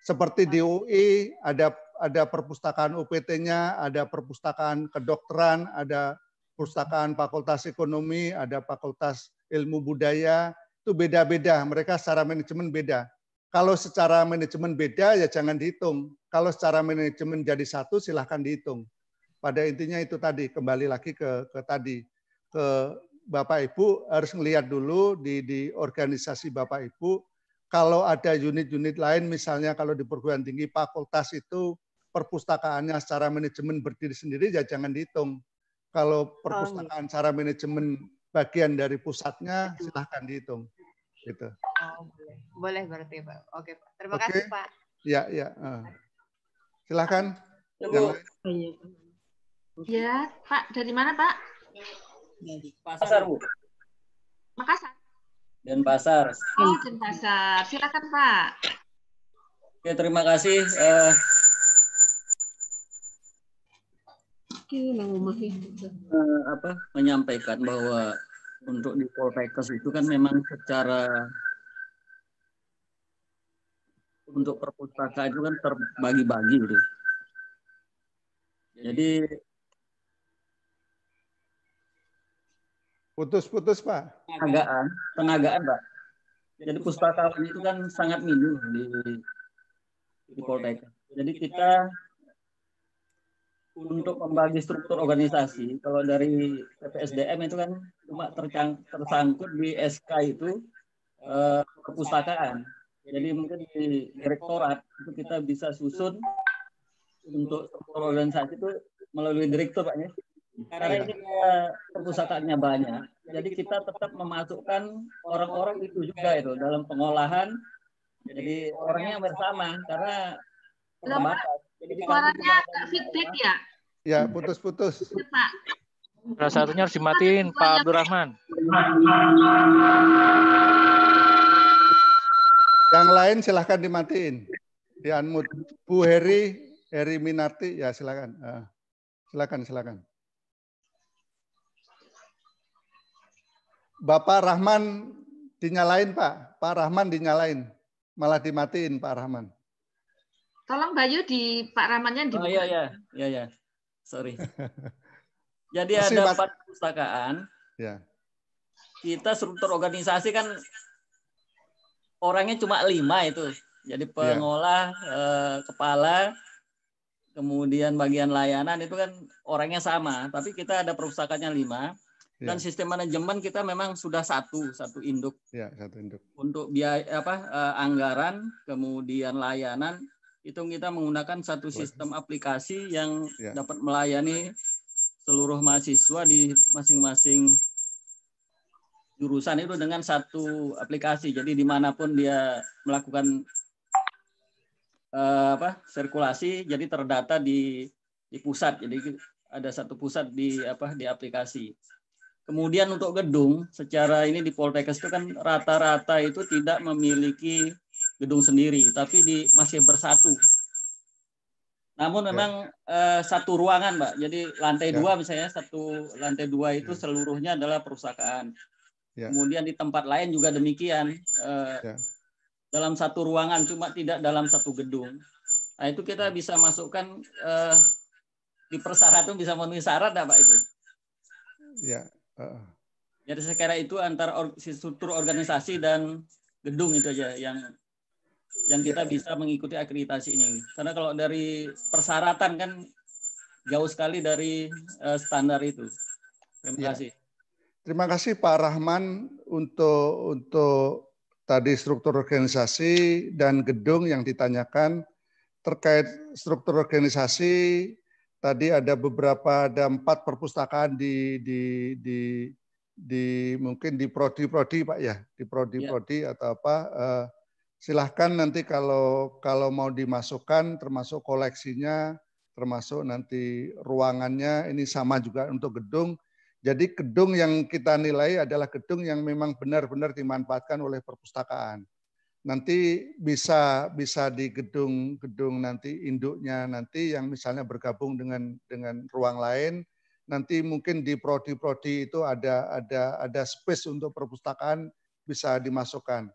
S7: Seperti di UI ada ada perpustakaan UPT-nya, ada perpustakaan kedokteran, ada perpustakaan Fakultas Ekonomi, ada Fakultas Ilmu Budaya, itu beda-beda. Mereka secara manajemen beda. Kalau secara manajemen beda ya jangan dihitung. Kalau secara manajemen jadi satu silahkan dihitung. Pada intinya itu tadi kembali lagi ke, ke tadi ke Bapak Ibu harus melihat dulu di, di organisasi Bapak Ibu. Kalau ada unit-unit lain, misalnya kalau di perguruan tinggi fakultas itu perpustakaannya secara manajemen berdiri sendiri ya jangan dihitung. Kalau oh, iya. perpustakaan secara manajemen bagian dari pusatnya silahkan dihitung. Gitu.
S4: Oh, boleh. boleh berarti Pak. Oke Pak. Terima Oke. kasih Pak.
S7: Ya ya. Eh. Silahkan. Iya.
S4: Ya, Pak. Dari
S3: mana Pak? Pasar Bu. Makassar.
S11: Dan pasar. Oh,
S3: dan pasar. Silakan Pak.
S11: Oke, terima kasih. Uh,
S3: uh,
S11: apa menyampaikan bahwa untuk di Poltekkes itu kan memang secara untuk perpustakaan itu kan terbagi-bagi gitu. Jadi
S7: Putus-putus, Pak. Tenagaan,
S11: tenagaan, Pak. Jadi pustakawan itu kan sangat minim di di Poltek. Jadi kita untuk membagi struktur organisasi, kalau dari PPSDM itu kan cuma tercang, tersangkut di SK itu eh, perpustakaan. Jadi mungkin di direktorat itu kita bisa susun untuk struktur organisasi itu melalui direktur Pak ya. Karena ini iya. perpustakaannya banyak, jadi kita tetap memasukkan orang-orang itu juga itu dalam pengolahan. Jadi orangnya bersama karena terbatas.
S4: suaranya agak feedback ya?
S11: Ya, putus-putus.
S4: Iya, Pak.
S7: Salah satunya harus dimatiin, Pak Abdurrahman. Yang lain silahkan dimatiin. Di unmute. Bu Heri, Heri Minarti, ya silakan. Ah, silakan, silakan. Bapak Rahman dinyalain Pak. Pak Rahman dinyalain. Malah dimatiin Pak Rahman.
S3: Tolong Bayu di Pak Rahmannya di. Oh iya iya
S7: iya iya. Sorry. [laughs]
S11: Jadi Masih, ada empat perpustakaan. Ya. Kita struktur organisasi kan orangnya cuma lima itu. Jadi ya. pengolah, ya. eh, kepala, kemudian bagian layanan itu kan orangnya sama. Tapi kita ada perpustakaannya lima dan ya. sistem manajemen kita memang sudah satu satu induk
S7: ya satu induk
S11: untuk biaya apa uh, anggaran kemudian layanan itu kita menggunakan satu sistem aplikasi yang ya. dapat melayani seluruh mahasiswa di masing-masing jurusan itu dengan satu aplikasi jadi dimanapun dia melakukan uh, apa sirkulasi jadi terdata di di pusat jadi ada satu pusat di apa di aplikasi Kemudian untuk gedung, secara ini di Poltekkes itu kan rata-rata itu tidak memiliki gedung sendiri, tapi di masih bersatu. Namun memang ya. eh, satu ruangan, Mbak. Jadi lantai ya. dua misalnya, satu lantai dua itu ya. seluruhnya adalah perusahaan. Ya. Kemudian di tempat lain juga demikian. Eh, ya. Dalam satu ruangan, cuma tidak dalam satu gedung. Nah itu kita ya. bisa masukkan eh, di persyaratan bisa memenuhi syarat, Pak itu? Ya, jadi saya itu antara or, struktur organisasi dan gedung itu aja yang yang kita yeah. Iya. bisa mengikuti akreditasi ini. Karena kalau dari persyaratan kan jauh sekali dari uh, standar itu. Terima iya. kasih.
S7: Terima kasih Pak Rahman untuk untuk tadi struktur organisasi dan gedung yang ditanyakan terkait struktur organisasi tadi ada beberapa ada empat perpustakaan di di di di mungkin di prodi-prodi Pak ya, di prodi-prodi ya. atau apa uh, silahkan nanti kalau kalau mau dimasukkan termasuk koleksinya termasuk nanti ruangannya ini sama juga untuk gedung jadi gedung yang kita nilai adalah gedung yang memang benar-benar dimanfaatkan oleh perpustakaan nanti bisa bisa di gedung-gedung nanti induknya nanti yang misalnya bergabung dengan dengan ruang lain nanti mungkin di prodi-prodi itu ada ada ada space untuk perpustakaan bisa dimasukkan.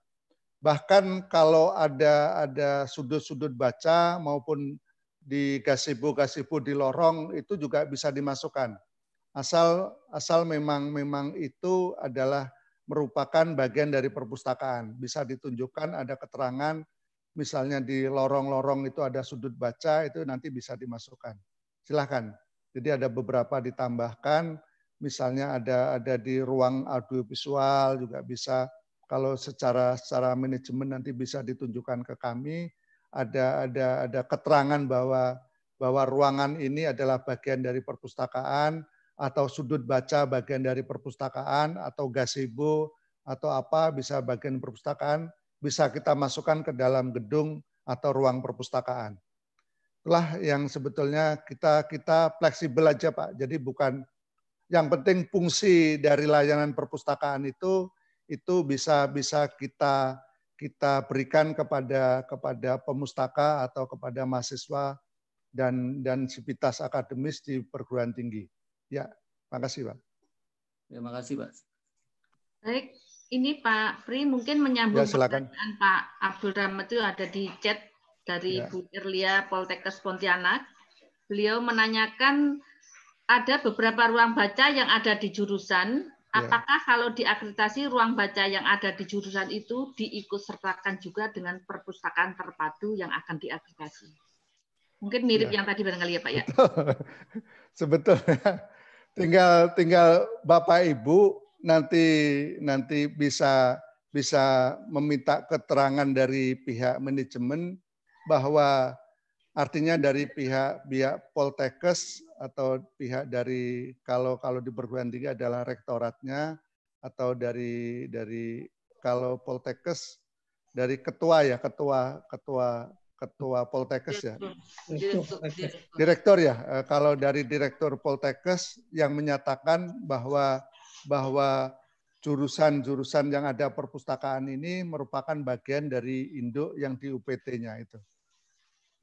S7: Bahkan kalau ada ada sudut-sudut baca maupun di gasibu gasibu di lorong itu juga bisa dimasukkan. Asal asal memang memang itu adalah merupakan bagian dari perpustakaan. Bisa ditunjukkan ada keterangan, misalnya di lorong-lorong itu ada sudut baca, itu nanti bisa dimasukkan. Silahkan. Jadi ada beberapa ditambahkan, misalnya ada ada di ruang audiovisual juga bisa kalau secara secara manajemen nanti bisa ditunjukkan ke kami ada ada ada keterangan bahwa bahwa ruangan ini adalah bagian dari perpustakaan atau sudut baca bagian dari perpustakaan atau gazebo atau apa bisa bagian perpustakaan bisa kita masukkan ke dalam gedung atau ruang perpustakaan. Itulah yang sebetulnya kita kita fleksibel aja Pak. Jadi bukan yang penting fungsi dari layanan perpustakaan itu itu bisa bisa kita kita berikan kepada kepada pemustaka atau kepada mahasiswa dan dan sivitas akademis di perguruan tinggi. Ya, makasih Pak. Terima ya, kasih Pak.
S3: Baik, ini Pak Pri mungkin menyambung ya, silakan. pertanyaan Pak Abdul Rahmat itu ada di chat dari ya. Bu Irlia Poltekkes Pontianak. Beliau menanyakan ada beberapa ruang baca yang ada di jurusan. Ya. Apakah ya. kalau diakreditasi ruang baca yang ada di jurusan itu diikut sertakan juga dengan perpustakaan terpadu yang akan diakreditasi? Mungkin mirip ya. yang tadi barangkali ya Pak ya.
S7: [laughs] Sebetulnya tinggal tinggal Bapak Ibu nanti nanti bisa bisa meminta keterangan dari pihak manajemen bahwa artinya dari pihak pihak Poltekes atau pihak dari kalau kalau di perguruan tinggi adalah rektoratnya atau dari dari kalau Poltekes dari ketua ya ketua ketua ketua Poltekkes ya. Direktur, ya. Eh, kalau dari direktur Poltekkes yang menyatakan bahwa bahwa jurusan-jurusan yang ada perpustakaan ini merupakan bagian dari induk yang di UPT-nya itu.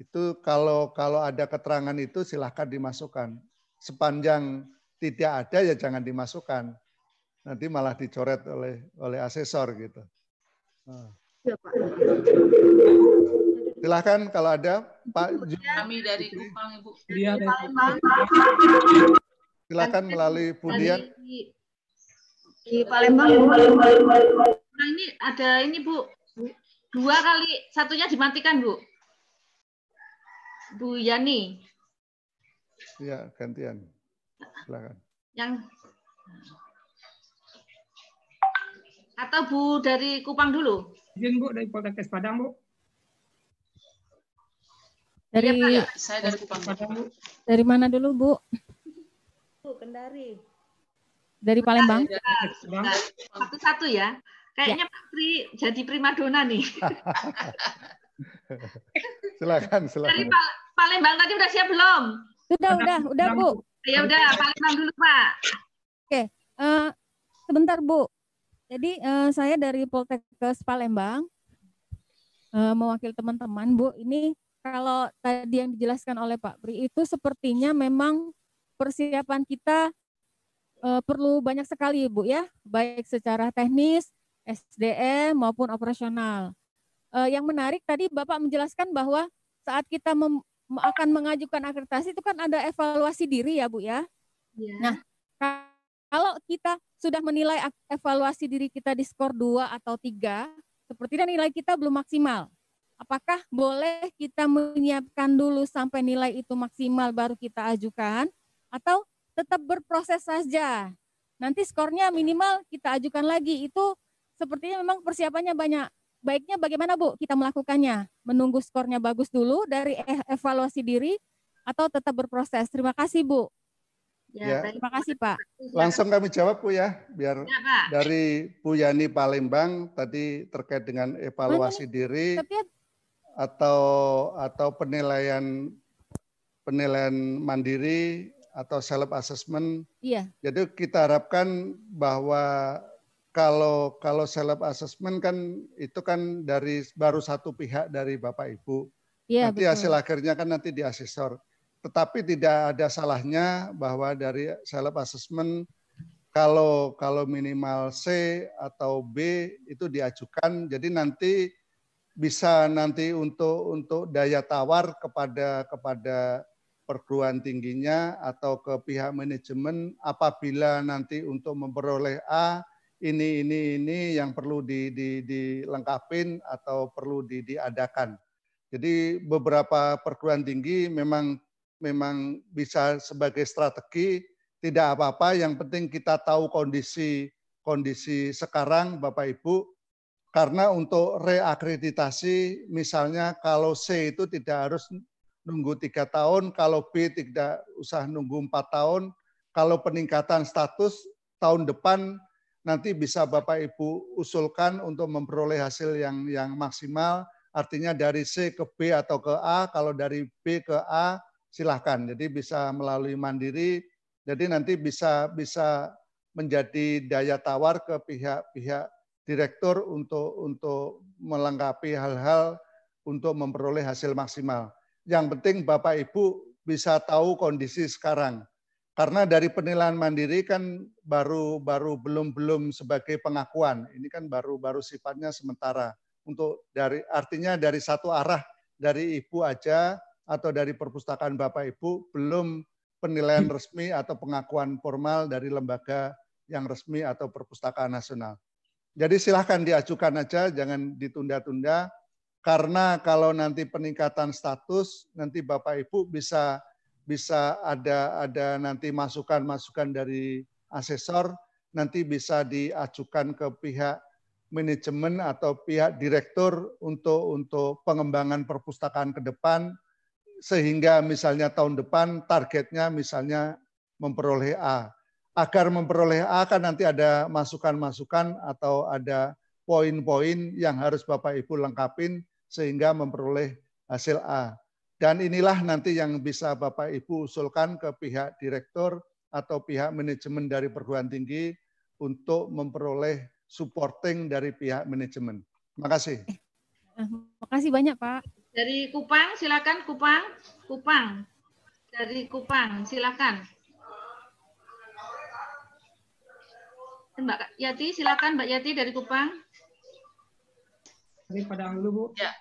S7: Itu kalau kalau ada keterangan itu silahkan dimasukkan. Sepanjang tidak ada ya jangan dimasukkan. Nanti malah dicoret oleh oleh asesor gitu. Ya, Pak. Silahkan kalau ada Pak
S4: ya. Kami dari Kupang, Ibu. Iya,
S7: silahkan melalui Pudian. Di,
S4: Palembang, iya, iya, Nah, ini ada
S3: ini, Bu. Dua kali, satunya dimatikan, Bu. Bu Yani.
S7: Ya, gantian. silahkan
S3: Yang atau Bu dari Kupang
S4: dulu? Izin Bu dari Polres Padang Bu.
S3: Dari
S5: ya, Pak, saya dari Kupang. Dari mana dulu, Bu?
S4: Bu, Kendari. Ya. Dari Palembang.
S3: Satu-satu ya. Kayaknya ya. Pri jadi primadona nih. [laughs]
S4: silakan, silakan. Dari
S3: Palembang tadi udah siap belum? Sudah, udah, udah, Bu. Ya udah, Palembang dulu, Pak.
S5: Oke, uh, sebentar, Bu. Jadi uh, saya dari Poltekkes Palembang uh, mewakili teman-teman, Bu. Ini kalau tadi yang dijelaskan oleh Pak Bri itu sepertinya memang persiapan kita e, perlu banyak sekali Bu ya, baik secara teknis, SDM maupun operasional. E, yang menarik tadi Bapak menjelaskan bahwa saat kita mem, akan mengajukan akreditasi itu kan ada evaluasi diri ya Bu ya. ya. Nah, kalau kita sudah menilai evaluasi diri kita di skor 2 atau 3, sepertinya nilai kita belum maksimal Apakah boleh kita menyiapkan dulu sampai nilai itu maksimal baru kita ajukan atau tetap berproses saja? Nanti skornya minimal kita ajukan lagi. Itu sepertinya memang persiapannya banyak. Baiknya bagaimana Bu kita melakukannya? Menunggu skornya bagus dulu dari eh, evaluasi diri atau tetap berproses? Terima kasih Bu. Ya, ya. Terima kasih Pak.
S7: Langsung kami jawab Bu ya, biar ya, dari Bu Yani Palembang tadi terkait dengan evaluasi Mana, diri. Tapi atau atau penilaian penilaian mandiri atau self assessment. Iya. Jadi kita harapkan bahwa kalau kalau self assessment kan itu kan dari baru satu pihak dari Bapak Ibu. Iya, nanti betul. hasil akhirnya kan nanti di asesor. Tetapi tidak ada salahnya bahwa dari self assessment kalau kalau minimal C atau B itu diajukan. Jadi nanti bisa nanti untuk untuk daya tawar kepada kepada perguruan tingginya atau ke pihak manajemen apabila nanti untuk memperoleh A ini ini ini yang perlu di, di, dilengkapin atau perlu di, diadakan. Jadi beberapa perguruan tinggi memang memang bisa sebagai strategi tidak apa-apa yang penting kita tahu kondisi kondisi sekarang Bapak Ibu karena untuk reakreditasi, misalnya kalau C itu tidak harus nunggu tiga tahun, kalau B tidak usah nunggu empat tahun, kalau peningkatan status tahun depan nanti bisa Bapak Ibu usulkan untuk memperoleh hasil yang yang maksimal. Artinya dari C ke B atau ke A, kalau dari B ke A silahkan. Jadi bisa melalui mandiri. Jadi nanti bisa bisa menjadi daya tawar ke pihak-pihak direktur untuk untuk melengkapi hal-hal untuk memperoleh hasil maksimal. Yang penting Bapak Ibu bisa tahu kondisi sekarang. Karena dari penilaian mandiri kan baru baru belum belum sebagai pengakuan. Ini kan baru baru sifatnya sementara. Untuk dari artinya dari satu arah dari Ibu aja atau dari perpustakaan Bapak Ibu belum penilaian resmi atau pengakuan formal dari lembaga yang resmi atau perpustakaan nasional. Jadi silahkan diajukan aja, jangan ditunda-tunda. Karena kalau nanti peningkatan status, nanti Bapak Ibu bisa bisa ada ada nanti masukan-masukan dari asesor, nanti bisa diajukan ke pihak manajemen atau pihak direktur untuk untuk pengembangan perpustakaan ke depan sehingga misalnya tahun depan targetnya misalnya memperoleh A agar memperoleh A kan nanti ada masukan-masukan atau ada poin-poin yang harus Bapak Ibu lengkapin sehingga memperoleh hasil A. Dan inilah nanti yang bisa Bapak Ibu usulkan ke pihak direktur atau pihak manajemen dari perguruan tinggi untuk memperoleh supporting dari pihak manajemen. Terima kasih.
S3: Eh, terima kasih banyak Pak. Dari Kupang, silakan Kupang. Kupang. Dari Kupang, silakan. Mbak Yati, silakan Mbak Yati dari Kupang.
S12: Dari Padang dulu, Bu.
S13: Ya.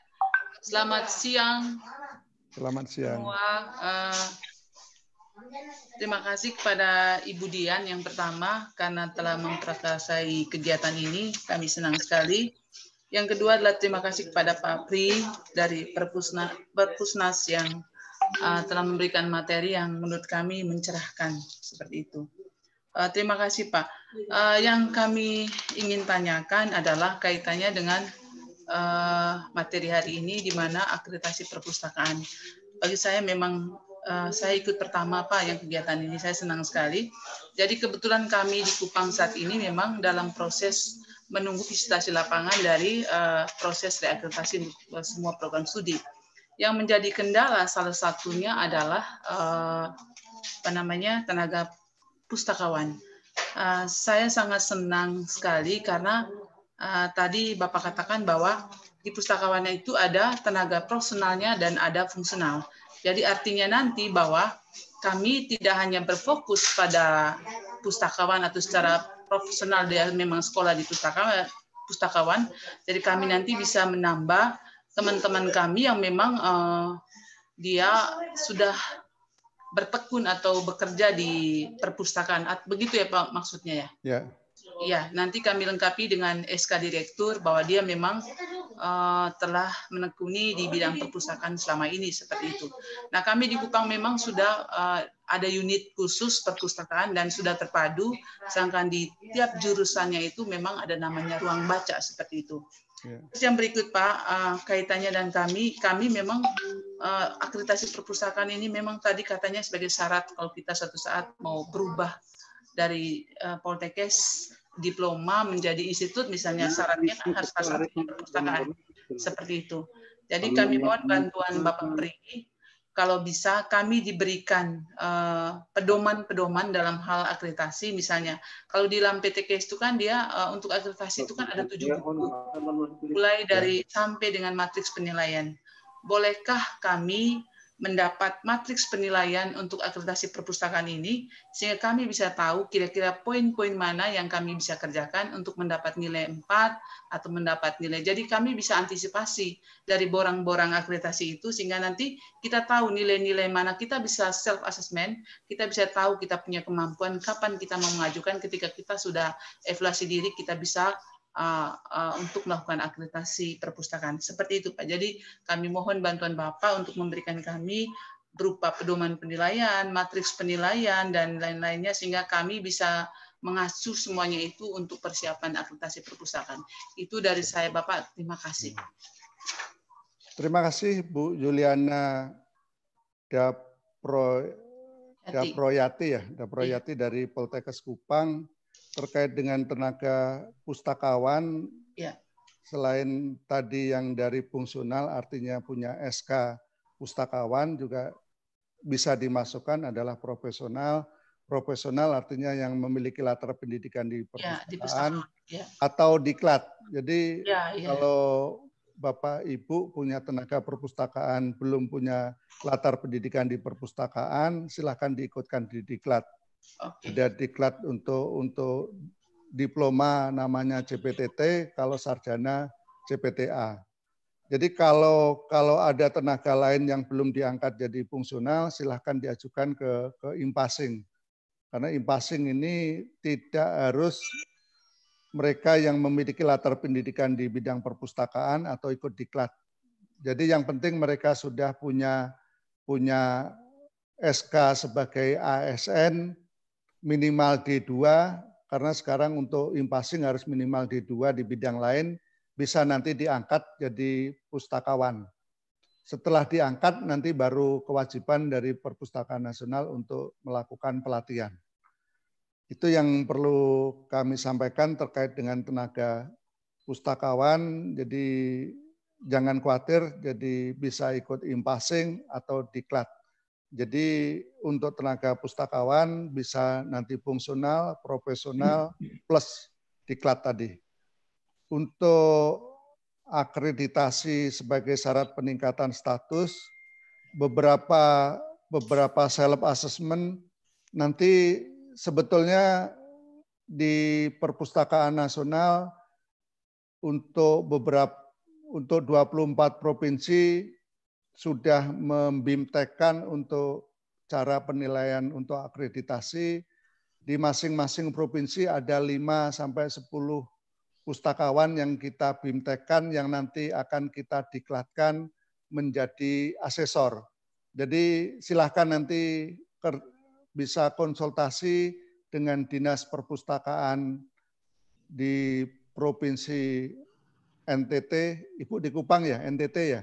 S13: Selamat siang.
S7: Selamat siang.
S13: Semua, uh, terima kasih kepada Ibu Dian yang pertama karena telah memperkasai kegiatan ini. Kami senang sekali. Yang kedua adalah terima kasih kepada Pak Pri dari Perpusna, Perpusnas yang uh, telah memberikan materi yang menurut kami mencerahkan seperti itu. Uh, terima kasih Pak. Uh, yang kami ingin tanyakan adalah kaitannya dengan uh, materi hari ini di mana akreditasi perpustakaan. Bagi saya memang uh, saya ikut pertama Pak yang kegiatan ini saya senang sekali. Jadi kebetulan kami di Kupang saat ini memang dalam proses menunggu visitasi lapangan dari uh, proses reakreditasi semua program studi. Yang menjadi kendala salah satunya adalah uh, apa namanya tenaga pustakawan. Uh, saya sangat senang sekali karena uh, tadi Bapak katakan bahwa di pustakawannya itu ada tenaga profesionalnya dan ada fungsional. Jadi artinya nanti bahwa kami tidak hanya berfokus pada pustakawan atau secara profesional dia memang sekolah di pustakawan, pustakawan. Jadi kami nanti bisa menambah teman-teman kami yang memang uh, dia sudah bertekun atau bekerja di perpustakaan. Begitu ya Pak maksudnya ya? Iya. Iya. nanti kami lengkapi dengan SK Direktur bahwa dia memang uh, telah menekuni di bidang perpustakaan selama ini seperti itu. Nah, kami di Kupang memang sudah uh, ada unit khusus perpustakaan dan sudah terpadu, sedangkan di tiap jurusannya itu memang ada namanya ruang baca seperti itu. Yeah. Terus yang berikut Pak, uh, kaitannya dan kami, kami memang uh, akreditasi perpustakaan ini memang tadi katanya sebagai syarat kalau kita suatu saat mau berubah dari uh, Poltekes diploma menjadi institut misalnya iya, syaratnya kan harus harus perpustakaan seperti itu. Jadi kami mohon bantuan Bapak Perigi kalau bisa kami diberikan eh, pedoman-pedoman uh, dalam hal akreditasi misalnya kalau di dalam PTKS itu kan dia uh, untuk akreditasi itu kan ada tujuh iya, buku iya, iya. mulai dari sampai dengan matriks penilaian bolehkah kami mendapat matriks penilaian untuk akreditasi perpustakaan ini, sehingga kami bisa tahu kira-kira poin-poin mana yang kami bisa kerjakan untuk mendapat nilai 4 atau mendapat nilai. Jadi kami bisa antisipasi dari borang-borang akreditasi itu, sehingga nanti kita tahu nilai-nilai mana kita bisa self-assessment, kita bisa tahu kita punya kemampuan, kapan kita mau mengajukan ketika kita sudah evaluasi diri, kita bisa Uh, uh, untuk melakukan akreditasi perpustakaan. Seperti itu Pak. Jadi kami mohon bantuan Bapak untuk memberikan kami berupa pedoman penilaian, matriks penilaian, dan lain-lainnya sehingga kami bisa mengasuh semuanya itu untuk persiapan akreditasi perpustakaan. Itu dari saya Bapak,
S7: terima kasih. Terima kasih Bu Juliana Daproyati Daproyati, ya, Daproyati iya. dari Poltekes Kupang terkait dengan tenaga pustakawan, ya. selain tadi yang dari fungsional artinya punya SK pustakawan juga bisa dimasukkan adalah profesional. Profesional artinya yang memiliki latar pendidikan di ya, perpustakaan, ya, ya. atau diklat. Jadi ya, ya. kalau Bapak Ibu punya tenaga perpustakaan belum punya latar pendidikan di perpustakaan, silahkan diikutkan di diklat. Okay. Ada diklat untuk untuk diploma namanya CPTT, kalau sarjana CPTA. Jadi kalau kalau ada tenaga lain yang belum diangkat jadi fungsional, silahkan diajukan ke ke impasing. Karena impasing ini tidak harus mereka yang memiliki latar pendidikan di bidang perpustakaan atau ikut diklat. Jadi yang penting mereka sudah punya punya SK sebagai ASN minimal D2 karena sekarang untuk impasing harus minimal D2 di bidang lain bisa nanti diangkat jadi pustakawan. Setelah diangkat nanti baru kewajiban dari Perpustakaan Nasional untuk melakukan pelatihan. Itu yang perlu kami sampaikan terkait dengan tenaga pustakawan. Jadi jangan khawatir, jadi bisa ikut impasing atau diklat. Jadi untuk tenaga pustakawan bisa nanti fungsional, profesional, plus diklat tadi. Untuk akreditasi sebagai syarat peningkatan status, beberapa beberapa self assessment nanti sebetulnya di perpustakaan nasional untuk beberapa untuk 24 provinsi sudah membimtekkan untuk cara penilaian untuk akreditasi. Di masing-masing provinsi ada 5 sampai 10 pustakawan yang kita bimtekkan yang nanti akan kita diklatkan menjadi asesor. Jadi silahkan nanti bisa konsultasi dengan Dinas Perpustakaan di Provinsi NTT, Ibu di Kupang ya, NTT ya.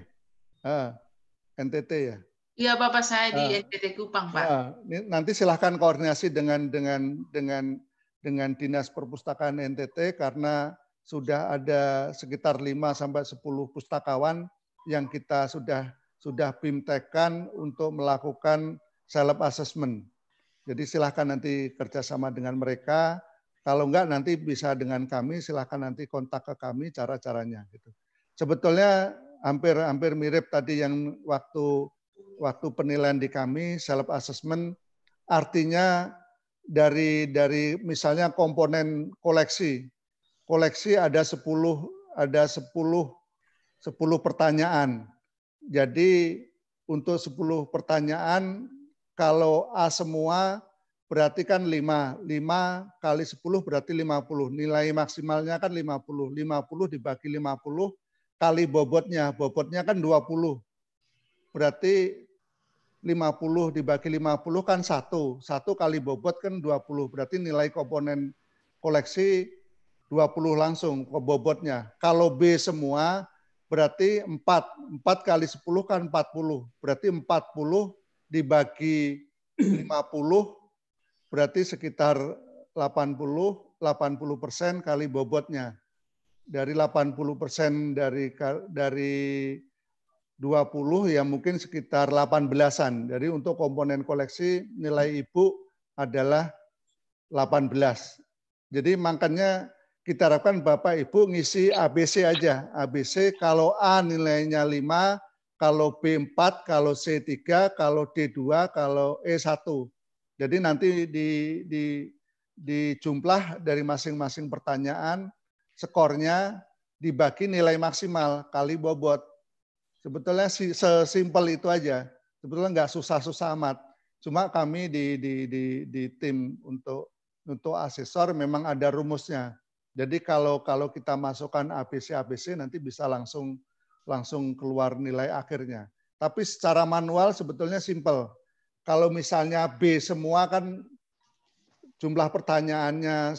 S7: Ah. NTT ya?
S13: Iya, Bapak saya di uh, ah. NTT Kupang, Pak. Uh,
S7: nanti silahkan koordinasi dengan dengan dengan dengan Dinas Perpustakaan NTT karena sudah ada sekitar 5 sampai sepuluh pustakawan yang kita sudah sudah bimtekan untuk melakukan self assessment. Jadi silahkan nanti kerjasama dengan mereka. Kalau enggak nanti bisa dengan kami, silahkan nanti kontak ke kami cara-caranya. Gitu. Sebetulnya hampir-hampir mirip tadi yang waktu waktu penilaian di kami self assessment artinya dari dari misalnya komponen koleksi. Koleksi ada 10 ada 10 10 pertanyaan. Jadi untuk 10 pertanyaan kalau A semua berarti kan 5. 5 kali 10 berarti 50. Nilai maksimalnya kan 50. 50 dibagi 50 kali bobotnya. Bobotnya kan 20. Berarti 50 dibagi 50 kan 1. 1 kali bobot kan 20. Berarti nilai komponen koleksi 20 langsung ke bobotnya. Kalau B semua berarti 4. 4 kali 10 kan 40. Berarti 40 dibagi 50 berarti sekitar 80 80 persen kali bobotnya dari 80% persen dari dari 20 ya mungkin sekitar 18-an. Jadi untuk komponen koleksi nilai ibu adalah 18. Jadi makanya kita harapkan Bapak Ibu ngisi ABC aja. ABC kalau A nilainya 5, kalau B 4, kalau C 3, kalau D 2, kalau E 1. Jadi nanti di di di jumlah dari masing-masing pertanyaan skornya dibagi nilai maksimal kali bobot. Sebetulnya sesimpel itu aja. Sebetulnya nggak susah-susah amat. Cuma kami di, di, di, di tim untuk untuk asesor memang ada rumusnya. Jadi kalau kalau kita masukkan ABC ABC nanti bisa langsung langsung keluar nilai akhirnya. Tapi secara manual sebetulnya simpel. Kalau misalnya B semua kan jumlah pertanyaannya 10,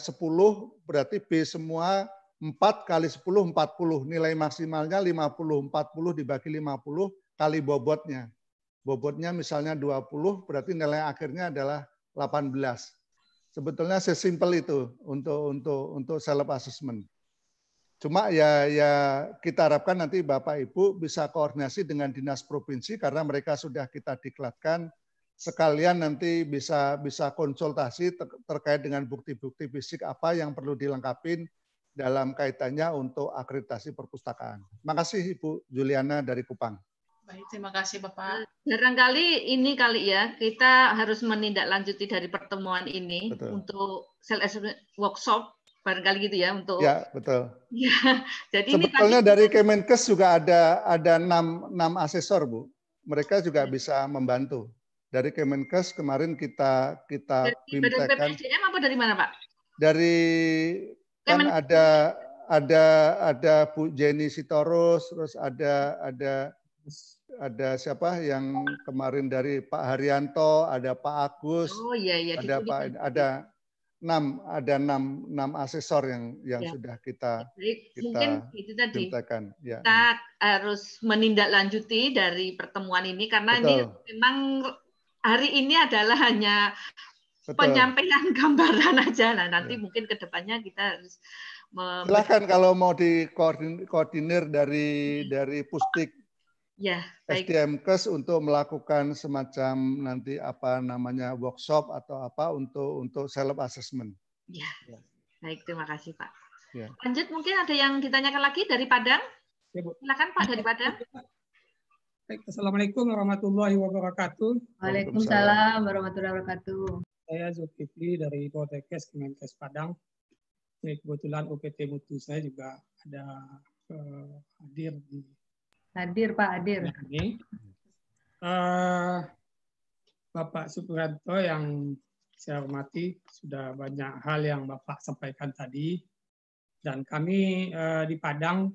S7: berarti B semua 4 kali 10, 40. Nilai maksimalnya 50, 40 dibagi 50 kali bobotnya. Bobotnya misalnya 20, berarti nilai akhirnya adalah 18. Sebetulnya sesimpel itu untuk untuk untuk self assessment. Cuma ya ya kita harapkan nanti Bapak Ibu bisa koordinasi dengan dinas provinsi karena mereka sudah kita diklatkan sekalian nanti bisa bisa konsultasi terkait dengan bukti-bukti fisik apa yang perlu dilengkapi dalam kaitannya untuk akreditasi perpustakaan. Terima kasih Ibu Juliana dari Kupang.
S13: Baik, terima kasih Bapak. Nah, barangkali
S3: ini kali ya, kita harus menindaklanjuti dari pertemuan ini betul. untuk sales workshop barangkali gitu ya untuk Ya, betul. [laughs] Ya, jadi sebetulnya ini tadi... dari
S7: Kemenkes juga ada ada 6 6 asesor, Bu. Mereka juga ya. bisa membantu. Dari Kemenkes kemarin kita kita dari BPSDM apa dari mana, Pak? Dari Kan, kan ada ada ada Bu Jenny Sitorus, terus ada ada ada siapa yang kemarin dari Pak Haryanto, ada Pak Agus, oh, iya, iya. ada gitu, Pak gitu. ada enam ada enam enam asesor yang yang ya. sudah kita Jadi, kita mungkin
S3: itu
S2: tadi
S7: Ya. kita
S3: harus menindaklanjuti dari pertemuan ini karena Betul. ini memang hari ini adalah hanya
S7: Betul. penyampaian
S3: [laughs] gambaran aja. lah. nanti ya. mungkin kedepannya kita harus silahkan kalau
S7: mau dikoordinir koordinir dari dari pustik ya, SDMkes untuk melakukan semacam nanti apa namanya workshop atau apa untuk untuk self assessment. Ya. ya.
S12: Baik, terima kasih Pak.
S7: Ya.
S3: Lanjut mungkin ada yang ditanyakan lagi dari Padang? Silahkan ya, Silakan Pak dari Padang.
S12: Assalamualaikum warahmatullahi wabarakatuh.
S2: Waalaikumsalam
S3: warahmatullahi wabarakatuh
S12: saya Zulkifli dari Botekes Kemenkes Padang. Ini kebetulan UPT Mutu saya juga ada uh, hadir di
S4: hadir Pak hadir nah,
S12: ini. Uh, Bapak Supranto yang saya hormati sudah banyak hal yang Bapak sampaikan tadi dan kami uh, di Padang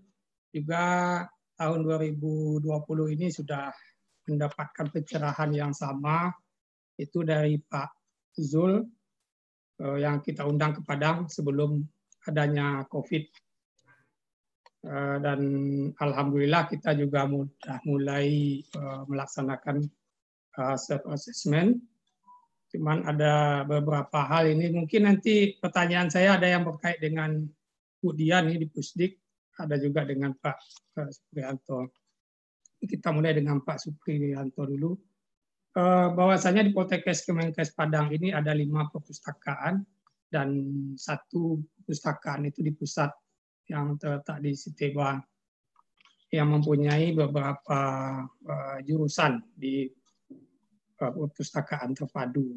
S12: juga tahun 2020 ini sudah mendapatkan pencerahan yang sama itu dari Pak Zul eh, yang kita undang ke Padang sebelum adanya COVID. Eh, dan alhamdulillah kita juga sudah mulai eh, melaksanakan self assessment. Cuman ada beberapa hal ini mungkin nanti pertanyaan saya ada yang berkait dengan Budian ini di Pusdik, ada juga dengan Pak Suprianto. Kita mulai dengan Pak Suprianto dulu. Eh, bahwasanya di Poltekkes Kemenkes Padang ini ada lima perpustakaan dan satu perpustakaan itu di pusat yang terletak di Sitebang yang mempunyai beberapa eh, jurusan di eh, perpustakaan terpadu.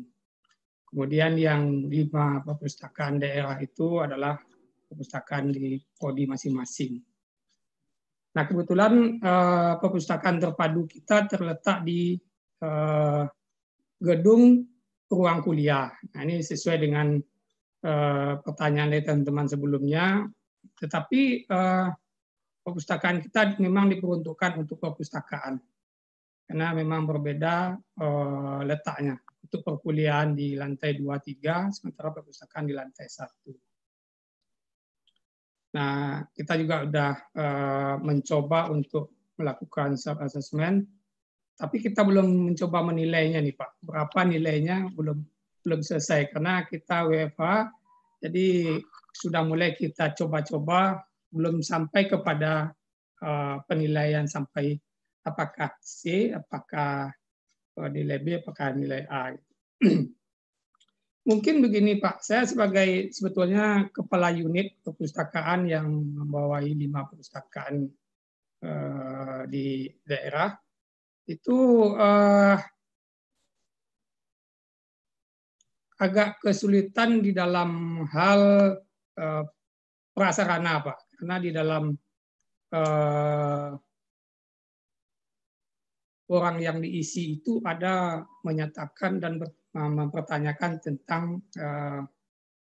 S12: Kemudian yang lima perpustakaan daerah itu adalah perpustakaan di kodi masing-masing. Nah kebetulan perpustakaan terpadu kita terletak di Eh, gedung ruang kuliah. Nah, ini sesuai dengan eh, pertanyaan dari teman-teman sebelumnya. Tetapi eh, perpustakaan kita memang diperuntukkan untuk perpustakaan karena memang berbeda eh, letaknya. Untuk perkuliahan di lantai 2-3, sementara perpustakaan di lantai 1. Nah, kita juga sudah uh, mencoba untuk melakukan self-assessment tapi kita belum mencoba menilainya nih Pak. Berapa nilainya belum belum selesai karena kita WFA jadi sudah mulai kita coba-coba belum sampai kepada uh, penilaian sampai apakah C, apakah uh, nilai B, apakah nilai A. [clears throat] Mungkin begini Pak, saya sebagai sebetulnya kepala unit perpustakaan yang membawahi lima perpustakaan uh, di daerah, itu uh, agak kesulitan di dalam hal uh, prasarana pak karena di dalam uh, orang yang diisi itu ada menyatakan dan mempertanyakan tentang uh,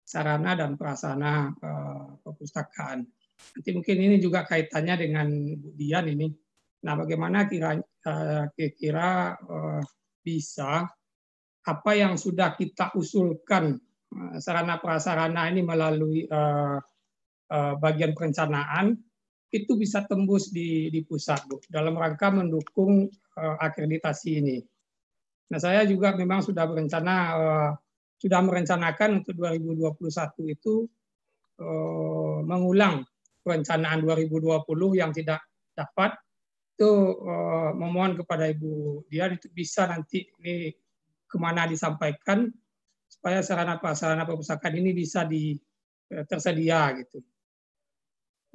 S12: sarana dan prasarana uh, perpustakaan. Nanti mungkin ini juga kaitannya dengan Bu Dian ini Nah, bagaimana kira eh, kira eh, bisa apa yang sudah kita usulkan eh, sarana prasarana ini melalui bagian perencanaan itu bisa tembus di, di pusat bu dalam rangka mendukung akreditasi ini. Nah, saya juga memang sudah berencana sudah merencanakan untuk 2021 itu mengulang perencanaan 2020 yang tidak dapat itu uh, memohon kepada Ibu Dian itu bisa nanti ini kemana disampaikan supaya sarana prasarana perpustakaan ini bisa di uh, tersedia gitu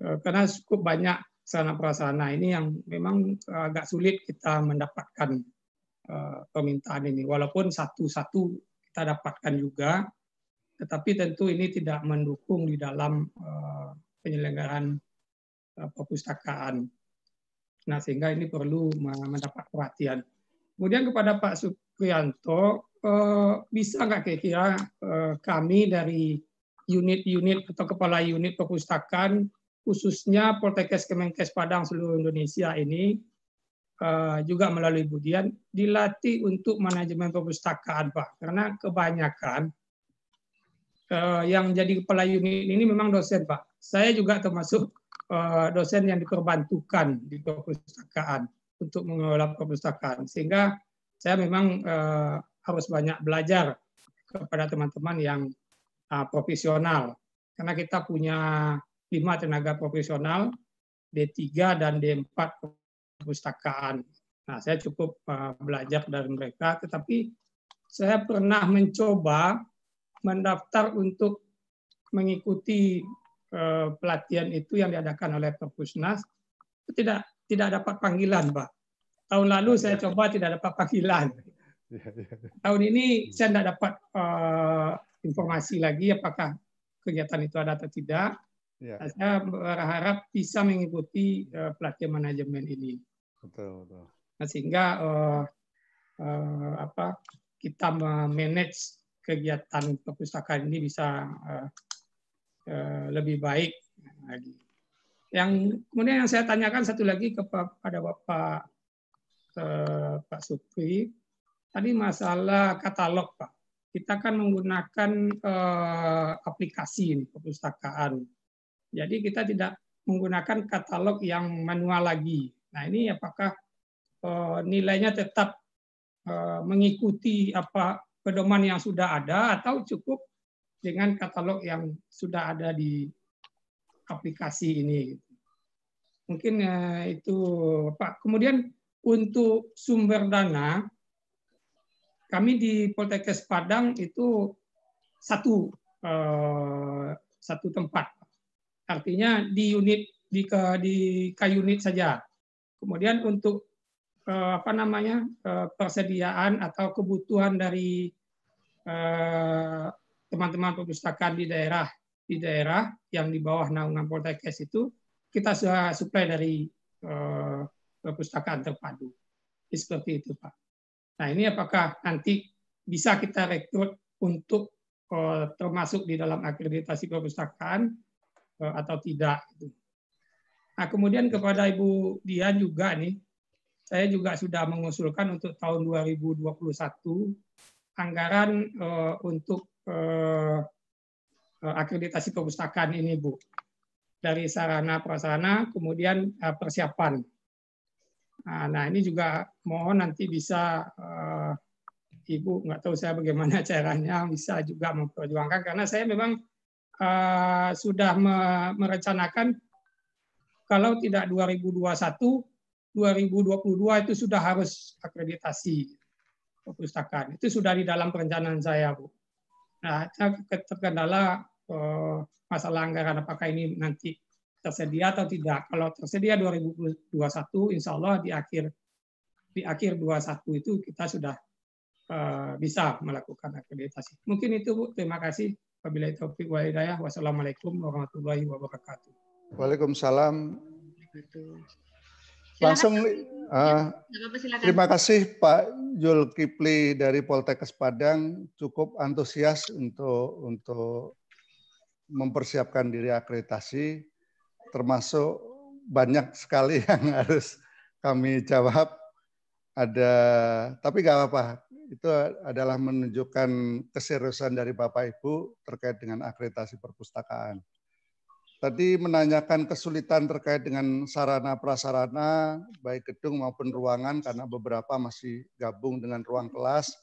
S12: uh, karena cukup banyak sarana prasarana ini yang memang agak sulit kita mendapatkan uh, permintaan ini walaupun satu-satu kita dapatkan juga tetapi tentu ini tidak mendukung di dalam uh, penyelenggaraan uh, perpustakaan. Nah, sehingga ini perlu mendapat perhatian. Kemudian kepada Pak Sukrianto, eh, bisa nggak kira-kira eh, kami dari unit-unit atau kepala unit perpustakaan, khususnya Poltekkes Kemenkes Padang seluruh Indonesia ini, eh, juga melalui Budian, dilatih untuk manajemen perpustakaan, Pak. Karena kebanyakan yang jadi kepala unit ini memang dosen, Pak. Saya juga termasuk Eh, dosen yang diperbantukan di perpustakaan untuk mengelola perpustakaan sehingga saya memang eh, harus banyak belajar kepada teman-teman yang eh, profesional karena kita punya lima tenaga profesional D3 dan D4 perpustakaan. Nah, saya cukup uh, belajar dari mereka, tetapi saya pernah mencoba mendaftar untuk mengikuti Eh, pelatihan itu yang diadakan oleh Perpusnas tidak tidak dapat panggilan, Pak. Tahun lalu saya iya, iya. coba tidak dapat panggilan. [laughs] Iya, Tahun ini hmm. saya tidak dapat uh, informasi lagi apakah kegiatan itu ada atau tidak. Ya. saya berharap bisa mengikuti uh, pelatihan manajemen ini. Betul, betul. Nah, sehingga uh, uh, apa kita manage kegiatan perpustakaan ini bisa uh, Eh, lebih baik lagi. Yang kemudian yang saya tanyakan satu lagi kepada Bapak eh, Pak Supri, tadi masalah katalog Pak. Kita kan menggunakan eh, aplikasi ini perpustakaan. Jadi kita tidak menggunakan katalog yang manual lagi. Nah ini apakah nilainya tetap mengikuti apa pedoman yang sudah ada atau cukup dengan katalog yang sudah ada di aplikasi ini. Mungkin eh, itu Pak. Kemudian untuk sumber dana, kami di Poltekkes Padang itu satu eh, satu tempat. Artinya di unit di ke di unit saja. Kemudian untuk eh, apa namanya persediaan atau kebutuhan dari teman-teman perpustakaan di daerah di daerah yang di bawah naungan Poltekkes itu kita sudah supply dari eh, perpustakaan terpadu. seperti itu Pak. Nah ini apakah nanti bisa kita rekrut untuk eh, termasuk di dalam akreditasi perpustakaan eh, atau tidak? Nah kemudian kepada Ibu Dian juga nih, saya juga sudah mengusulkan untuk tahun 2021 anggaran untuk Eh, eh, akreditasi perpustakaan ini, Bu. Dari sarana prasarana, kemudian eh, persiapan. Ah, nah, ini juga mohon nanti bisa Ibu, nggak tahu saya bagaimana [laughs] caranya bisa juga memperjuangkan, karena saya memang sudah merencanakan kalau tidak 2021, 2022 itu sudah harus akreditasi perpustakaan. Itu sudah di dalam perencanaan saya, Bu. Nah, terkendala eh, masalah anggaran apakah ini nanti tersedia atau tidak. Kalau tersedia 2021, insya Allah di akhir di akhir 21 itu kita sudah eh, bisa melakukan akreditasi. Mungkin itu Bu, terima kasih. Wabillahi taufiq wa hidayah. Wassalamualaikum warahmatullahi wabarakatuh.
S7: Waalaikumsalam. Waalaikumsalam. Langsung uh, terima kasih Pak Jul Kipli dari Poltekkes Padang cukup antusias untuk untuk mempersiapkan diri akreditasi termasuk banyak sekali [laughs] yang harus kami jawab ada tapi nggak apa-apa itu adalah menunjukkan keseriusan dari Bapak Ibu terkait dengan akreditasi perpustakaan. Tadi menanyakan kesulitan terkait dengan sarana prasarana baik gedung maupun ruangan karena beberapa masih gabung dengan ruang kelas.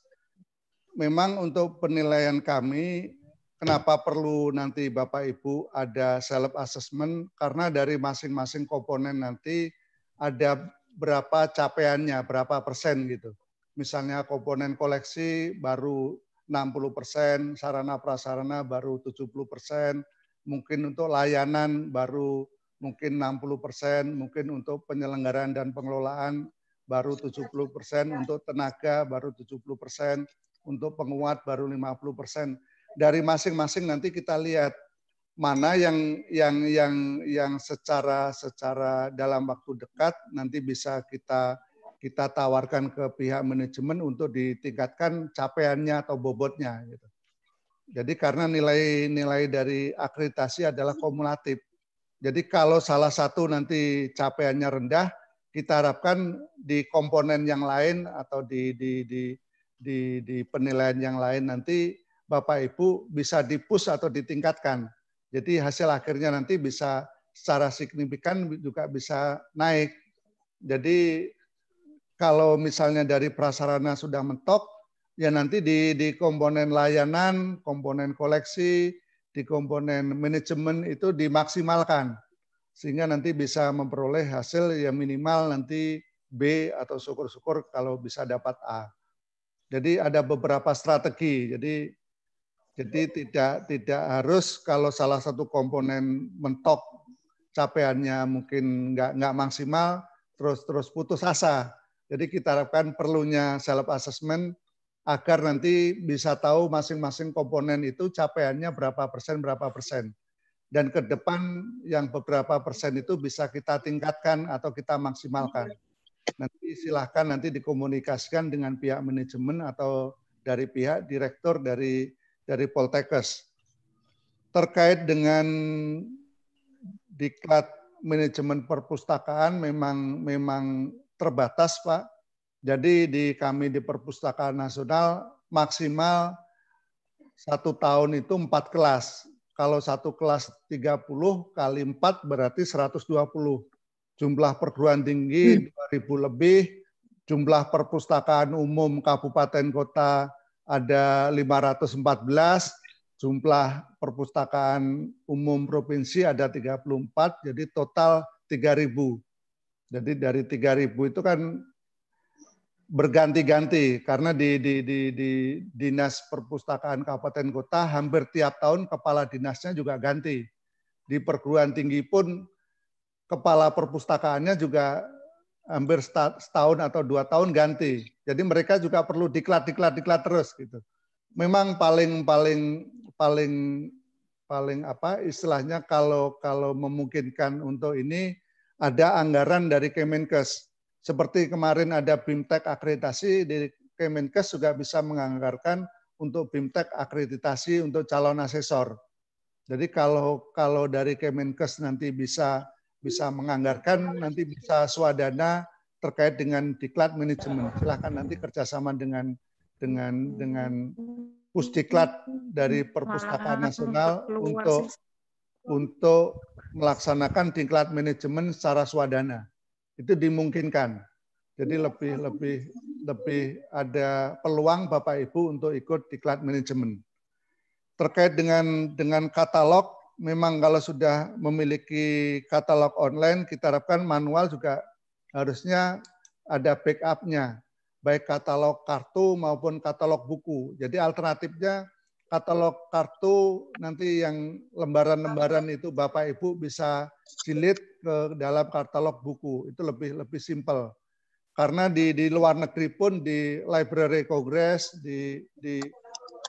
S7: Memang untuk penilaian kami kenapa perlu nanti Bapak Ibu ada self assessment karena dari masing-masing komponen nanti ada berapa capaiannya, berapa persen gitu. Misalnya komponen koleksi baru 60 persen, sarana prasarana baru 70 persen, mungkin untuk layanan baru mungkin 60 persen, mungkin untuk penyelenggaraan dan pengelolaan baru 70 persen, iya. untuk tenaga baru 70 persen, untuk penguat baru 50 persen. Dari masing-masing nanti kita lihat mana yang yang yang yang secara secara dalam waktu dekat nanti bisa kita kita tawarkan ke pihak manajemen untuk ditingkatkan capaiannya atau bobotnya gitu. Jadi karena nilai-nilai dari akreditasi adalah kumulatif. Jadi kalau salah satu nanti capaiannya rendah, kita harapkan di komponen yang lain atau di di di di, di penilaian yang lain nanti Bapak Ibu bisa dipus atau ditingkatkan. Jadi hasil akhirnya nanti bisa secara signifikan juga bisa naik. Jadi kalau misalnya dari prasarana sudah mentok, ya nanti di, di komponen layanan, komponen koleksi, di komponen manajemen itu dimaksimalkan sehingga nanti bisa memperoleh hasil yang minimal nanti B atau syukur-syukur kalau bisa dapat A. Jadi ada beberapa strategi. Jadi jadi tidak tidak harus kalau salah satu komponen mentok capaiannya mungkin nggak nggak maksimal terus terus putus asa. Jadi kita harapkan perlunya self assessment agar nanti bisa tahu masing-masing komponen itu capaiannya berapa persen, berapa persen. Dan ke depan yang beberapa persen itu bisa kita tingkatkan atau kita maksimalkan. Nanti silahkan nanti dikomunikasikan dengan pihak manajemen atau dari pihak direktur dari dari Poltekes. Terkait dengan diklat manajemen perpustakaan memang memang terbatas Pak jadi di kami di Perpustakaan Nasional maksimal satu tahun itu empat kelas. Kalau satu kelas 30 kali empat berarti 120. Jumlah perguruan tinggi hmm. 2000 lebih, jumlah perpustakaan umum kabupaten kota ada 514, jumlah perpustakaan umum provinsi ada 34, jadi total 3000. Jadi dari 3000 itu kan berganti-ganti karena di, di, di, di dinas perpustakaan kabupaten kota hampir tiap tahun kepala dinasnya juga ganti di perguruan tinggi pun kepala perpustakaannya juga hampir setahun atau dua tahun ganti jadi mereka juga perlu diklat diklat diklat terus gitu memang paling paling paling paling apa istilahnya kalau kalau memungkinkan untuk ini ada anggaran dari Kemenkes seperti kemarin ada BIMTEK akreditasi, di Kemenkes juga bisa menganggarkan untuk BIMTEK akreditasi untuk calon asesor. Jadi kalau kalau dari Kemenkes nanti bisa bisa menganggarkan, nanti bisa swadana terkait dengan diklat manajemen. Silahkan nanti kerjasama dengan dengan dengan pusdiklat dari Perpustakaan nah, Nasional untuk untuk melaksanakan diklat manajemen secara swadana itu dimungkinkan. Jadi iya, lebih lebih lebih ada peluang Bapak Ibu untuk ikut diklat manajemen. Terkait dengan dengan katalog, memang kalau sudah memiliki katalog online, kita harapkan manual juga harusnya ada backupnya, baik katalog kartu maupun katalog buku. Jadi alternatifnya katalog kartu nanti yang lembaran-lembaran itu Bapak Ibu bisa jilid ke dalam katalog buku. Itu lebih lebih simpel. Karena di di luar negeri pun di Library Congress di di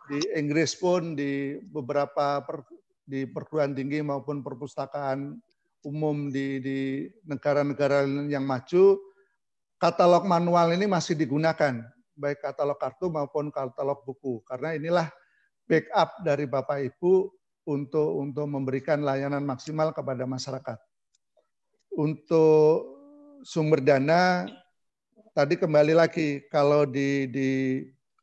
S7: di Inggris pun di beberapa per, di perguruan tinggi maupun perpustakaan umum di di negara-negara yang maju katalog manual ini masih digunakan baik katalog kartu maupun katalog buku karena inilah backup dari Bapak Ibu untuk untuk memberikan layanan maksimal kepada masyarakat. Untuk sumber dana tadi kembali lagi kalau di di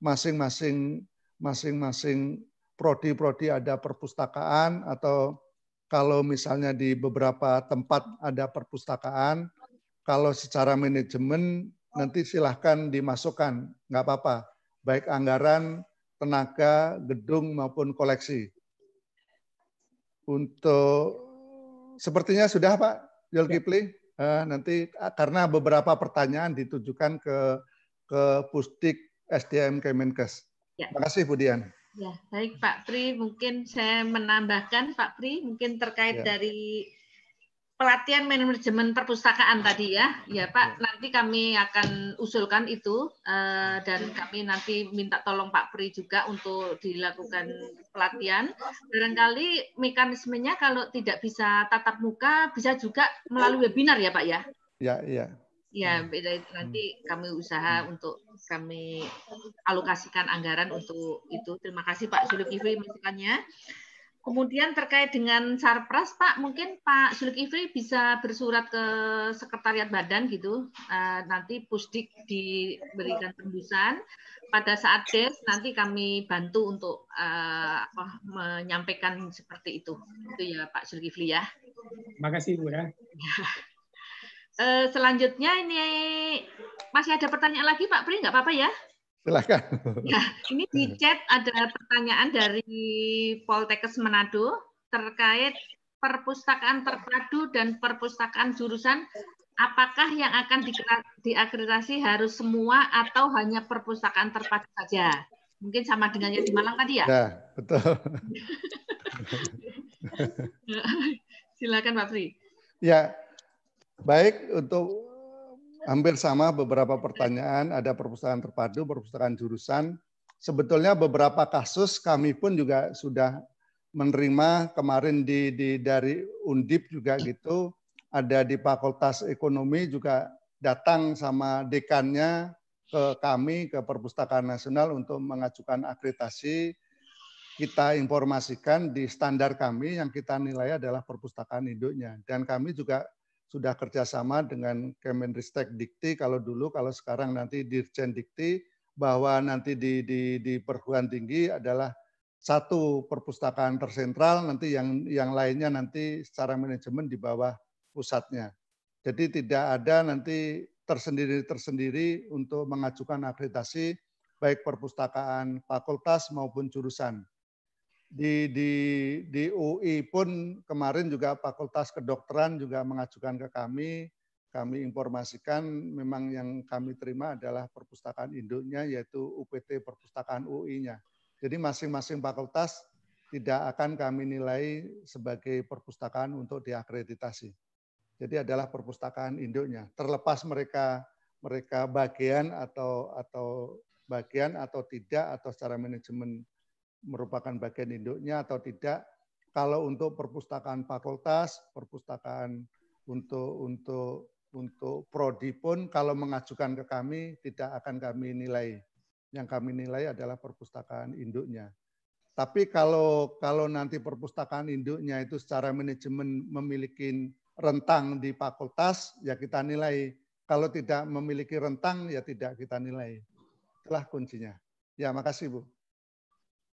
S7: masing-masing masing-masing prodi-prodi ada perpustakaan atau kalau misalnya di beberapa tempat ada perpustakaan, kalau secara manajemen nanti silahkan dimasukkan, nggak apa-apa. Baik anggaran tenaga, gedung maupun koleksi. Untuk sepertinya sudah Pak Ya. Uh, nanti ah, karena beberapa pertanyaan ditujukan ke ke Pustik SDM Kemenkes. Ya. Terima kasih Bu Dian.
S3: Ya, baik Pak Pri, mungkin saya menambahkan Pak Pri mungkin terkait ya. dari pelatihan manajemen perpustakaan tadi ya. Ya Pak, ya nanti kami akan usulkan itu uh, dan kami nanti minta tolong Pak Pri juga untuk dilakukan pelatihan. Barangkali mekanismenya kalau tidak bisa tatap muka bisa juga melalui webinar ya Pak ya? Ya, ya Ya, beda itu nanti hmm. kami usaha untuk kami alokasikan anggaran untuk itu. Terima kasih Pak Zulkifli masukannya. Kemudian terkait dengan sarpras, Pak, mungkin Pak Zulkifli bisa bersurat ke sekretariat badan gitu. Eh, nanti pusdik diberikan tembusan. Pada saat des nanti kami bantu untuk eh, menyampaikan seperti itu. Itu ya Pak Zulkifli ya.
S12: Terima kasih Bu ya. [laughs]
S3: Eh, selanjutnya ini masih ada pertanyaan lagi Pak Pri nggak apa-apa ya?
S8: Silahkan. Ya,
S3: ini di chat ada pertanyaan dari Poltekes Manado terkait perpustakaan terpadu dan perpustakaan jurusan. Apakah yang akan diakreditasi harus semua atau hanya perpustakaan terpadu saja? Mungkin sama dengan yang di Malang tadi ya? Ya, betul. [laughs] Silakan Pak Fri.
S7: Ya, baik untuk hampir sama beberapa pertanyaan, ada perpustakaan terpadu, perpustakaan jurusan. Sebetulnya beberapa kasus kami pun juga sudah menerima kemarin di, di dari Undip juga gitu, ada di Fakultas Ekonomi juga datang sama dekannya ke kami ke Perpustakaan Nasional untuk mengajukan akreditasi. Kita informasikan di standar kami yang kita nilai adalah perpustakaan induknya dan kami juga sudah kerjasama dengan Kemenristek Dikti kalau dulu, kalau sekarang nanti Dirjen Dikti, bahwa nanti di, di, di perguruan tinggi adalah satu perpustakaan tersentral, nanti yang yang lainnya nanti secara manajemen di bawah pusatnya. Jadi tidak ada nanti tersendiri-tersendiri untuk mengajukan akreditasi baik perpustakaan fakultas maupun jurusan di di di UI pun kemarin juga Fakultas Kedokteran juga mengajukan ke kami. Kami informasikan memang yang kami terima adalah perpustakaan induknya yaitu UPT Perpustakaan UI-nya. Jadi masing-masing fakultas tidak akan kami nilai sebagai perpustakaan untuk diakreditasi. Jadi adalah perpustakaan induknya. Terlepas mereka mereka bagian atau atau bagian atau tidak atau secara manajemen merupakan bagian induknya atau tidak. Kalau untuk perpustakaan fakultas, perpustakaan untuk untuk untuk prodi pun kalau mengajukan ke kami tidak akan kami nilai. Yang kami nilai adalah perpustakaan induknya. Tapi kalau kalau nanti perpustakaan induknya itu secara manajemen memiliki rentang di fakultas, ya kita nilai. Kalau tidak memiliki rentang, ya tidak kita nilai. Itulah kuncinya. Ya, makasih Bu.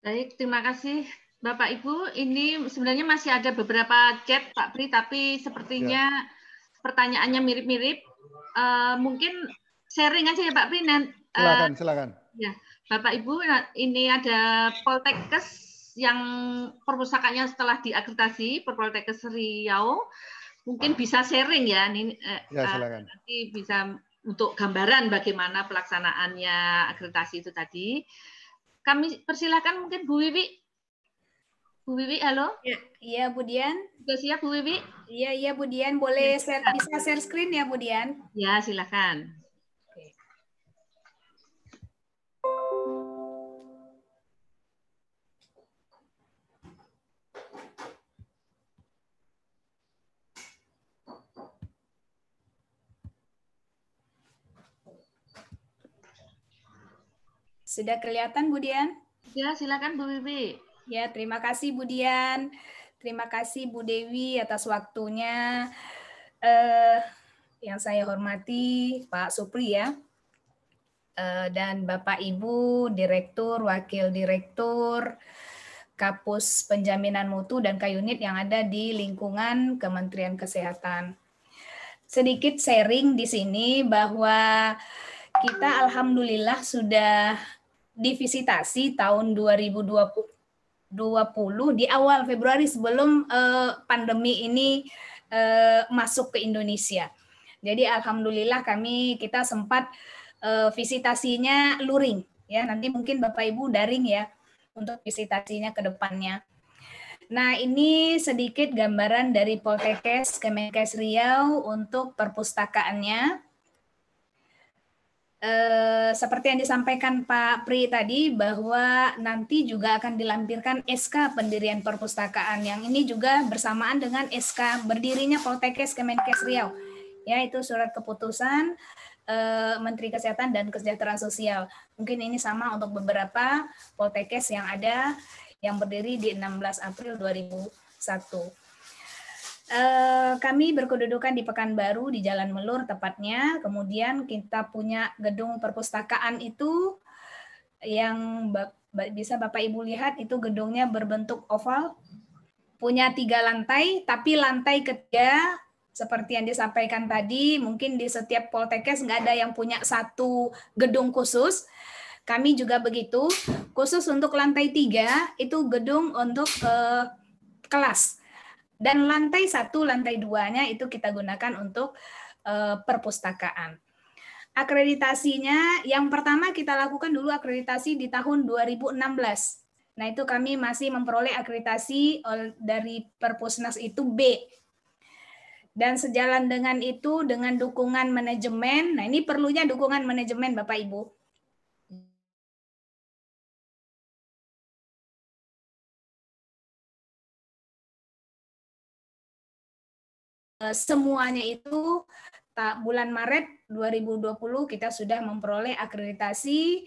S3: Baik, terima kasih Bapak Ibu. Ini sebenarnya masih ada beberapa chat Pak Pri, tapi sepertinya ya. pertanyaannya mirip-mirip. Uh, mungkin sharing aja ya Pak Pri. Uh, eh, silakan, Ya, Bapak Ibu, nah, ini ada Poltekkes yang perpustakaannya setelah diakreditasi Poltekkes Riau. Mungkin bisa sharing ya, ini eh, ya, silakan. nanti bisa untuk gambaran bagaimana pelaksanaannya akreditasi itu tadi.
S6: Kami persilahkan mungkin Bu Wiwi. Bu Wiwi, halo? Ya, iya, ya, Bu Dian. Sudah siap Bu Wiwi? Iya, iya Bu Dian. Boleh ya, share, bisa share screen ya Bu Dian?
S8: Ya,
S3: silakan.
S6: Sudah kelihatan Budian? Ya, silakan Bu Wiwi. Ya, terima kasih Budian, Terima kasih Bu Dewi atas waktunya. Eh, yang saya hormati Pak Supri ya. Eh, dan Bapak Ibu, Direktur, Wakil Direktur, Kapus Penjaminan Mutu dan Kayunit yang ada di lingkungan Kementerian Kesehatan. Sedikit sharing di sini bahwa kita alhamdulillah sudah divisitasi tahun 2020 di awal Februari sebelum uh, pandemi ini uh, masuk ke Indonesia. Jadi alhamdulillah kami kita sempat uh, visitasinya luring ya. Nanti mungkin Bapak Ibu daring ya untuk visitasinya ke depannya. Nah, ini sedikit gambaran dari Poltekkes Kemenkes Riau untuk perpustakaannya eh, seperti yang disampaikan Pak Pri tadi bahwa nanti juga akan dilampirkan SK pendirian perpustakaan yang ini juga bersamaan dengan SK berdirinya Poltekkes Kemenkes Riau yaitu surat keputusan eh, Menteri Kesehatan dan Kesejahteraan Sosial. Mungkin ini sama untuk beberapa Poltekkes yang ada yang berdiri di 16 April 2001. Eh, kami berkedudukan di Pekanbaru di Jalan Melur tepatnya. Kemudian kita punya gedung perpustakaan itu yang bisa Bapak Ibu lihat itu gedungnya berbentuk oval, punya tiga lantai, tapi lantai ketiga seperti yang disampaikan tadi, mungkin di setiap poltekes nggak ada yang punya satu gedung khusus. Kami juga begitu. Khusus untuk lantai tiga itu gedung untuk ke eh, kelas dan lantai satu, lantai duanya itu kita gunakan untuk eh, perpustakaan. Akreditasinya, yang pertama kita lakukan dulu akreditasi di tahun 2016. Nah itu kami masih memperoleh akreditasi eh, dari Perpusnas itu B. Dan sejalan dengan itu, dengan dukungan manajemen, nah ini perlunya dukungan manajemen Bapak Ibu Eh, semuanya itu bulan Maret 2020 kita sudah memperoleh akreditasi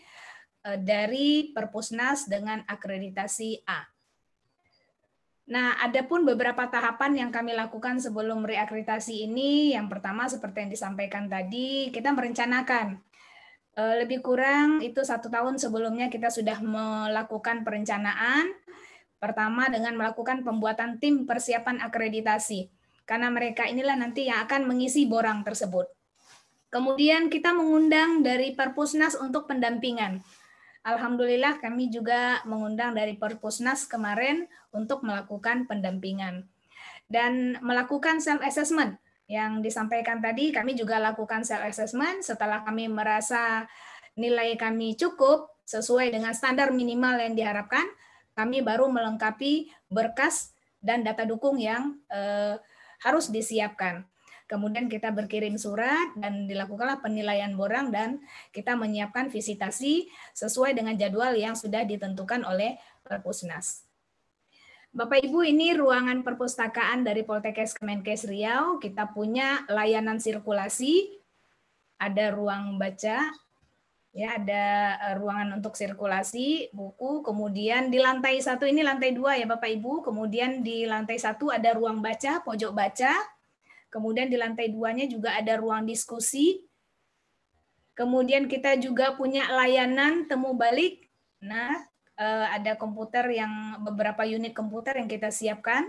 S6: eh, dari Perpusnas dengan akreditasi A. Nah, ada pun beberapa tahapan yang kami lakukan sebelum reakreditasi ini. Yang pertama, seperti yang disampaikan tadi, kita merencanakan. Eh, lebih kurang itu satu tahun sebelumnya kita sudah melakukan perencanaan. Pertama, dengan melakukan pembuatan tim persiapan akreditasi karena mereka inilah nanti yang akan mengisi borang tersebut. Kemudian kita mengundang dari Perpusnas untuk pendampingan. Alhamdulillah kami juga mengundang dari Perpusnas kemarin untuk melakukan pendampingan dan melakukan self assessment yang disampaikan tadi kami juga lakukan self assessment setelah kami merasa nilai kami cukup sesuai dengan standar minimal yang diharapkan kami baru melengkapi berkas dan data dukung yang eh, harus disiapkan. Kemudian kita berkirim surat dan dilakukanlah penilaian borang dan kita menyiapkan visitasi sesuai dengan jadwal yang sudah ditentukan oleh Perpusnas. Bapak Ibu, ini ruangan perpustakaan dari Poltekkes Kemenkes Riau. Kita punya layanan sirkulasi, ada ruang baca, ya ada eh, ruangan untuk sirkulasi buku kemudian di lantai satu ini lantai dua ya bapak ibu kemudian di lantai satu ada ruang baca pojok baca kemudian di lantai duanya juga ada ruang diskusi kemudian kita juga punya layanan temu balik nah eh, ada komputer yang beberapa unit komputer yang kita siapkan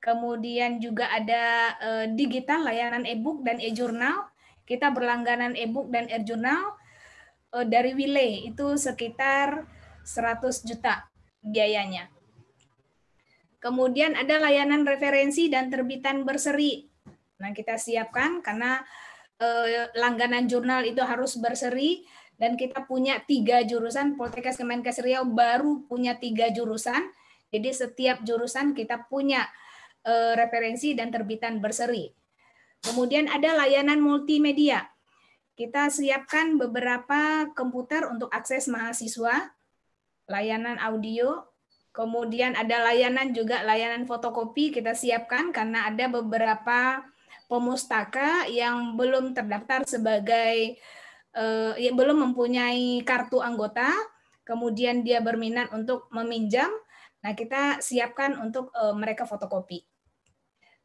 S6: kemudian juga ada eh, digital layanan e-book dan e-jurnal kita berlangganan e-book dan e-jurnal uh, dari Wile itu sekitar 100 juta biayanya. Kemudian ada layanan referensi dan terbitan berseri. Nah, kita siapkan karena eh, langganan jurnal itu harus berseri dan kita punya tiga jurusan. Poltekkes Kemenkes Riau baru punya tiga jurusan. Jadi setiap jurusan kita punya eh, referensi dan terbitan berseri. Kemudian ada layanan multimedia. Kita siapkan beberapa komputer untuk akses mahasiswa, layanan audio, kemudian ada layanan juga layanan fotokopi kita siapkan karena ada beberapa pemustaka yang belum terdaftar sebagai eh, yang belum mempunyai kartu anggota, kemudian dia berminat untuk meminjam. Nah, kita siapkan untuk eh, mereka fotokopi.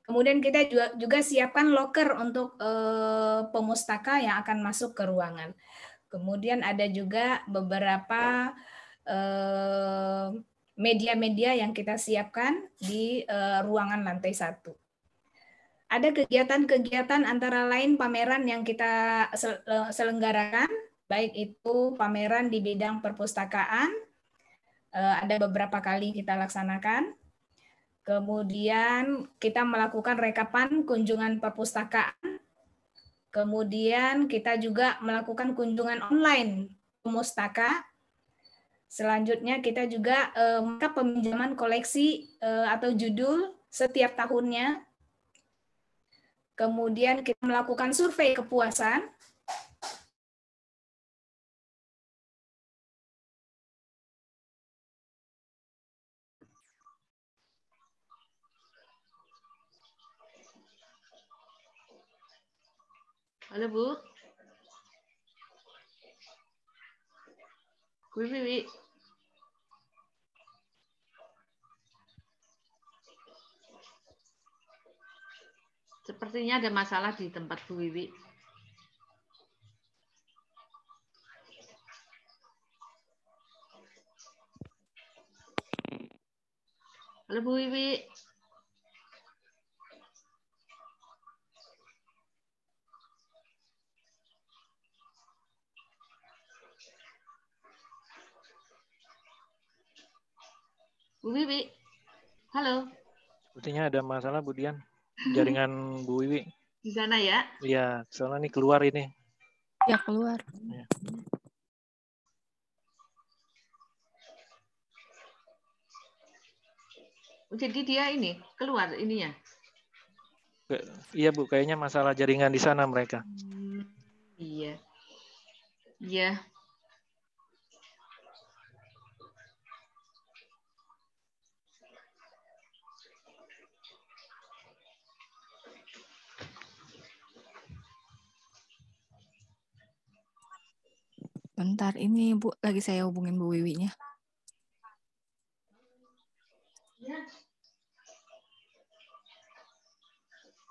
S6: Kemudian kita juga, juga siapkan locker untuk eh, pemustaka yang akan masuk ke ruangan. Kemudian ada juga beberapa eh, media-media yang kita siapkan di eh, ruangan lantai satu. Ada kegiatan-kegiatan antara lain pameran yang kita selenggarakan, baik itu pameran di bidang perpustakaan, ada beberapa kali kita laksanakan, Kemudian kita melakukan rekapan kunjungan perpustakaan. Kemudian kita juga melakukan kunjungan online pemustaka. Selanjutnya kita juga eh, peminjaman koleksi eh, atau judul setiap tahunnya. Kemudian kita melakukan survei kepuasan.
S2: Halo, Bu. Wi, wi, wi.
S14: Sepertinya ada masalah di tempat Bu Wiwi.
S2: Halo Bu Wiwi.
S3: Bu Wiwi. Halo.
S1: Sepertinya ada masalah Bu Dian. Jaringan Bu Wiwi. Di sana ya? Iya, soalnya nih keluar ini.
S3: Ya, keluar. Ya. Jadi dia ini keluar ininya.
S1: Iya Bu, kayaknya masalah jaringan di sana mereka. Hmm,
S3: iya. Iya.
S5: Bentar, ini Bu lagi saya hubungin Bu Wiwinya.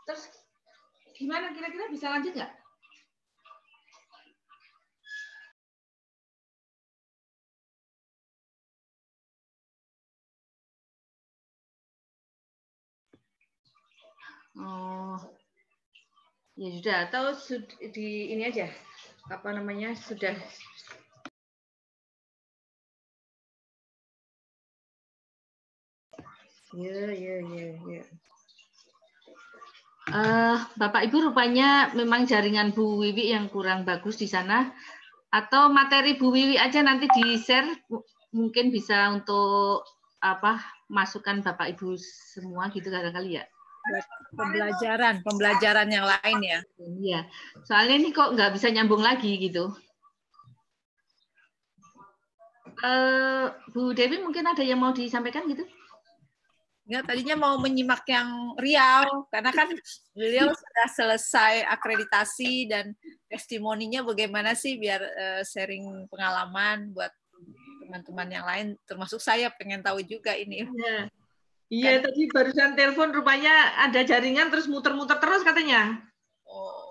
S3: Terus gimana kira-kira bisa lanjut nggak?
S2: Oh, ya sudah. Atau di ini aja, apa namanya sudah Ya, ya, ya, ya.
S3: Uh, Bapak Ibu rupanya memang jaringan Bu Wiwi yang kurang bagus di sana atau materi Bu Wiwi aja nanti di-share mungkin bisa untuk apa masukan Bapak Ibu semua gitu kadang-kali ya pembelajaran pembelajaran yang lain ya iya soalnya ini kok nggak bisa nyambung lagi gitu uh, Bu Dewi mungkin ada yang mau disampaikan gitu Nggak, tadinya mau menyimak yang Riau, karena kan beliau sudah selesai akreditasi dan testimoninya bagaimana sih biar eh, sharing pengalaman buat teman-teman yang lain, termasuk saya pengen tahu juga ini. Iya, iya kan? tadi barusan telepon rupanya ada jaringan terus muter-muter terus katanya. Oh.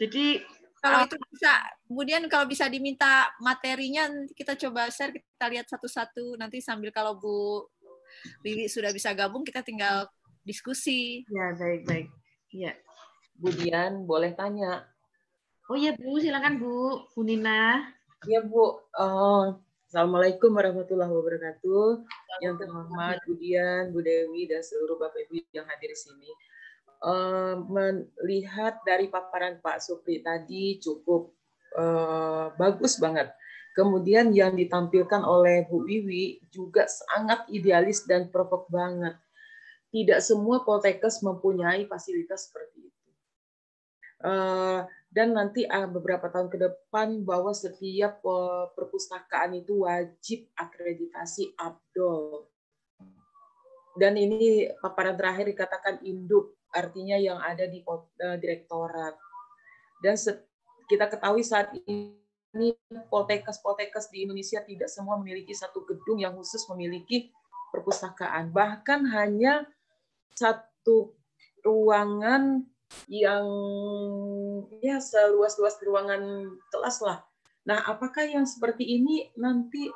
S3: Jadi kalau eh, itu bisa kemudian kalau bisa diminta materinya kita coba share kita lihat satu-satu nanti sambil kalau Bu Lili sudah bisa gabung, kita tinggal
S4: diskusi. Ya, baik-baik. Ya. Bu Dian, boleh tanya. Oh iya, Bu, silakan Bu. Bu Nina. Ya Bu. Oh, Assalamualaikum warahmatullahi wabarakatuh. Yang terhormat Bu Dian, Bu Dewi, dan seluruh Bapak Ibu yang hadir di sini. Uh, melihat dari paparan Pak Supri tadi cukup uh, bagus banget Kemudian yang ditampilkan oleh Bu Wiwi juga sangat idealis dan provok banget. Tidak semua poltekes mempunyai fasilitas seperti itu. Eh, dan nanti eh, beberapa tahun ke depan bahwa setiap eh, perpustakaan itu wajib akreditasi ABDOL. Dan ini paparan terakhir dikatakan induk, artinya yang ada di direktorat. Dan kita ketahui saat ini ini poltekes-poltekes di Indonesia tidak semua memiliki satu gedung yang khusus memiliki perpustakaan. Bahkan hanya satu ruangan yang ya seluas-luas ruangan kelas lah. Nah, apakah yang seperti ini nanti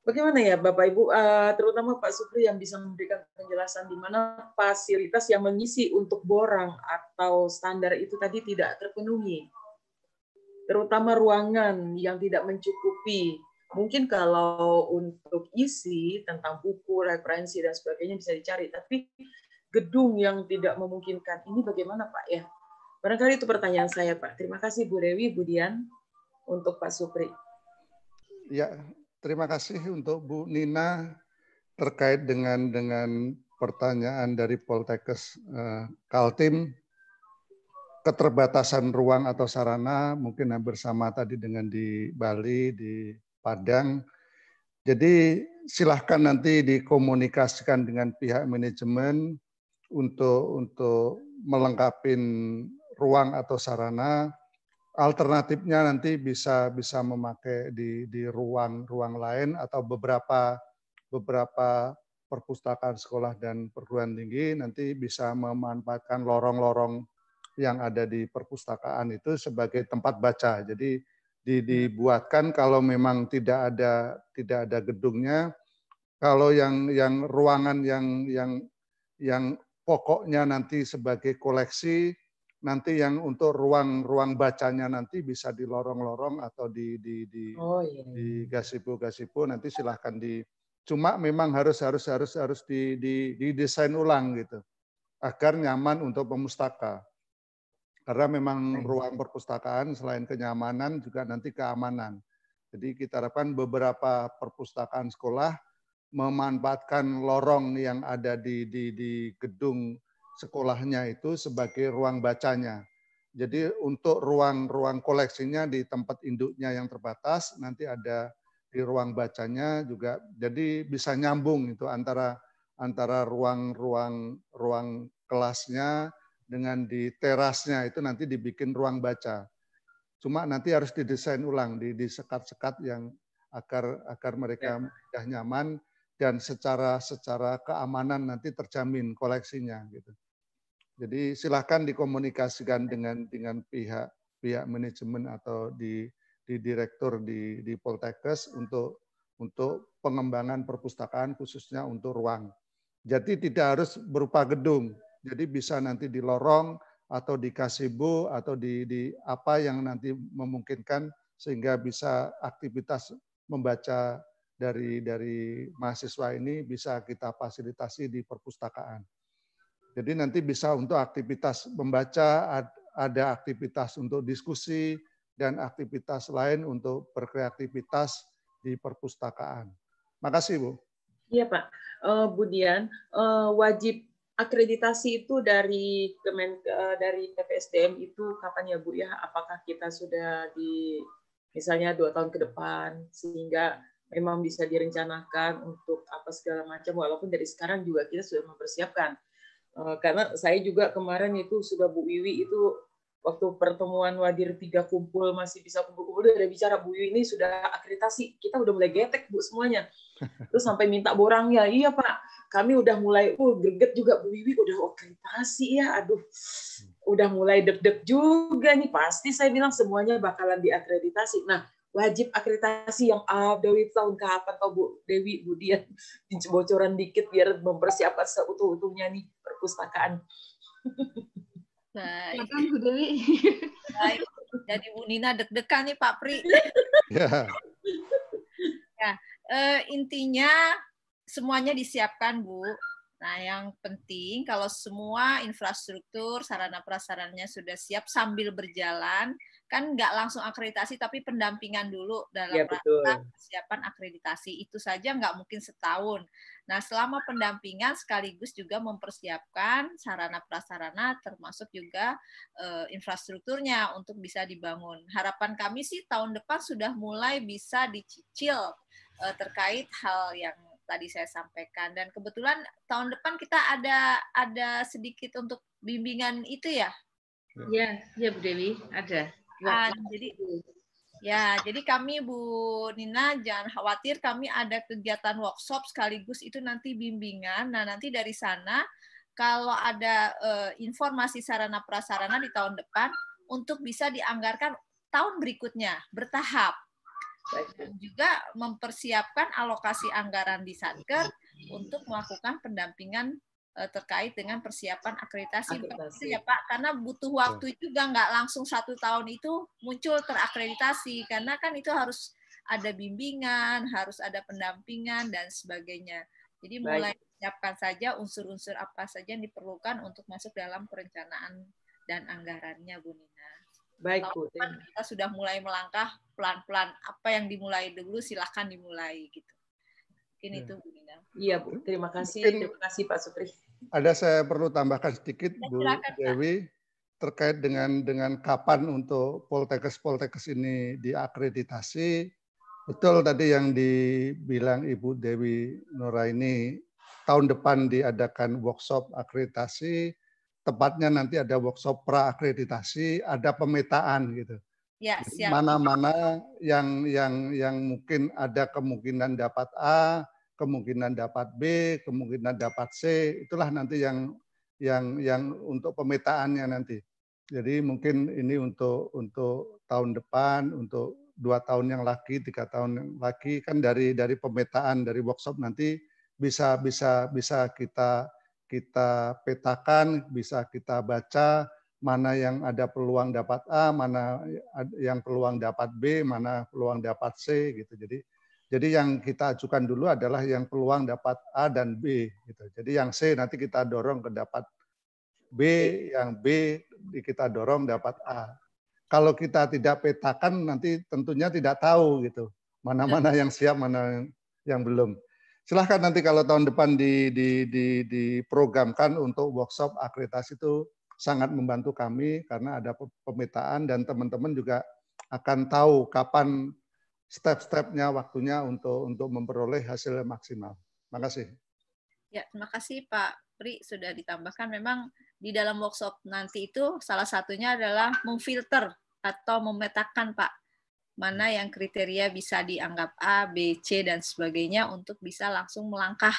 S4: bagaimana ya Bapak Ibu, eh, terutama Pak Supri yang bisa memberikan penjelasan di mana fasilitas yang mengisi untuk borang atau standar itu tadi tidak terpenuhi? terutama ruangan yang tidak mencukupi. Mungkin kalau untuk isi tentang buku, referensi dan sebagainya bisa dicari, tapi gedung yang tidak memungkinkan ini bagaimana Pak ya? Barangkali itu pertanyaan saya Pak. Terima kasih Bu Dewi, Bu Dian untuk Pak Supri.
S7: Ya, terima kasih untuk Bu Nina terkait dengan dengan pertanyaan dari Poltekes uh, Kaltim keterbatasan ruang atau sarana mungkin hampir sama tadi dengan di Bali, di Padang. Jadi silahkan nanti dikomunikasikan dengan pihak manajemen untuk untuk melengkapi ruang atau sarana. Alternatifnya nanti bisa bisa memakai di di ruang-ruang lain atau beberapa beberapa perpustakaan sekolah dan perguruan tinggi nanti bisa memanfaatkan lorong-lorong yang ada di perpustakaan itu sebagai tempat baca. Jadi hmm. dibuatkan kalau memang tidak ada tidak ada gedungnya, kalau yang yang ruangan yang yang yang pokoknya nanti sebagai koleksi, nanti yang untuk ruang-ruang bacanya nanti bisa di lorong-lorong atau di di di, oh, iya, iya. di gasipu-gasipu nanti silahkan di cuma memang harus harus harus harus di, di, di desain ulang gitu agar nyaman untuk pemustaka. Karena memang ruang perpustakaan selain kenyamanan juga nanti keamanan. Jadi kita harapkan beberapa perpustakaan sekolah memanfaatkan lorong yang ada di, di, di gedung sekolahnya itu sebagai ruang bacanya. Jadi untuk ruang-ruang koleksinya di tempat induknya yang terbatas, nanti ada di ruang bacanya juga. Jadi bisa nyambung itu antara antara ruang-ruang ruang kelasnya dengan di terasnya itu nanti dibikin ruang baca. Cuma nanti harus didesain ulang di, di sekat-sekat yang agar agar mereka ya. nyaman dan secara secara keamanan nanti terjamin koleksinya gitu. Jadi silahkan dikomunikasikan dengan dengan pihak pihak manajemen atau di di direktur di di Poltekkes untuk untuk pengembangan perpustakaan khususnya untuk ruang. Jadi tidak harus berupa gedung, jadi bisa nanti di lorong atau di kasibu atau di, di apa yang nanti memungkinkan sehingga bisa aktivitas membaca dari dari mahasiswa ini bisa kita fasilitasi di perpustakaan. Jadi nanti bisa untuk aktivitas membaca, ada aktivitas untuk diskusi dan aktivitas lain untuk berkreativitas di perpustakaan. Makasih Bu.
S4: Iya Pak. Uh, eh, Budian, uh, eh, wajib akreditasi itu dari Kemen eh, dari PPSDM itu kapan ya Bu ya? Apakah kita sudah di misalnya dua tahun ke depan sehingga memang bisa direncanakan untuk apa segala macam walaupun dari sekarang juga kita sudah mempersiapkan eh, karena saya juga kemarin itu sudah Bu Wiwi itu waktu pertemuan wadir tiga kumpul masih bisa kumpul-kumpul udah bicara Bu Wiwi ini sudah akreditasi kita udah mulai getek Bu semuanya terus sampai minta borang ya iya pak kami udah mulai uh greget juga Bu Wiwi udah akreditasi ya aduh udah mulai deg-deg juga nih pasti saya bilang semuanya bakalan diakreditasi nah wajib akreditasi yang A Dewi tahun kapan tau Bu Dewi Budian [laughs] bocoran dikit biar mempersiapkan seutuh-utuhnya nih perpustakaan [laughs]
S3: Nah, kan Bu Dewi. [laughs] Baik. Jadi Bu Nina deg-degan nih Pak Pri. Iya. Ya. ya uh, intinya semuanya disiapkan Bu. Nah, yang penting kalau semua infrastruktur, sarana prasarannya sudah siap sambil berjalan, kan nggak langsung akreditasi tapi pendampingan dulu dalam ya,
S2: persiapan
S3: akreditasi. Itu saja nggak mungkin setahun. Nah, selama pendampingan sekaligus juga mempersiapkan sarana prasarana termasuk juga e, infrastrukturnya untuk bisa dibangun. Harapan kami sih tahun depan sudah mulai bisa dicicil uh, terkait hal yang tadi saya sampaikan dan kebetulan tahun depan kita ada ada sedikit untuk bimbingan itu ya. Ya, ya Bu Dewi ada. Uh, jadi ya jadi kami Bu Nina jangan khawatir kami ada kegiatan workshop sekaligus itu nanti bimbingan. Nah nanti dari sana kalau ada uh, informasi sarana prasarana di tahun depan untuk bisa dianggarkan tahun berikutnya bertahap juga mempersiapkan alokasi anggaran di Satker untuk melakukan pendampingan eh, terkait dengan persiapan akreditasi, akreditasi. ya Pak karena butuh waktu juga nggak langsung satu tahun itu muncul terakreditasi karena kan itu harus ada bimbingan harus ada pendampingan dan sebagainya jadi mulai siapkan saja unsur-unsur apa saja yang diperlukan untuk masuk dalam perencanaan dan anggarannya Bu Nini. Baik, Bu. Kita sudah mulai melangkah pelan-pelan. Apa yang dimulai dulu silahkan dimulai gitu.
S4: ini ya. tuh Bu Nina.
S7: Iya, Bu. Terima kasih. Mungkin Terima
S4: kasih Pak Supri.
S7: Ada saya perlu tambahkan sedikit ya, Bu Dewi terkait dengan dengan kapan untuk poltekes-poltekes ini diakreditasi. Betul tadi yang dibilang Ibu Dewi Nuraini tahun depan diadakan workshop akreditasi tepatnya nanti ada workshop pra akreditasi, ada pemetaan gitu.
S8: Ya, Mana-mana
S7: yang yang yang mungkin ada kemungkinan dapat A, kemungkinan dapat B, kemungkinan dapat C, itulah nanti yang yang yang untuk pemetaannya nanti. Jadi mungkin ini untuk untuk tahun depan, untuk dua tahun yang lagi, tiga tahun yang lagi kan dari dari pemetaan dari workshop nanti bisa bisa bisa kita kita petakan, bisa kita baca mana yang ada peluang dapat A, mana yang peluang dapat B, mana peluang dapat C gitu. Jadi jadi yang kita ajukan dulu adalah yang peluang dapat A dan B gitu. Jadi yang C nanti kita dorong ke dapat B, yang B kita dorong dapat A. Kalau kita tidak petakan nanti tentunya tidak tahu gitu. Mana-mana ya. yang siap, mana yang belum silahkan nanti kalau tahun depan di, di, di, diprogramkan untuk workshop akreditasi itu sangat membantu kami karena ada pemetaan dan teman-teman juga akan tahu kapan step-stepnya waktunya untuk untuk memperoleh hasil yang maksimal. kasih.
S3: Ya, terima kasih Pak Pri sudah ditambahkan memang di dalam workshop nanti itu salah satunya adalah memfilter atau memetakan Pak mana hmm. yang kriteria bisa dianggap A, B, C dan sebagainya untuk bisa langsung melangkah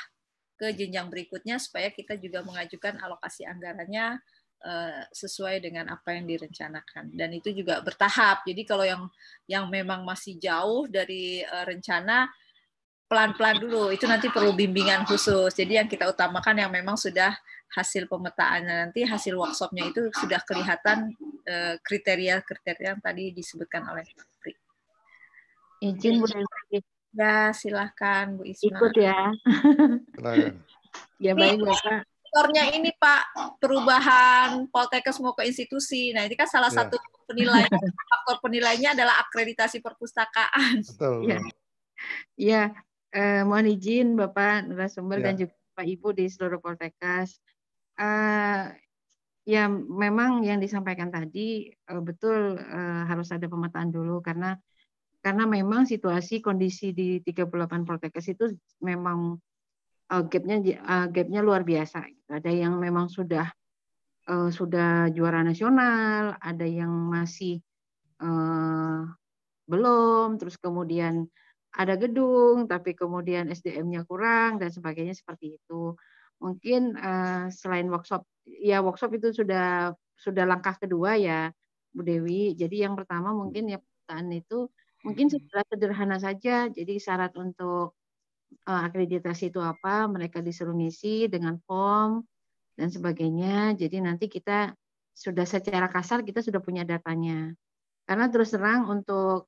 S3: ke jenjang berikutnya supaya kita juga mengajukan alokasi anggarannya eh, sesuai dengan apa yang direncanakan dan itu juga bertahap. Jadi kalau yang yang memang masih jauh dari eh, rencana pelan-pelan dulu. Itu nanti perlu bimbingan khusus. Jadi yang kita utamakan yang memang sudah hasil pemetaannya nanti hasil workshopnya itu sudah kelihatan eh, kriteria-kriteria yang tadi disebutkan oleh Pak Izin Bu Dewi. Ya, silahkan
S8: Bu Isma. Ikut ya.
S4: ya baik Bapak.
S3: Faktornya ini Pak, perubahan Poltekkes mau ke institusi. Nah, ini kan salah ya. satu penilaian, faktor penilainya adalah akreditasi perpustakaan.
S14: Betul. Ya, ya eh, mohon izin Bapak narasumber ya. dan juga Pak Ibu di seluruh Poltekkes. Uh, ya memang yang disampaikan tadi uh, betul uh, harus ada pemetaan dulu karena karena memang situasi kondisi di 38 protekes itu memang uh, gapnya uh, gapnya luar biasa. Ada yang memang sudah uh, sudah juara nasional, ada yang masih uh, belum, terus kemudian ada gedung tapi kemudian SDM-nya kurang dan sebagainya seperti itu. Mungkin uh, selain workshop, ya workshop itu sudah sudah langkah kedua ya Bu Dewi. Jadi yang pertama mungkin ya pertanyaan itu Mungkin secara sederhana saja, jadi syarat untuk eh, akreditasi itu apa, mereka disuruh ngisi dengan form dan sebagainya. Jadi nanti kita sudah secara kasar kita sudah punya datanya. Karena terus terang untuk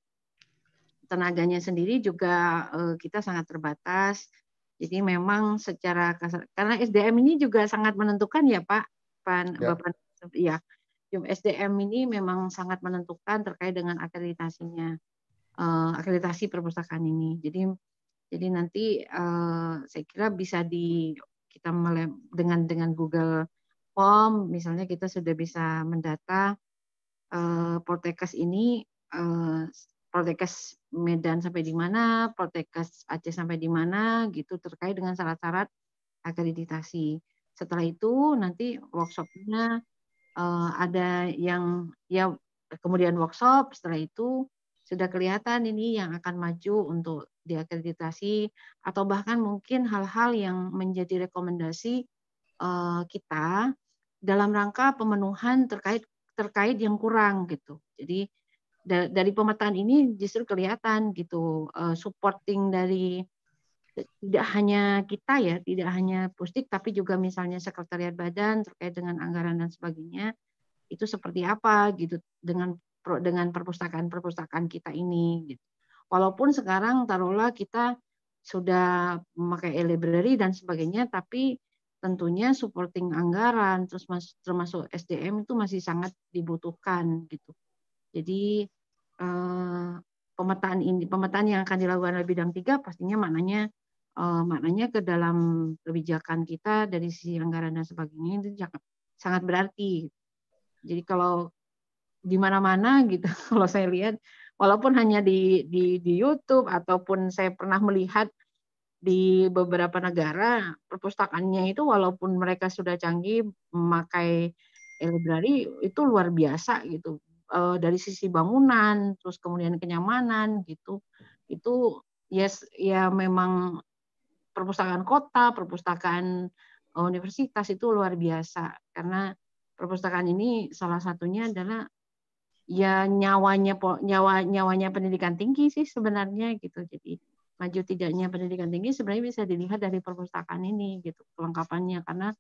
S14: tenaganya sendiri juga eh, kita sangat terbatas. Jadi memang secara kasar karena SDM ini juga sangat menentukan ya Pak, Pan, ya. Bapak ya. SDM ini memang sangat menentukan terkait dengan akreditasinya uh, akreditasi perpustakaan ini. Jadi jadi nanti uh, saya kira bisa di kita dengan dengan Google Form misalnya kita sudah bisa mendata uh, ini uh, Medan sampai di mana, portekas Aceh sampai di mana gitu terkait dengan syarat-syarat akreditasi. Setelah itu nanti workshopnya uh, ada yang ya kemudian workshop setelah itu sudah kelihatan ini yang akan maju untuk diakreditasi atau bahkan mungkin hal-hal yang menjadi rekomendasi eh, kita dalam rangka pemenuhan terkait terkait yang kurang gitu. Jadi dari pemetaan ini justru kelihatan gitu eh, supporting dari tidak hanya kita ya, tidak hanya pustik tapi juga misalnya sekretariat badan terkait dengan anggaran dan sebagainya itu seperti apa gitu dengan dengan perpustakaan-perpustakaan kita ini. Gitu. Walaupun sekarang taruhlah kita sudah memakai e-library dan sebagainya, tapi tentunya supporting anggaran terus termasuk SDM itu masih sangat dibutuhkan gitu. Jadi eh, pemetaan ini pemetaan yang akan dilakukan oleh bidang tiga pastinya maknanya eh, maknanya ke dalam kebijakan kita dari sisi anggaran dan sebagainya itu sangat berarti. Jadi kalau di mana-mana gitu [laughs] kalau saya lihat walaupun hanya di di di YouTube ataupun saya pernah melihat di beberapa negara perpustakaannya itu walaupun mereka sudah canggih memakai e-library itu luar biasa gitu e, dari sisi bangunan terus kemudian kenyamanan gitu itu yes ya memang perpustakaan kota perpustakaan eh, universitas itu luar biasa karena perpustakaan ini salah satunya adalah ya nyawanya nyawa nyawanya pendidikan tinggi sih sebenarnya gitu jadi maju tidaknya pendidikan tinggi sebenarnya bisa dilihat dari perpustakaan ini gitu kelengkapannya karena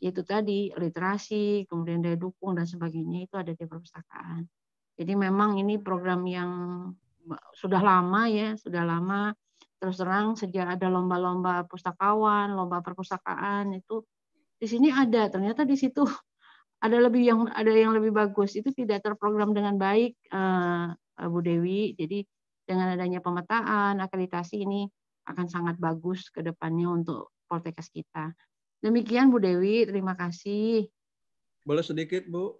S14: itu tadi literasi kemudian daya dukung dan sebagainya itu ada di perpustakaan jadi memang ini program yang sudah lama ya sudah lama terus terang sejak ada lomba-lomba pustakawan lomba perpustakaan itu di sini ada ternyata di situ ada lebih yang ada yang lebih bagus itu tidak terprogram dengan baik uh, eh, Bu Dewi jadi dengan adanya pemetaan akreditasi ini akan sangat bagus ke depannya untuk poltekkes kita demikian Bu Dewi terima kasih
S10: boleh sedikit Bu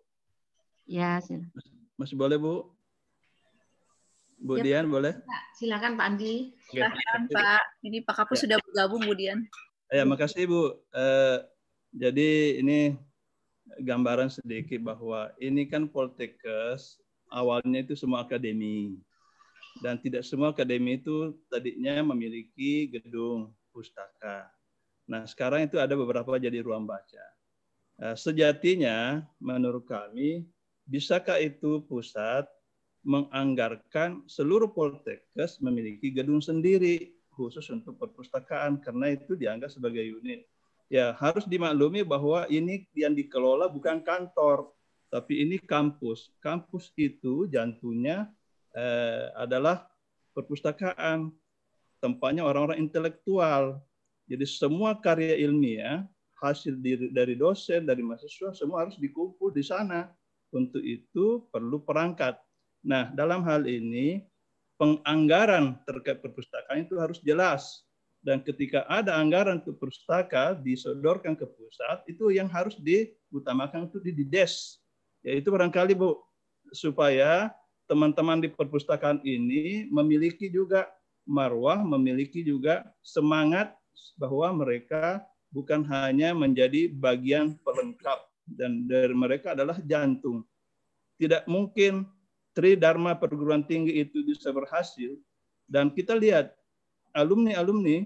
S10: ya sila. masih boleh Bu Bu ya, Dian boleh?
S3: Silakan Pak Andi.
S10: Silakan Pak.
S3: Ini Pak Kapus ya. sudah bergabung Bu Dian.
S10: Ya, makasih Bu. Uh, jadi ini gambaran sedikit bahwa ini kan Poltekkes awalnya itu semua akademi dan tidak semua akademi itu tadinya memiliki gedung pustaka. Nah sekarang itu ada beberapa jadi ruang baca. Eh, sejatinya menurut kami bisakah itu pusat menganggarkan seluruh Poltekkes memiliki gedung sendiri khusus untuk perpustakaan karena itu dianggap sebagai unit ya harus dimaklumi bahwa ini yang dikelola bukan kantor, tapi ini kampus. Kampus itu jantungnya eh, adalah perpustakaan, tempatnya orang-orang intelektual. Jadi semua karya ilmiah, hasil dari dosen, dari mahasiswa, semua harus dikumpul di sana. Untuk itu perlu perangkat. Nah, dalam hal ini penganggaran terkait perpustakaan itu harus jelas dan ketika ada anggaran ke perpustaka disodorkan ke pusat itu yang harus diutamakan itu di des yaitu barangkali bu supaya teman-teman di perpustakaan ini memiliki juga marwah memiliki juga semangat bahwa mereka bukan hanya menjadi bagian pelengkap dan dari mereka adalah jantung tidak mungkin Tri Dharma perguruan tinggi itu bisa berhasil dan kita lihat alumni-alumni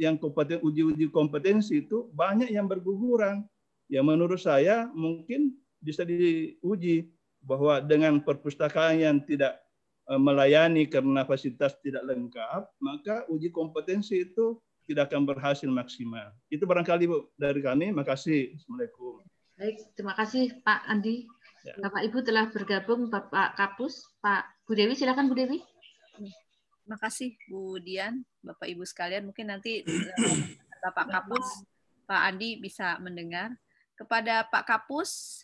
S10: yang kompeten, uji-uji kompetensi itu banyak yang berguguran. Ya menurut saya mungkin bisa diuji bahwa dengan perpustakaan yang tidak eh, melayani karena fasilitas tidak lengkap, maka uji kompetensi itu tidak akan berhasil maksimal. Itu barangkali Bu dari kami. Makasih. Assalamualaikum.
S3: Baik, terima kasih Pak Andi. Ya. Bapak Ibu telah bergabung Bapak Kapus, Pak Bu Dewi silakan Bu Dewi. Terima kasih Bu Dian, Bapak Ibu sekalian. Mungkin nanti [clears throat] eh, Bapak Kapus, Pak Andi bisa mendengar. Kepada Pak Kapus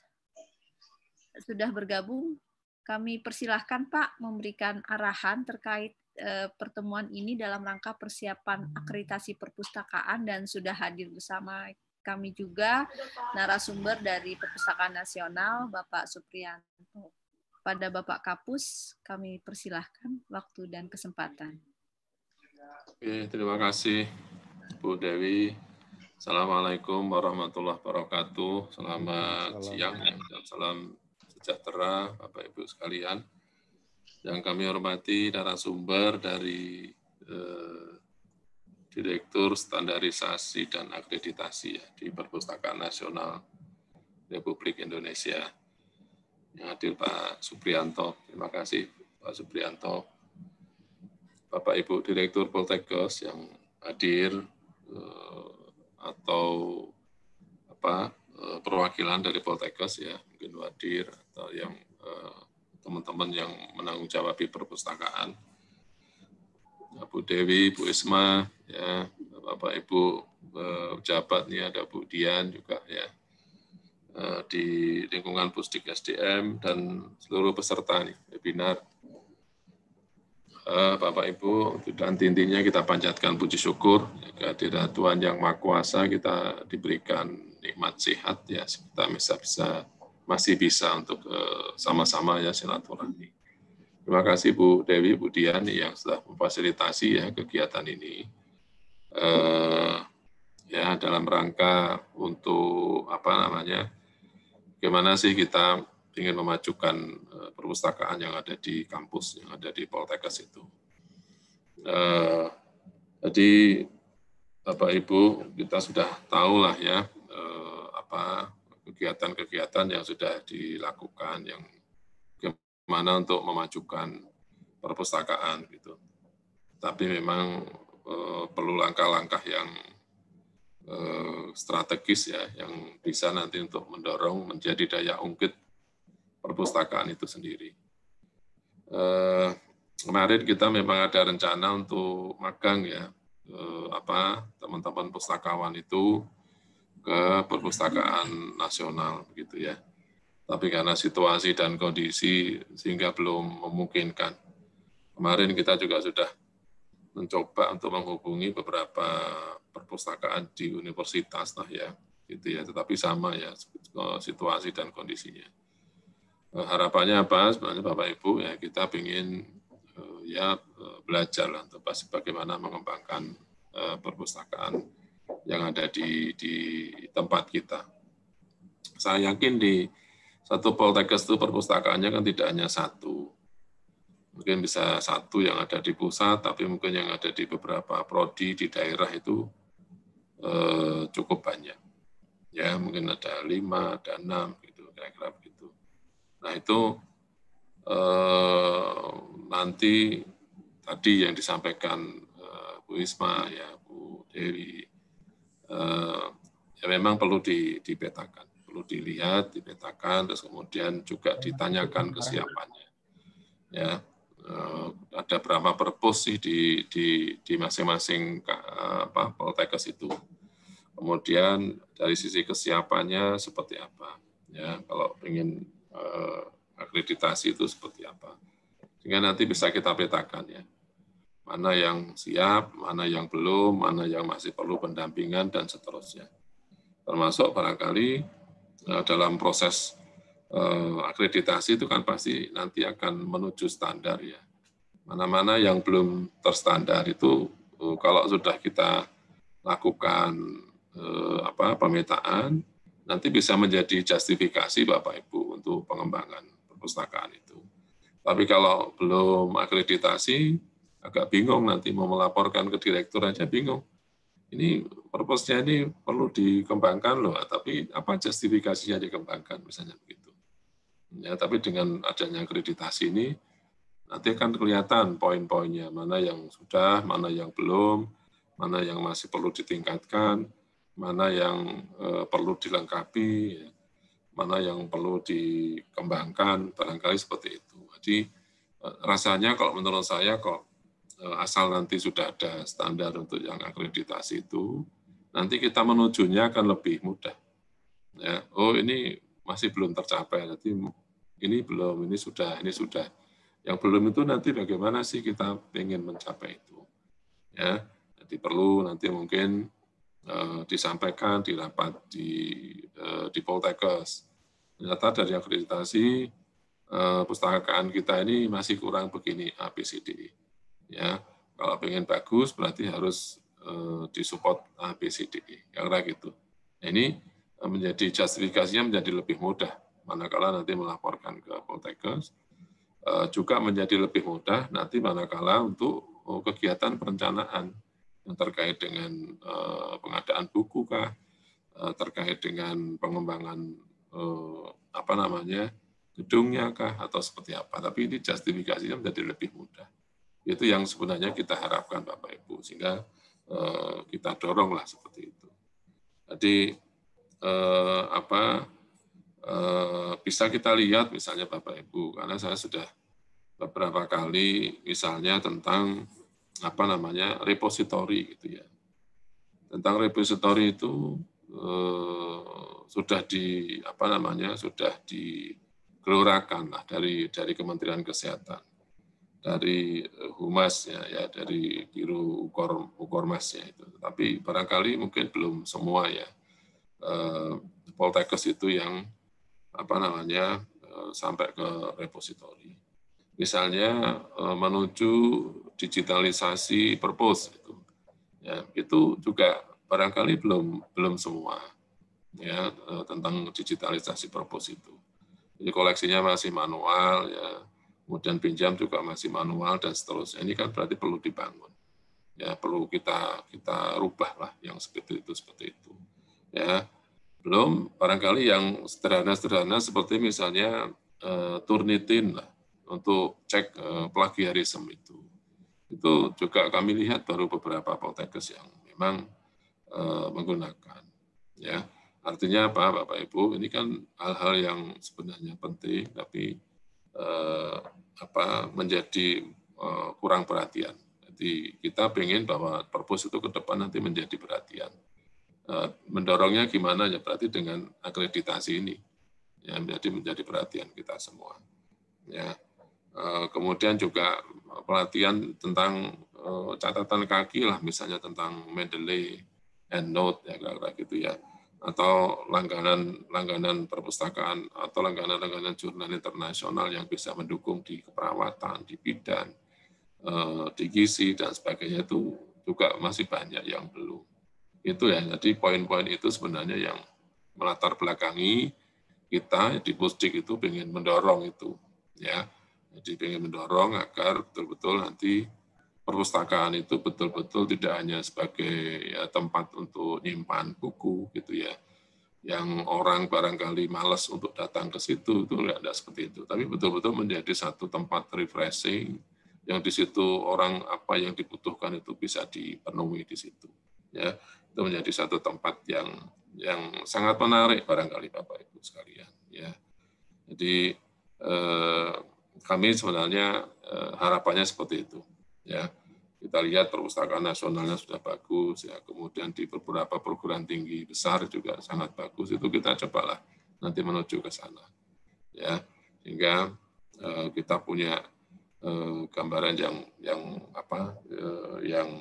S3: sudah bergabung, kami persilahkan Pak memberikan arahan terkait eh, pertemuan ini dalam rangka persiapan akreditasi perpustakaan dan sudah hadir bersama kami juga narasumber dari Perpustakaan Nasional Bapak Supriyanto. Kepada Bapak Kapus, kami persilahkan waktu dan kesempatan.
S15: Oke, terima kasih Bu Dewi. Assalamualaikum warahmatullahi wabarakatuh. Selamat siang dan salam sejahtera Bapak Ibu sekalian. Yang kami hormati narasumber dari eh, Direktur Standarisasi dan Akreditasi ya, di Perpustakaan Nasional Republik Indonesia. Yang hadir Pak Suprianto. Terima kasih Pak Suprianto. Bapak Ibu Direktur Poltekkes yang hadir eh, atau apa eh, perwakilan dari Poltekkes ya mungkin hadir atau yang eh, teman-teman yang menanggung jawab di perpustakaan Bu Dewi, Bu Isma, ya, Bapak Ibu pejabat nih ada Bu Dian juga ya, Eh, di lingkungan Pusdik SDM dan seluruh peserta nih, webinar. Eh, Bapak Ibu, dan intinya kita panjatkan puji syukur tidak ya, kehadiran Tuhan yang Maha Kuasa kita diberikan nikmat sehat ya kita bisa bisa masih bisa untuk eh, sama-sama ya silaturahmi. Terima kasih Bu Dewi Budian yang sudah memfasilitasi ya kegiatan ini. Uh, ya dalam rangka untuk apa namanya bagaimana sih kita ingin memajukan eh, perpustakaan yang ada di kampus, yang ada di Poltekkes itu. Eh, jadi Bapak Ibu kita sudah tahu lah ya eh, apa kegiatan-kegiatan yang sudah dilakukan, yang gimana untuk memajukan perpustakaan gitu. Tapi memang perlu langkah-langkah yang Eh, strategis ya yang bisa nanti untuk mendorong menjadi daya ungkit perpustakaan itu sendiri. Eh, kemarin kita memang ada rencana untuk magang ya eh, apa teman-teman pustakawan itu ke perpustakaan nasional gitu ya. Tapi karena situasi dan kondisi sehingga belum memungkinkan. Kemarin kita juga sudah mencoba untuk menghubungi beberapa perpustakaan di universitas lah ya gitu ya tetapi sama ya situasi dan kondisinya eh, harapannya apa sebenarnya bapak ibu ya kita ingin eh, ya eh, belajar lah untuk bagaimana mengembangkan perpustakaan yang ada di di tempat kita saya yakin di satu poltekkes itu perpustakaannya kan tidak hanya satu Mungkin bisa satu yang ada di pusat, tapi mungkin yang ada di beberapa prodi di daerah itu eh, cukup banyak. Ya, mungkin ada lima, ada enam, gitu, kira-kira begitu. Nah, itu eh, nanti tadi yang disampaikan eh, Bu Isma, ya Bu Dewi, eh, ya memang perlu di, dipetakan perlu dilihat, dipetakan, terus kemudian juga ditanyakan kesiapannya. Ya, Eh, ada berapa perpus sih di di di masing-masing eh, apa poltekes itu. Kemudian dari sisi kesiapannya seperti apa? Ya, kalau ingin uh, akreditasi itu seperti apa. Sehingga nanti bisa kita petakan ya. Mana yang siap, mana yang belum, mana yang masih perlu pendampingan dan seterusnya. Termasuk barangkali uh, dalam proses eh, akreditasi itu kan pasti nanti akan menuju standar ya. Mana-mana yang belum terstandar itu eh, kalau sudah kita lakukan eh, apa pemetaan nanti bisa menjadi justifikasi Bapak Ibu untuk pengembangan perpustakaan itu. Tapi kalau belum akreditasi agak bingung nanti mau melaporkan ke direktur aja bingung ini purpose-nya ini perlu dikembangkan loh, tapi apa justifikasinya dikembangkan misalnya begitu. Ya, tapi dengan adanya akreditasi ini, nanti akan kelihatan poin-poinnya, mana yang sudah, mana yang belum, mana yang masih perlu ditingkatkan, mana yang eh, perlu dilengkapi, ya, mana yang perlu dikembangkan, barangkali seperti itu. Jadi eh, rasanya kalau menurut saya kok eh, asal nanti sudah ada standar untuk yang akreditasi itu, nanti kita menujunya akan lebih mudah. Ya, oh ini masih belum tercapai. Jadi ini belum, ini sudah, ini sudah. Yang belum itu nanti bagaimana sih kita ingin mencapai itu? Ya, jadi perlu nanti mungkin uh, disampaikan di rapat di uh, eh, di Poltekkes. Ternyata dari akreditasi eh, pustakaan kita ini masih kurang begini ABCD. Ya, kalau ingin bagus berarti harus uh, disupport ABCD. Yang kira gitu. Nah, ini menjadi justifikasinya menjadi lebih mudah manakala nanti melaporkan ke Poltekkes eh, juga menjadi lebih mudah nanti manakala untuk oh, kegiatan perencanaan yang terkait dengan eh, pengadaan buku kah eh, terkait dengan pengembangan apa namanya gedungnya kah atau seperti apa tapi ini justifikasinya menjadi lebih mudah itu yang sebenarnya kita harapkan Bapak Ibu sehingga kita doronglah seperti itu jadi eh, apa eh, bisa kita lihat misalnya Bapak Ibu karena saya sudah beberapa kali misalnya tentang apa namanya repository gitu ya tentang repository itu eh, sudah di apa namanya sudah digelorakan lah dari dari Kementerian Kesehatan dari humasnya ya dari biro ya itu tapi barangkali mungkin belum semua ya Eh, Poltekkes itu yang apa namanya eh, sampai ke repositori. Misalnya eh, menuju digitalisasi perpus itu, ya, itu juga barangkali belum belum semua ya tentang digitalisasi perpus itu. Jadi koleksinya masih manual ya kemudian pinjam juga masih manual dan seterusnya. Ini kan berarti perlu dibangun. Ya, perlu kita kita rubah lah yang seperti itu seperti itu ya belum barangkali yang sederhana-sederhana seperti misalnya e, Turnitin lah untuk cek e, eh, plagiarisme itu itu juga kami lihat baru beberapa apotekes yang memang e, menggunakan ya artinya apa bapak ibu ini kan hal-hal yang sebenarnya penting tapi e, apa menjadi e, kurang perhatian jadi kita ingin bahwa perpus itu ke depan nanti menjadi perhatian Eh, mendorongnya gimana ya berarti dengan akreditasi ini yang menjadi menjadi perhatian kita semua ya eh, kemudian juga pelatihan tentang eh, catatan kaki lah misalnya tentang Mendeley and note ya kira-kira gitu ya atau langganan langganan perpustakaan atau langganan langganan jurnal internasional yang bisa mendukung di keperawatan di bidang di gizi dan sebagainya itu juga masih banyak yang belum itu ya, jadi poin-poin itu sebenarnya yang melatar belakangi kita di Pusdik itu ingin mendorong itu. ya. Jadi ingin mendorong agar betul-betul nanti perpustakaan itu betul-betul tidak hanya sebagai ya, tempat untuk nyimpan buku gitu ya, yang orang barangkali malas untuk datang ke situ itu enggak ada seperti itu tapi betul-betul menjadi satu tempat refreshing yang di situ orang apa yang dibutuhkan itu bisa dipenuhi di situ ya itu menjadi satu tempat yang yang sangat menarik barangkali Bapak Ibu sekalian ya. Jadi eh, kami sebenarnya eh, harapannya seperti itu ya. Kita lihat perpustakaan nasionalnya sudah bagus ya, kemudian di beberapa perguruan tinggi besar juga sangat bagus. Itu kita cobalah nanti menuju ke sana. Ya, sehingga eh, kita punya eh, gambaran yang yang apa? Eh, yang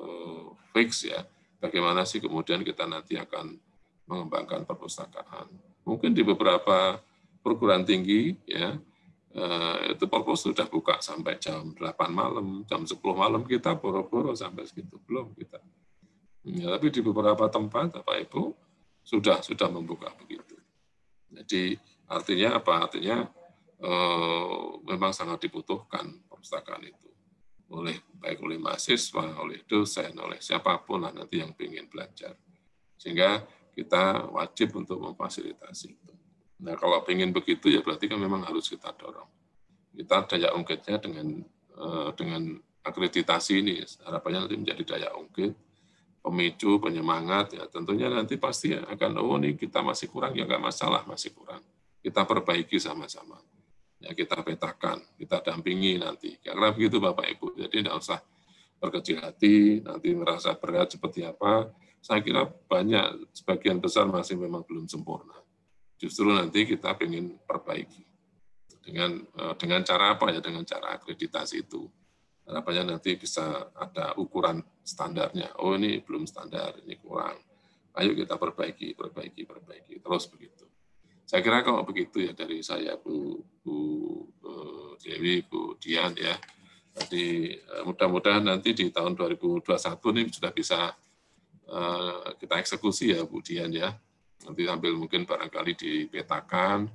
S15: eh, fix ya bagaimana sih kemudian kita nanti akan mengembangkan perpustakaan. Mungkin di beberapa perguruan tinggi ya eh, itu perpus sudah buka sampai jam 8 malam, jam 10 malam kita boro-boro sampai segitu belum kita. Ya, tapi di beberapa tempat Bapak Ibu sudah sudah membuka begitu. Jadi artinya apa? Artinya eh, memang sangat dibutuhkan perpustakaan itu oleh baik oleh mahasiswa, oleh dosen, oleh siapapun lah nanti yang ingin belajar. Sehingga kita wajib untuk memfasilitasi itu. Nah kalau ingin begitu ya berarti kan memang harus kita dorong. Kita daya ungkitnya dengan eh, dengan akreditasi ini harapannya nanti menjadi daya ungkit, pemicu, penyemangat ya tentunya nanti pasti akan oh ini kita masih kurang ya nggak masalah masih kurang. Kita perbaiki sama-sama ya kita petakan, kita dampingi nanti. Karena begitu Bapak Ibu, jadi tidak usah berkecil hati, nanti merasa berat seperti apa. Saya kira banyak, sebagian besar masih memang belum sempurna. Justru nanti kita ingin perbaiki dengan eh, dengan cara apa ya dengan cara akreditasi itu harapannya nanti bisa ada ukuran standarnya oh ini belum standar ini kurang ayo kita perbaiki perbaiki perbaiki terus begitu saya kira kalau begitu ya dari saya Bu Bu Dewi, Bu Dian ya. Jadi eh, mudah-mudahan nanti di tahun 2021 ini sudah bisa eh, kita eksekusi ya Bu Dian ya. Nanti sambil mungkin barangkali dipetakan,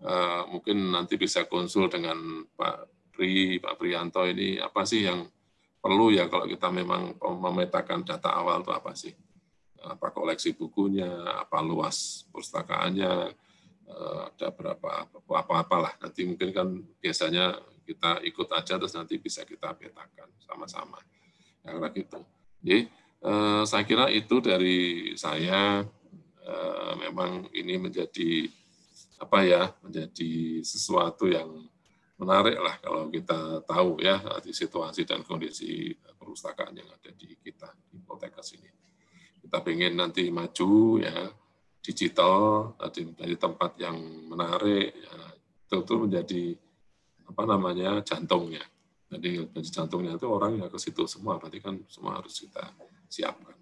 S15: eh, mungkin nanti bisa konsul dengan Pak Pri, Pak Prianto ini apa sih yang perlu ya kalau kita memang memetakan data awal itu apa sih? apa koleksi bukunya, apa luas perpustakaannya? Eh, ada berapa apa-apalah nanti mungkin kan biasanya kita ikut aja terus nanti bisa kita petakan sama-sama yang gitu jadi eh, saya kira itu dari saya eh, memang ini menjadi apa ya menjadi sesuatu yang menarik lah kalau kita tahu ya di situasi dan kondisi perpustakaan yang ada di kita di Poltekkes ini. Kita ingin nanti maju ya digital tadi menjadi tempat yang menarik ya, itu tuh menjadi apa namanya jantungnya jadi jantungnya itu orang yang ke situ semua berarti kan semua harus kita siapkan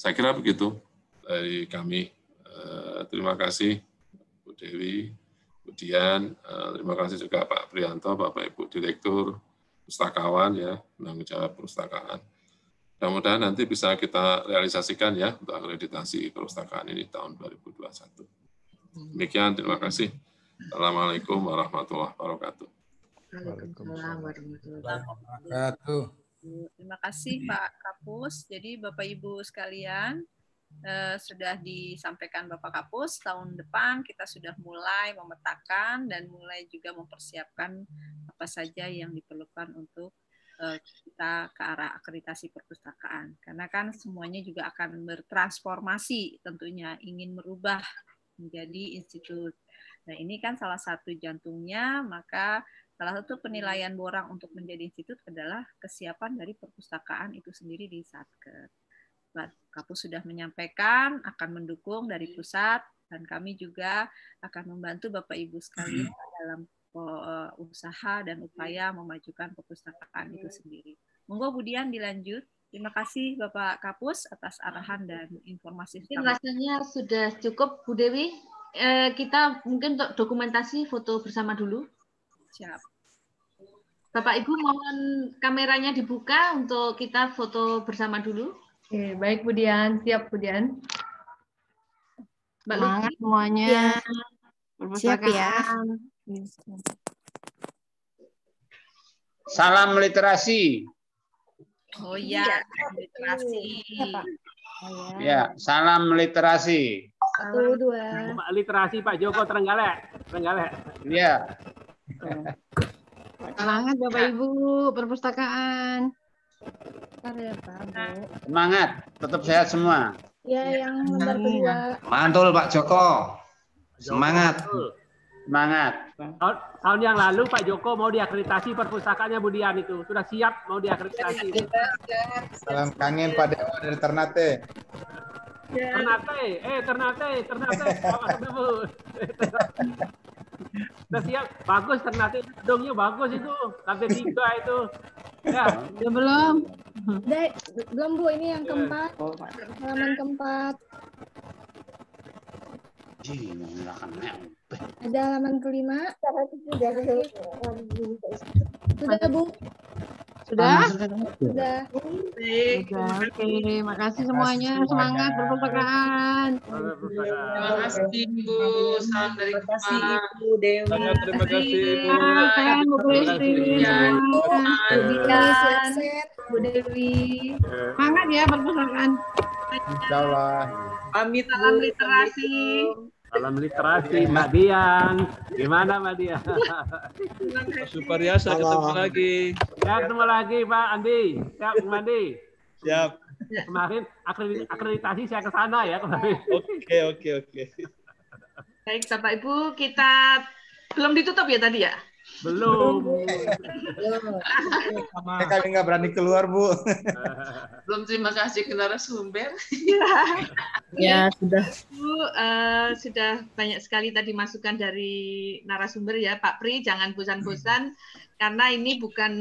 S15: saya kira begitu dari kami eh, terima kasih Bu Dewi Bu Dian eh, terima kasih juga Pak Prianto Bapak Ibu Direktur Pustakawan ya menanggung jawab perpustakaan Mudah-mudahan nanti bisa kita realisasikan ya untuk akreditasi perpustakaan ini tahun 2021. Demikian, terima kasih. Assalamualaikum warahmatullahi wabarakatuh.
S4: Waalaikumsalam warahmatullahi
S2: wabarakatuh.
S4: Terima kasih Pak Kapus. Jadi
S3: Bapak Ibu sekalian, eh, sudah disampaikan Bapak Kapus, tahun depan kita sudah mulai memetakan dan mulai juga mempersiapkan apa saja yang diperlukan untuk Eh, kita ke arah akreditasi perpustakaan karena kan semuanya juga akan bertransformasi tentunya ingin merubah menjadi institut. Nah, ini kan salah satu jantungnya maka salah satu penilaian borang untuk menjadi institut adalah kesiapan dari perpustakaan itu sendiri di Satker. Kapus sudah menyampaikan akan mendukung dari pusat dan kami juga akan membantu Bapak Ibu sekalian mm-hmm. dalam Eh, usaha dan upaya iya. memajukan perpustakaan itu iya. sendiri. Monggo Budian dilanjut. Terima kasih Bapak Kapus atas arahan dan informasi. Rasanya sudah cukup Bu Dewi. Eh, kita mungkin untuk dokumentasi foto bersama dulu. Siap. Bapak Ibu mohon kameranya dibuka untuk kita foto bersama dulu. Oke, baik Budian, siap Budian.
S8: Mbak Semangat semuanya. Ya.
S12: Siap ya. Salam literasi.
S4: Oh iya, iya. literasi.
S12: Oh iya. ya. salam literasi.
S4: Satu, dua. Pak literasi
S9: Pak Joko Trenggalek. Trenggalek. Iya. Semangat
S14: Bapak Ibu, perpustakaan. Ya,
S1: Semangat, tetap sehat semua.
S9: Ya, yang nomor kedua.
S1: Mantul Pak Joko. Semangat.
S9: Semangat. Kan? Tahun, tahun yang lalu Pak Joko mau diakreditasi perpustakaannya Budian itu. Sudah siap mau diakreditasi. Iya, iya, iya.
S1: Salam kangen Pak Dewa
S9: dari Ternate. Ternate, eh Ternate, Ternate, Sudah siap, bagus Ternate, gedungnya bagus itu, lantai tiga itu. Ya,
S5: ya belum. Dek, belum Bu, ini yang keempat, halaman oh, keempat.
S3: Ada halaman kelima.
S8: Sudah, Bu
S13: sudah sudah
S4: Oke, okay. makasih semuanya. Semangat berpupakaan. Terima kasih Ibu. Salam dari Terima kasih Ibu Dewi. terima kasih Ibu. Dewi. Bu
S3: kasih Ibu Dewi. Semangat ya perpustakaan.
S1: Insya Allah.
S4: salam literasi.
S1: Salam
S9: literasi, Mbak Dian. Gimana Mbak Dian? Super Halo. ketemu lagi. Ya, ketemu lagi Pak Andi. Siap, Pak Andi. Siap. Kemarin akreditasi saya ke sana ya kemarin.
S10: Oke, oke, oke.
S3: Baik, Bapak Ibu, kita belum ditutup ya tadi ya?
S1: Belum.
S8: belum
S4: Kami nggak berani keluar, Bu.
S13: Belum terima kasih ke narasumber. Ya,
S4: ya, sudah.
S13: Bu, uh, sudah banyak
S3: sekali tadi masukan dari narasumber ya, Pak Pri. Jangan bosan-bosan, hmm. karena ini bukan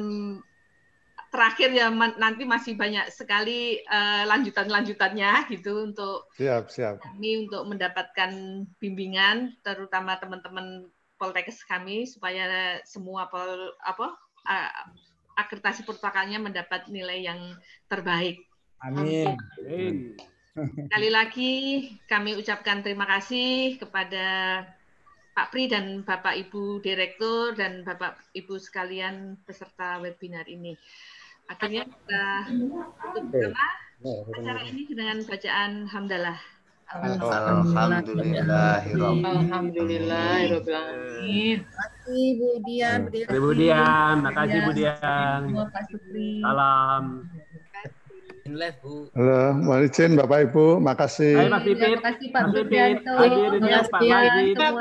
S3: terakhir ya nanti masih banyak sekali uh, lanjutan-lanjutannya gitu untuk
S7: siap siap
S3: kami untuk mendapatkan bimbingan terutama teman-teman Poltekes kami supaya semua pol, apa uh, akreditasi perpustakaannya mendapat nilai yang terbaik.
S8: Amin. Amin. Sekali
S3: lagi kami ucapkan terima kasih kepada Pak Pri dan Bapak Ibu Direktur dan Bapak Ibu sekalian peserta webinar ini. Akhirnya kita tutup
S8: ya, acara
S3: ini dengan bacaan hamdalah.
S9: Alhamdulillahirobbilalamin.
S4: alhamdulillah, Terima kasih Bu makasih Salam.
S9: Halo,
S7: Bapak Ibu, makasih.
S4: Terima kasih Pak Pak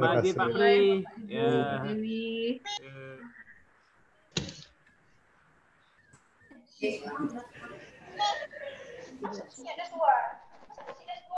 S4: Pak Pak Pri.
S2: Ya.